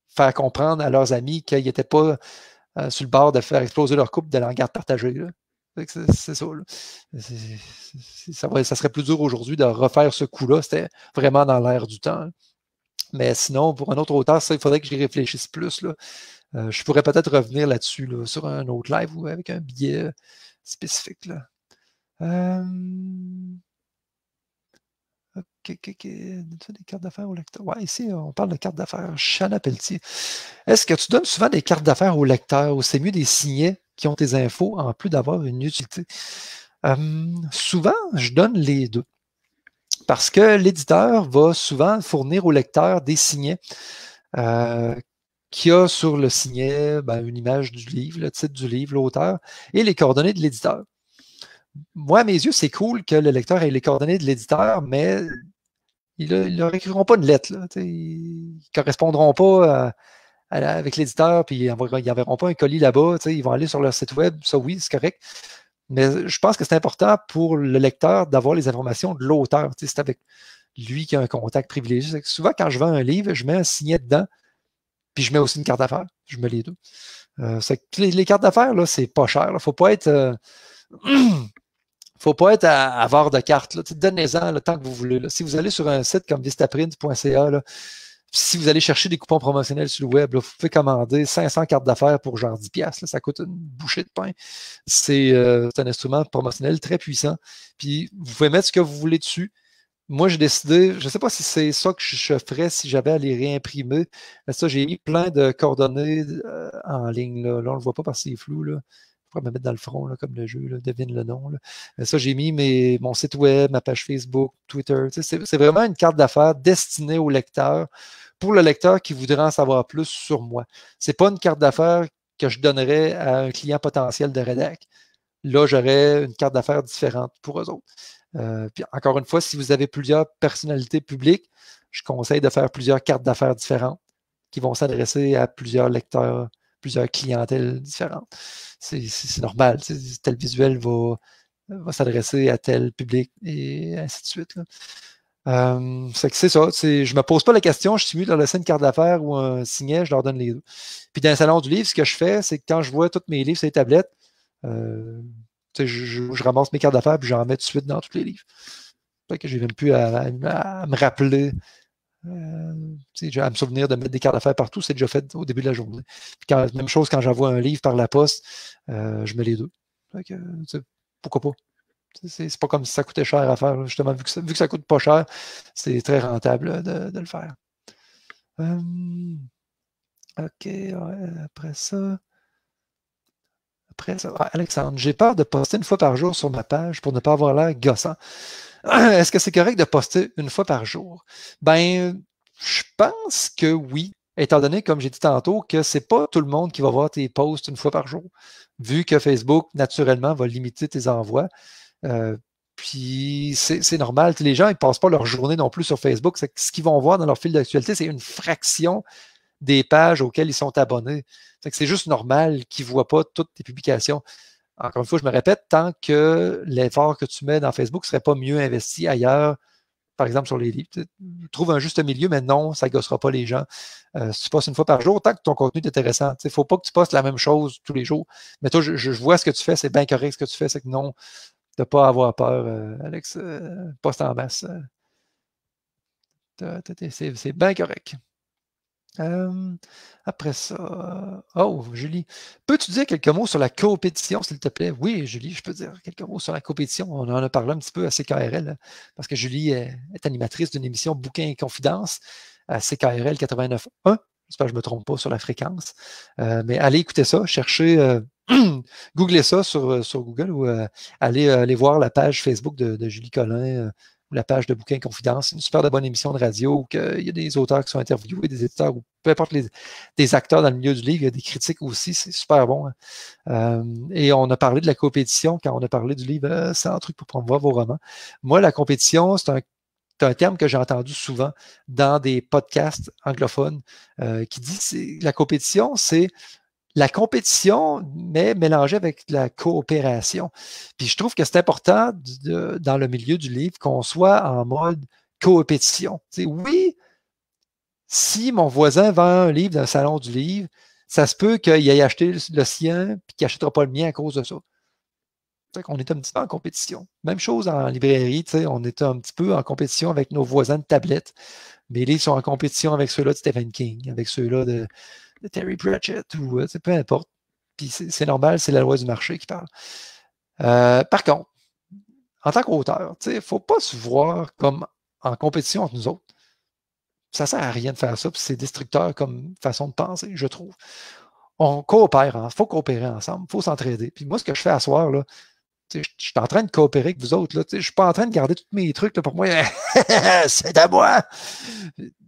faire comprendre à leurs amis qu'ils n'étaient pas euh, sur le bord de faire exploser leur couple de l'engarde partagée. C'est, ça. ça, serait plus dur aujourd'hui de refaire ce coup-là. C'était vraiment dans l'air du temps. Hein. Mais sinon, pour un autre auteur, ça, il faudrait que j'y réfléchisse plus. Là. Euh, je pourrais peut-être revenir là-dessus sur un autre live ou avec un billet euh, spécifique. Là. Euh... ok. Des cartes d'affaires au lecteur. Ouais, ici, on parle de cartes d'affaires. Chana Pelletier. Est-ce que tu donnes souvent des cartes d'affaires au lecteur ou c'est mieux des signets qui ont tes infos en plus d'avoir une utilité? Hum, souvent, je donne les deux. Parce que l'éditeur va souvent fournir au lecteur des signets euh, qui a sur le signet ben, une image du livre, le titre du livre, l'auteur et les coordonnées de l'éditeur. Moi, à mes yeux, c'est cool que le lecteur ait les coordonnées de l'éditeur, mais ils ne leur écriront pas une lettre. ils ne correspondront pas euh, avec l'éditeur, puis ils n'enverront pas un colis là-bas. Ils vont aller sur leur site web. Ça, oui, c'est correct. Mais je pense que c'est important pour le lecteur d'avoir les informations de l'auteur. C'est avec lui qui a un contact privilégié. Souvent, quand je vends un livre, je mets un signet dedans puis je mets aussi une carte d'affaires. Je mets les deux. Euh, les, cartes d'affaires, là, c'est pas cher. ne Faut pas être. Euh, faut pas être avoir de cartes. Donnez-en le temps que vous voulez. Si vous allez sur un site comme vistaprint.ca, si vous allez chercher des coupons promotionnels sur le web, vous pouvez commander 500 cartes d'affaires pour genre 10 piastres. Ça coûte une bouchée de pain. Euh, c'est un instrument promotionnel très puissant. Puis vous pouvez mettre ce que vous voulez dessus moi, j'ai décidé, je ne sais pas si c'est ça que je ferais si j'avais à les réimprimer, ça, j'ai mis plein de coordonnées euh, en ligne. Là, on ne le voit pas parce qu'il c'est flou. Là. Je pourrais me mettre dans le front, là, comme le jeu, là, devine le nom. Euh, ça, j'ai mis mes, mon site web, ma page Facebook, Twitter. c'est vraiment une carte d'affaires destinée au lecteur, pour le lecteur qui voudrait en savoir plus sur moi. Ce n'est pas une carte d'affaires que je donnerais à un client potentiel de Redac. Là, j'aurais une carte d'affaires différente pour eux autres. Euh, puis encore une fois, si vous avez plusieurs personnalités publiques, je conseille de faire plusieurs cartes d'affaires différentes qui vont s'adresser à plusieurs lecteurs, plusieurs clientèles différentes. C'est normal. Tel visuel va, s'adresser à tel public et ainsi de suite. Euh, c'est ça. Je me pose pas la question, je suis dans le une carte d'affaires ou un signet, je leur donne les deux. Puis dans le salon du livre, ce que je fais, c'est que quand je vois tous mes livres sur les tablettes, euh, je, ramasse mes cartes d'affaires puis j'en mets tout de suite dans tous les livres. Je que même plus à, me rappeler, euh, à me souvenir de mettre des cartes d'affaires partout, c'est déjà fait au début de la journée. même chose quand j'envoie un livre par la poste, euh, je mets les deux. pourquoi pas? C'est pas comme si ça coûtait cher à faire. Justement, vu que ça, ne coûte pas cher, c'est très rentable de, le faire. Euh, OK, après ça. Alexandre, j'ai peur de poster une fois par jour sur ma page pour ne pas avoir l'air gossant. Est-ce que c'est correct de poster une fois par jour? Ben, je pense que oui, étant donné, comme j'ai dit tantôt, que c'est pas tout le monde qui va voir tes posts une fois par jour, vu que Facebook, naturellement, va limiter tes envois. Euh, puis c'est normal. Les gens, ne passent pas leur journée non plus sur Facebook. Ce qu'ils vont voir dans leur fil d'actualité, c'est une fraction des pages auxquelles ils sont abonnés. C'est juste normal qu'ils ne voient pas toutes tes publications. Encore une fois, je me répète, tant que l'effort que tu mets dans Facebook ne serait pas mieux investi ailleurs, par exemple sur les livres, trouve un juste milieu, mais non, ça ne gossera pas les gens. Euh, si tu postes une fois par jour, tant que ton contenu est intéressant, il ne faut pas que tu postes la même chose tous les jours. Mais toi, je, vois ce que tu fais, c'est bien correct ce que tu fais, c'est que non, de ne pas avoir peur, euh, Alex, euh, poste en masse. c'est bien correct après ça. Oh, Julie. Peux-tu dire quelques mots sur la compétition, s'il te plaît? Oui, Julie, je peux dire quelques mots sur la compétition. On en a parlé un petit peu à CKRL, hein, parce que Julie est, animatrice d'une émission Bouquin et Confidence à CKRL 89.1. J'espère que je ne me trompe pas sur la fréquence. mais allez écouter ça, cherchez, googlez ça sur, Google ou allez, voir la page Facebook de, de Julie Collin la page de Bouquin Confidence. C'est une super bonne émission de radio où il y a des auteurs qui sont interviewés, des éditeurs ou peu importe les des acteurs dans le milieu du livre, il y a des critiques aussi, c'est super bon. Hein. Euh, et on a parlé de la compétition quand on a parlé du livre euh, C'est un truc pour promouvoir vos romans. Moi, la compétition, c'est un terme que j'ai entendu souvent dans des podcasts anglophones euh, qui dit la compétition, c'est la compétition, mais mélangée avec la coopération. Puis je trouve que c'est important dans le milieu du livre qu'on soit en mode coopétition. oui, si mon voisin vend un livre dans le salon du livre, ça se peut qu'il aille acheter le sien puis qu'il n'achètera pas le mien à cause de ça. On est un petit peu en compétition. Même chose en librairie, on est un petit peu en compétition avec nos voisins de tablette. Mes livres sont en compétition avec ceux-là de Stephen King, avec ceux-là de Terry Pratchett ou euh, c'est peu importe. Puis c'est normal, c'est la loi du marché qui parle. Euh, par contre, en tant qu'auteur, il ne faut pas se voir comme en compétition entre nous autres. Ça ne sert à rien de faire ça, puis c'est destructeur comme façon de penser, je trouve. On coopère, il faut coopérer ensemble, il faut s'entraider. Puis moi, ce que je fais à soir, là, je suis en train de coopérer avec vous autres. Je ne suis pas en train de garder tous mes trucs pour moi. c'est à moi.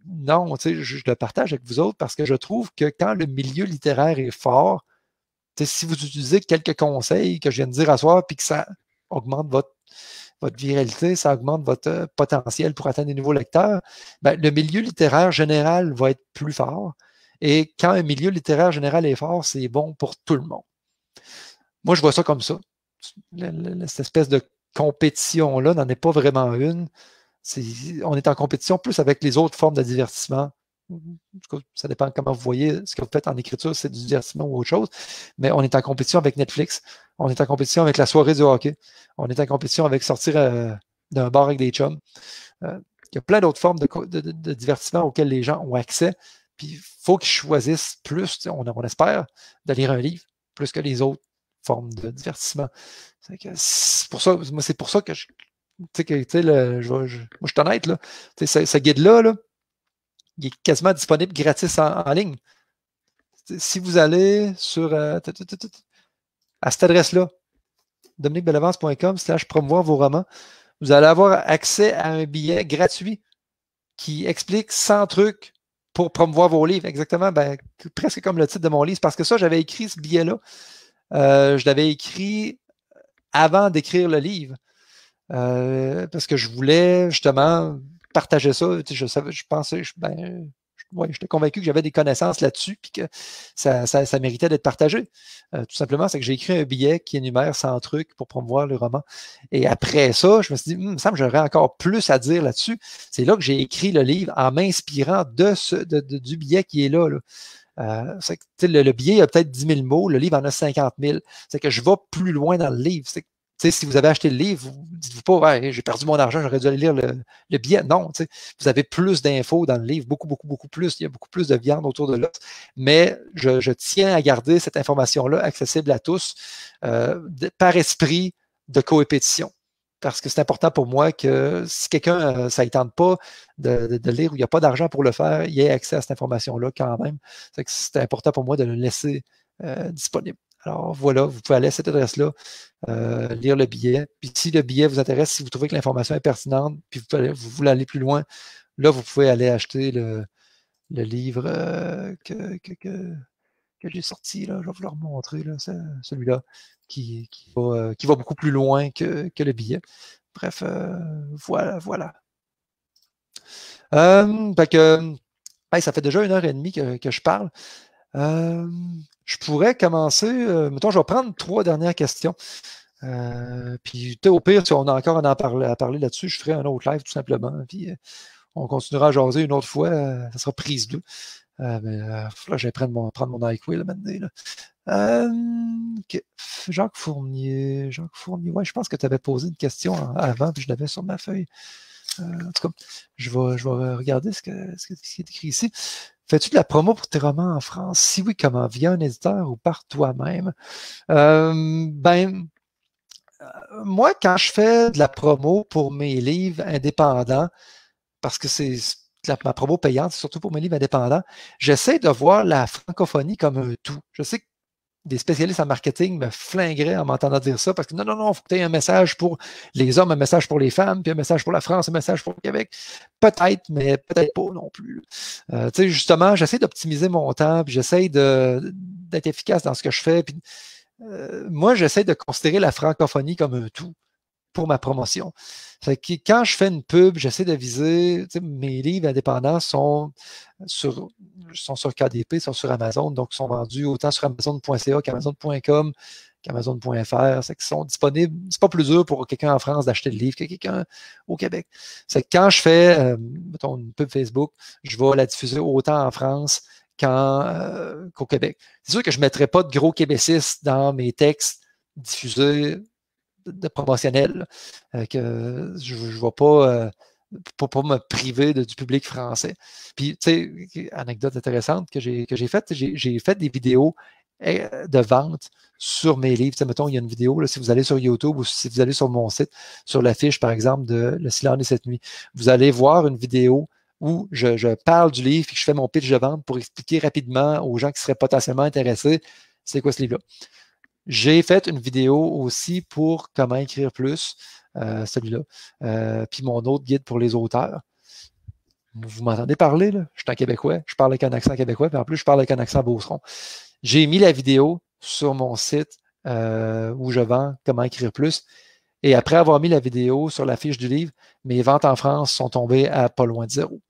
Non, je le partage avec vous autres parce que je trouve que quand le milieu littéraire est fort, si vous utilisez quelques conseils que je viens de dire à soi, puis que ça augmente votre, viralité, ça augmente votre euh, potentiel pour atteindre des nouveaux lecteurs, ben, le milieu littéraire général va être plus fort. Et quand un milieu littéraire général est fort, c'est bon pour tout le monde. Moi, je vois ça comme ça cette espèce de compétition-là n'en est pas vraiment une. on est en compétition plus avec les autres formes de divertissement. ça dépend comment vous voyez ce que vous faites en écriture, c'est du divertissement ou autre chose. Mais on est en compétition avec Netflix. On est en compétition avec la soirée du hockey. On est en compétition avec sortir euh, d'un bar avec des chums. Euh, il y a plein d'autres formes de, divertissement auxquelles les gens ont accès. Puis il faut qu'ils choisissent plus, on, on espère, de lire un livre plus que les autres forme de divertissement. C'est pour ça, moi, c'est pour ça que je. Tu sais, le, moi, je suis honnête, là. ce, guide-là, il est quasiment disponible gratis en, ligne. Si vous allez sur. Euh, à cette adresse-là, dominiquebelavancecom slash promouvoir vos romans, vous allez avoir accès à un billet gratuit qui explique 100 trucs pour promouvoir vos livres. Exactement, ben, presque comme le titre de mon livre, parce que ça, j'avais écrit ce billet-là euh, je l'avais écrit avant d'écrire le livre. Euh, parce que je voulais justement partager ça. Je, je pensais, ben, j'étais convaincu que j'avais des connaissances là-dessus et que ça, méritait d'être partagé. Euh, tout simplement, c'est que j'ai écrit un billet qui énumère 100 trucs pour promouvoir le roman. Et après ça, je me suis dit, il hum, me semble que j'aurais encore plus à dire là-dessus. C'est là que j'ai écrit le livre en m'inspirant de, du billet qui est là. Euh, le, le, billet a peut-être 10 000 mots, le livre en a 50 000. C'est que je vais plus loin dans le livre. si vous avez acheté le livre, vous dites pas, ouais j'ai perdu mon argent, j'aurais dû aller lire le, le billet. Non, vous avez plus d'infos dans le livre, beaucoup, beaucoup, beaucoup plus. Il y a beaucoup plus de viande autour de l'autre, Mais je, tiens à garder cette information-là accessible à tous euh, par esprit de coépétition parce que c'est important pour moi que si quelqu'un, euh, ça ne tente pas de, lire ou il n'y a pas d'argent pour le faire, il ait accès à cette information-là quand même. C'est important pour moi de le laisser euh, disponible. Alors voilà, vous pouvez aller à cette adresse-là, euh, lire le billet. Puis si le billet vous intéresse, si vous trouvez que l'information est pertinente, puis vous, vous, voulez aller plus loin, là, vous pouvez aller acheter le, livre que, j'ai sorti. Je vais vous le remontrer, celui-là qui, euh, qui, va, beaucoup plus loin que, que le billet. Bref, euh, voilà, voilà. Euh, que, ça fait déjà une heure et demie que, je parle. je pourrais commencer. mettons, je vais prendre trois dernières questions. puis au pire, si on a encore à, en parler, à parler là-dessus, je ferai un autre live tout simplement. Puis on continuera à jaser une autre fois. ça sera prise d'eux mais euh, ben, euh, je vais prendre mon, prendre mon le maintenant. Euh, Jacques Fournier. Jacques Fournier, ouais, je pense que tu avais posé une question avant, puis je l'avais sur ma feuille. en tout cas, je vais, je regarder ce, que, ce, qui est écrit ici. Fais-tu de la promo pour tes romans en France? Si oui, comment? Via un éditeur ou par toi-même? ben, moi, quand je fais de la promo pour mes livres indépendants, parce que c'est ma promo payante, surtout pour mes livres indépendants, j'essaie de voir la francophonie comme un tout. Je sais que des spécialistes en marketing me flingueraient en m'entendant dire ça parce que non, non, non, il faut que tu aies un message pour les hommes, un message pour les femmes, puis un message pour la France, un message pour le Québec. Peut-être, mais peut-être pas non plus. Euh, tu sais, justement, j'essaie d'optimiser mon temps, puis j'essaie d'être efficace dans ce que je fais. Euh, moi, j'essaie de considérer la francophonie comme un tout pour ma promotion. quand je fais une pub, j'essaie de d'aviser, mes livres indépendants sont sur, sont sur KDP, sont sur Amazon, donc sont vendus autant sur Amazon.ca qu'Amazon.com, qu'Amazon.fr, c'est qu'ils sont disponibles. C'est pas plus dur pour quelqu'un en France d'acheter le livre que quelqu'un au Québec. C'est quand je fais, euh, mettons, une pub Facebook, je vais la diffuser autant en France euh, qu'au Québec. C'est sûr que je ne mettrai pas de gros québécistes dans mes textes diffusés de promotionnel. Euh, que je ne vais pas euh, me priver du public français. Puis, tu sais, anecdote intéressante que j'ai, faite, j'ai, fait des vidéos eh, de vente sur mes livres. T'sais, mettons, il y a une vidéo, si vous allez sur YouTube ou si vous allez sur mon site, sur l'affiche, par exemple, de Le silence de cette nuit, vous allez voir une vidéo où je, je, parle du livre et que je fais mon pitch de vente pour expliquer rapidement aux gens qui seraient potentiellement intéressés c'est quoi ce livre-là. J'ai fait une vidéo aussi pour comment écrire plus, euh, celui-là, euh, puis mon autre guide pour les auteurs. Vous m'entendez parler, là? Je suis un Québécois, je parle avec un accent québécois, puis en plus, je parle avec un accent beauceron. J'ai mis la vidéo sur mon site euh, où je vends comment écrire plus. Et après avoir mis la vidéo sur la fiche du livre, mes ventes en France sont tombées à pas loin de zéro.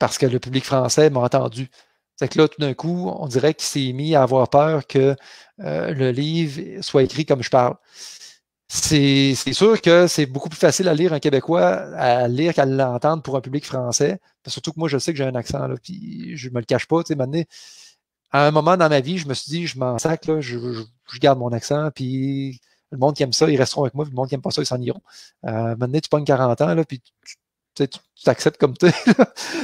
Parce que le public français m'a entendu. C'est que là, tout d'un coup, on dirait qu'il s'est mis à avoir peur que euh, le livre soit écrit comme je parle. C'est sûr que c'est beaucoup plus facile à lire un Québécois, à lire qu'à l'entendre pour un public français. Surtout que moi, je sais que j'ai un accent, là, puis je me le cache pas. maintenant, à un moment dans ma vie, je me suis dit, je m'en sac, je, garde mon accent, puis le monde qui aime ça, ils resteront avec moi, puis le monde qui aime pas ça, ils s'en iront. Euh, maintenant, tu pognes 40 ans, là, puis tu t'acceptes comme tu es.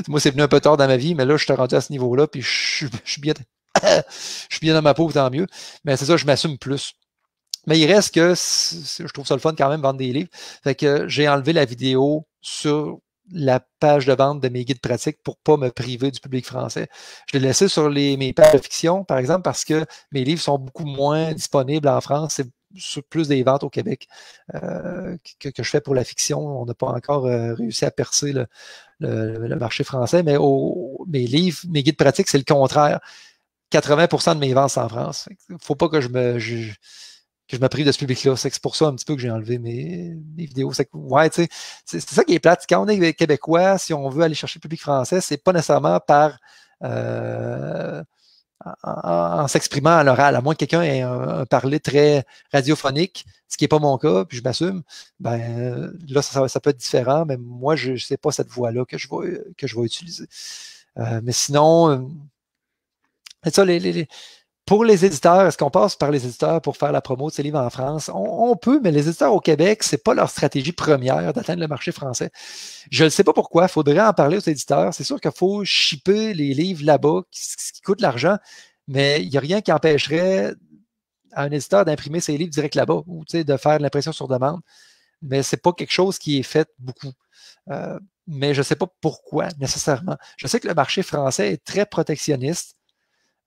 Moi, c'est venu un peu tard dans ma vie, mais là, je suis rendu à ce niveau-là, puis je, suis bien, dans ma peau, tant mieux. Mais c'est ça, je m'assume plus. Mais il reste que je trouve ça le fun quand même vendre des livres. Fait que j'ai enlevé la vidéo sur la page de vente de mes guides pratiques pour ne pas me priver du public français. Je l'ai laissé sur les, mes pages de fiction, par exemple, parce que mes livres sont beaucoup moins disponibles en France. C'est sur plus des ventes au Québec euh, que, je fais pour la fiction. On n'a pas encore euh, réussi à percer le, marché français, mais mes livres, mes guides pratiques, c'est le contraire. 80 de mes ventes sont en France. Il ne faut pas que je me. que je de ce public-là. C'est pour ça un petit peu que j'ai enlevé mes, vidéos. C'est ça qui est plate. Quand on est québécois, si on veut aller chercher le public français, c'est pas nécessairement par euh, en, s'exprimant à l'oral, à moins que quelqu'un ait un, parler très radiophonique, ce qui n'est pas mon cas, puis je m'assume, ben là, ça, ça, peut être différent, mais moi, je ne sais pas cette voix là que je vais, que je vais utiliser. Euh, mais sinon, euh, ça, les, pour les éditeurs, est-ce qu'on passe par les éditeurs pour faire la promo de ces livres en France? On, peut, mais les éditeurs au Québec, ce n'est pas leur stratégie première d'atteindre le marché français. Je ne sais pas pourquoi. Il faudrait en parler aux éditeurs. C'est sûr qu'il faut shipper les livres là-bas, ce qui coûte de l'argent, mais il n'y a rien qui empêcherait un éditeur d'imprimer ses livres direct là-bas ou de faire de l'impression sur demande. Mais ce n'est pas quelque chose qui est fait beaucoup. Euh, mais je ne sais pas pourquoi nécessairement. Je sais que le marché français est très protectionniste.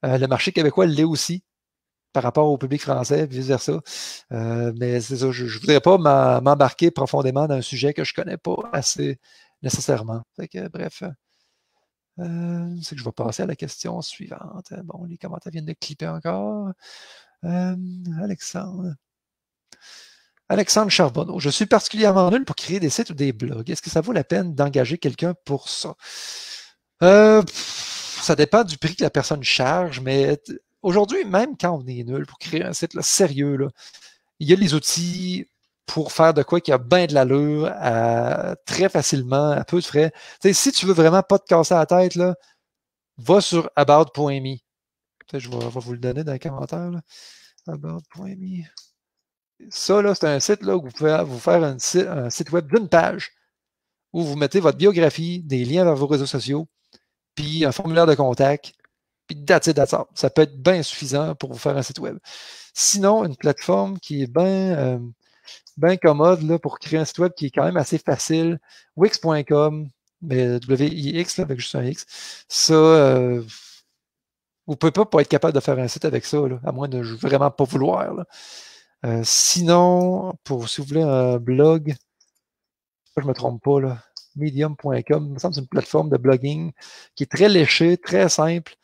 Euh, le marché québécois l'est aussi par rapport au public français, vice-versa. Euh, mais c'est je ne voudrais pas m'embarquer profondément dans un sujet que je ne connais pas assez nécessairement. bref, euh, que je vais passer à la question suivante. Bon, les commentaires viennent de clipper encore. Alexandre. Alexandre Charbonneau, je suis particulièrement nul pour créer des sites ou des blogs. Est-ce que ça vaut la peine d'engager quelqu'un pour ça? Euh, ça dépend du prix que la personne charge, mais aujourd'hui, même quand on est nul, pour créer un site là, sérieux, il y a les outils pour faire de quoi qui a bien de l'allure très facilement, à peu de frais. si tu veux vraiment pas te casser la tête, là, va sur about.me. Peut-être je vais, vous le donner dans les commentaires. About.me. Ça, c'est un site là, où vous pouvez vous faire un site web d'une page où vous mettez votre biographie, des liens vers vos réseaux sociaux, puis un formulaire de contact, puis that's it, Ça peut être bien suffisant pour vous faire un site web. Sinon, une plateforme qui est bien euh, commode là, pour créer un site web qui est quand même assez facile, wix.com, mais W-I-X, avec juste un X. Ça, euh, vous ne pouvez pas, pas, être capable de faire un site avec ça, à moins de vraiment pas vouloir. Euh, sinon, pour si vous voulez un blog, je ne me trompe pas, là, medium.com. c'est une plateforme de blogging qui est très léchée, très simple.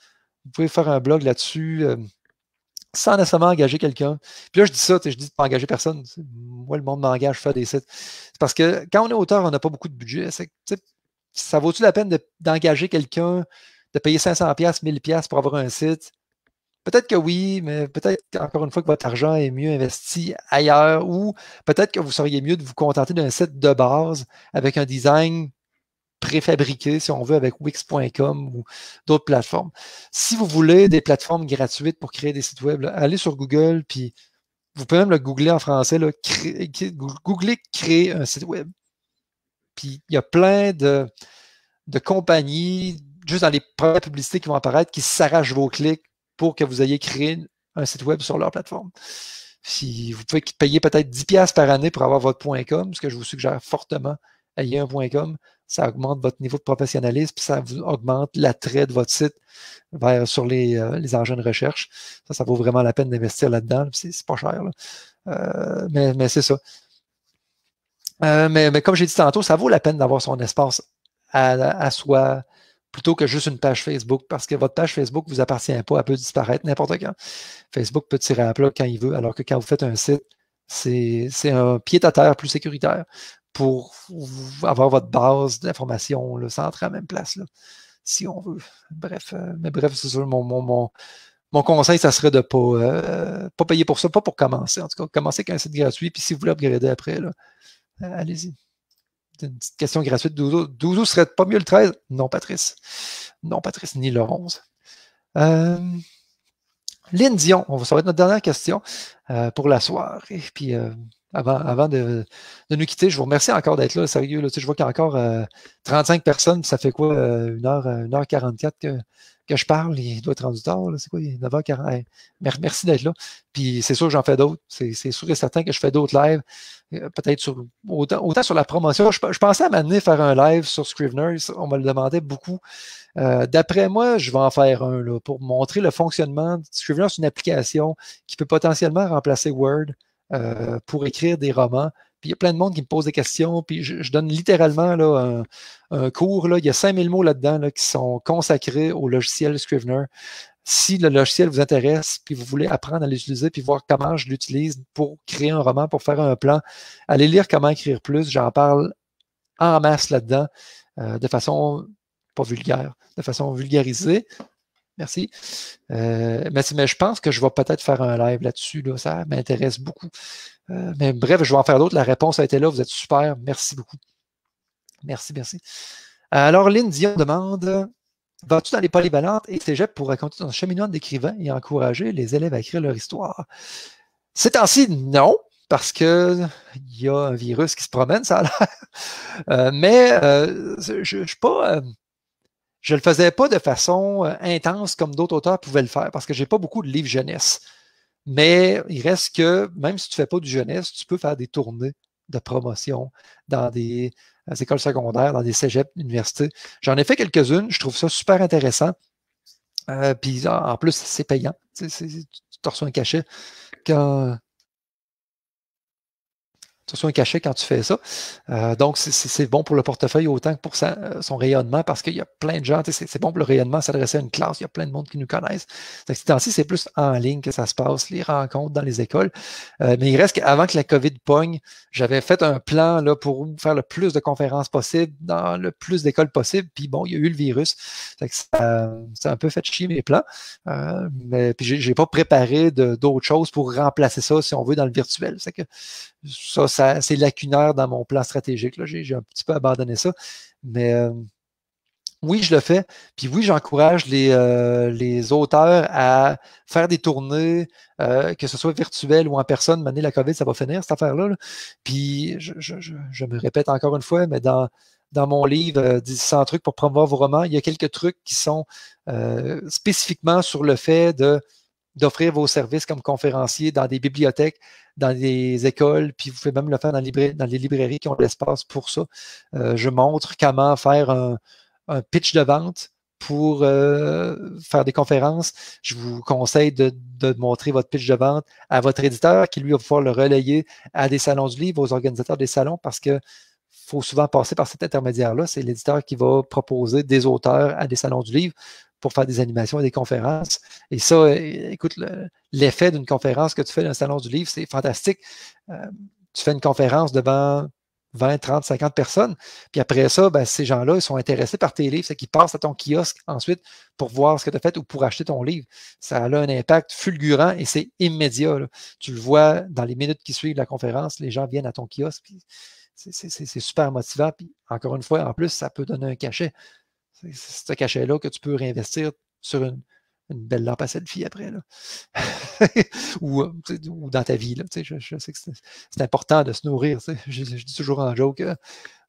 Vous pouvez faire un blog là-dessus euh, sans nécessairement engager quelqu'un. Puis là, je dis ça, je dis de pas engager personne. Moi, le monde m'engage, je fais des sites. C'est parce que quand on est auteur, on n'a pas beaucoup de budget. Ça vaut-tu la peine d'engager quelqu'un, de payer 500$, 1000$ pour avoir un site? Peut-être que oui, mais peut-être encore une fois que votre argent est mieux investi ailleurs ou peut-être que vous seriez mieux de vous contenter d'un site de base avec un design préfabriqué, si on veut, avec Wix.com ou d'autres plateformes. Si vous voulez des plateformes gratuites pour créer des sites web, allez sur Google, puis vous pouvez même le googler en français, là, créer, googler créer un site web. Puis il y a plein de, de compagnies, juste dans les premières publicités qui vont apparaître, qui s'arrachent vos clics, pour que vous ayez créé un site web sur leur plateforme. Si vous pouvez payer peut-être 10$ par année pour avoir votre point .com, ce que je vous suggère fortement, ayez un point .com, ça augmente votre niveau de professionnalisme, ça augmente l'attrait de votre site sur euh, les, engins de recherche. Ça, ça vaut vraiment la peine d'investir là-dedans. C'est, pas cher, euh, mais, c'est ça. Euh, mais, comme j'ai dit tantôt, ça vaut la peine d'avoir son espace à, à soi, plutôt que juste une page Facebook, parce que votre page Facebook ne vous appartient pas, elle peut disparaître n'importe quand. Facebook peut tirer à plat quand il veut, alors que quand vous faites un site, c'est un pied à terre plus sécuritaire pour avoir votre base d'informations centre à la même place, là, si on veut. Bref, euh, mais bref, c'est sûr, mon, mon, mon, conseil, ça serait de ne euh, pas, payer pour ça, pas pour commencer. En tout cas, commencer avec un site gratuit, puis si vous voulez upgrader après, euh, allez-y une petite question gratuite. 12 12 serait pas mieux le 13? Non, Patrice. Non, Patrice, ni le 11. Euh, Lynn Dion, ça va être notre dernière question euh, pour la soirée. Puis euh, avant, de, nous quitter, je vous remercie encore d'être là, sérieux. je vois qu'il y a encore 35 personnes. Ça fait quoi, 1 heure 44 que, que je parle? Il doit être rendu tard. C'est quoi, 9h40? merci d'être là. Puis c'est sûr que j'en fais d'autres. C'est sûr et certain que je fais d'autres lives. Euh, peut-être autant, sur la promotion. Je, pensais à m'amener faire un live sur Scrivener. On me le demandait beaucoup. Euh, d'après moi, je vais en faire un là, pour montrer le fonctionnement. Scrivener, c'est une application qui peut potentiellement remplacer Word euh, pour écrire des romans. Puis il y a plein de monde qui me pose des questions. Puis je, donne littéralement là, un, cours. Là. Il y a 5000 mots là-dedans qui sont consacrés au logiciel Scrivener si le logiciel vous intéresse, puis vous voulez apprendre à l'utiliser, puis voir comment je l'utilise pour créer un roman, pour faire un plan, allez lire Comment écrire plus. J'en parle en masse là-dedans, euh, de façon pas vulgaire, de façon vulgarisée. Merci. Euh, mais, je pense que je vais peut-être faire un live là-dessus. ça m'intéresse beaucoup. Euh, mais bref, je vais en faire d'autres. La réponse a été là. Vous êtes super. Merci beaucoup. Merci, merci. Alors, Lynn Dion demande Vas-tu dans les polyvalentes et cégeps pour raconter ton cheminement d'écrivain et encourager les élèves à écrire leur histoire? Ces temps-ci, non, parce qu'il y a un virus qui se promène, ça a l'air. Euh, mais euh, je ne euh, je, le faisais pas de façon intense comme d'autres auteurs pouvaient le faire, parce que je n'ai pas beaucoup de livres jeunesse. Mais il reste que, même si tu ne fais pas du jeunesse, tu peux faire des tournées de promotion dans des des écoles secondaires, dans des cégeps, universités. J'en ai fait quelques-unes. Je trouve ça super intéressant. Euh, puis en plus, c'est payant. Tu, sais, tu reçois un cachet quand, sois un cachet quand tu fais ça. Euh, donc, c'est bon pour le portefeuille autant que pour euh, son rayonnement parce qu'il y a plein de gens. C'est bon pour le rayonnement, s'adresser à une classe. Il y a plein de monde qui nous connaissent. Donc, ces temps-ci, c'est plus en ligne que ça se passe, les rencontres dans les écoles. Euh, mais il reste qu'avant que la COVID pogne, j'avais fait un plan là, pour faire le plus de conférences possible dans le plus d'écoles possible. Puis bon, il y a eu le virus. c'est ça, a un peu fait chier mes plans. Euh, mais puis, j'ai pas préparé d'autres choses pour remplacer ça, si on veut, dans le virtuel. C'est que ça, c'est lacunaire dans mon plan stratégique. J'ai un petit peu abandonné ça. Mais euh, oui, je le fais. Puis oui, j'encourage les, euh, auteurs à faire des tournées, euh, que ce soit virtuel ou en personne. Maintenant, la COVID, ça va finir, cette affaire-là. Puis je, me répète encore une fois, mais dans, dans mon livre 100 trucs pour promouvoir vos romans, il y a quelques trucs qui sont spécifiquement sur le fait de d'offrir vos services comme conférencier dans des bibliothèques, dans des écoles, puis vous pouvez même le faire dans, les librairies qui ont l'espace pour ça. Euh, je montre comment faire un, pitch de vente pour euh, faire des conférences. Je vous conseille de, montrer votre pitch de vente à votre éditeur qui, lui, va pouvoir le relayer à des salons du livre, aux organisateurs des salons, parce que faut souvent passer par cet intermédiaire-là. C'est l'éditeur qui va proposer des auteurs à des salons du livre pour faire des animations et des conférences. Et ça, euh, écoute, l'effet d'une conférence que tu fais dans le salon du livre, c'est fantastique. Euh, tu fais une conférence devant 20, 30, 50 personnes. Puis après ça, ben, ces gens-là, ils sont intéressés par tes livres, c'est qu'ils passent à ton kiosque ensuite pour voir ce que tu as fait ou pour acheter ton livre. Ça a un impact fulgurant et c'est immédiat. Tu le vois dans les minutes qui suivent la conférence, les gens viennent à ton kiosque. C'est super motivant. Puis encore une fois, en plus, ça peut donner un cachet. C'est ce cachet-là que tu peux réinvestir sur une, belle lampe à selfie après, euh, ou, dans ta vie. je, sais que c'est important de se nourrir. Je, dis toujours en joke, euh,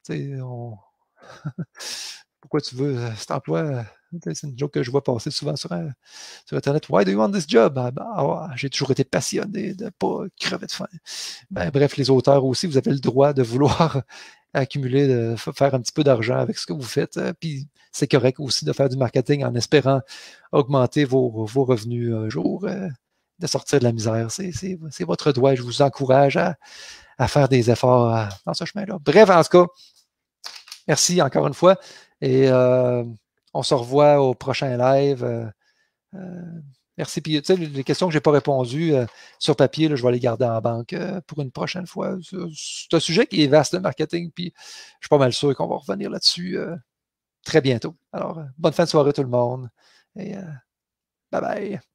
on... pourquoi tu veux euh, cet emploi? C'est une joke que je vois passer souvent sur, Internet. Why do you want this job? Ah, ben, ah, ah, j'ai toujours été passionné de ne pas crever de faim. Ben, bref, les auteurs aussi, vous avez le droit de vouloir accumuler, de faire un petit peu d'argent avec ce que vous faites. Hein. Puis c'est correct aussi de faire du marketing en espérant augmenter vos, revenus un jour, euh, de sortir de la misère. C'est votre doigt Je vous encourage à, faire des efforts euh, dans ce chemin-là. Bref, en tout cas, merci encore une fois. Et euh, on se revoit au prochain live. Merci. Puis, tu sais, les questions que je n'ai pas répondues euh, sur papier, je vais les garder en banque euh, pour une prochaine fois. C'est un sujet qui est vaste, le marketing, puis je suis pas mal sûr qu'on va revenir là-dessus euh, très bientôt. Alors, bonne fin de soirée tout le monde et bye bye.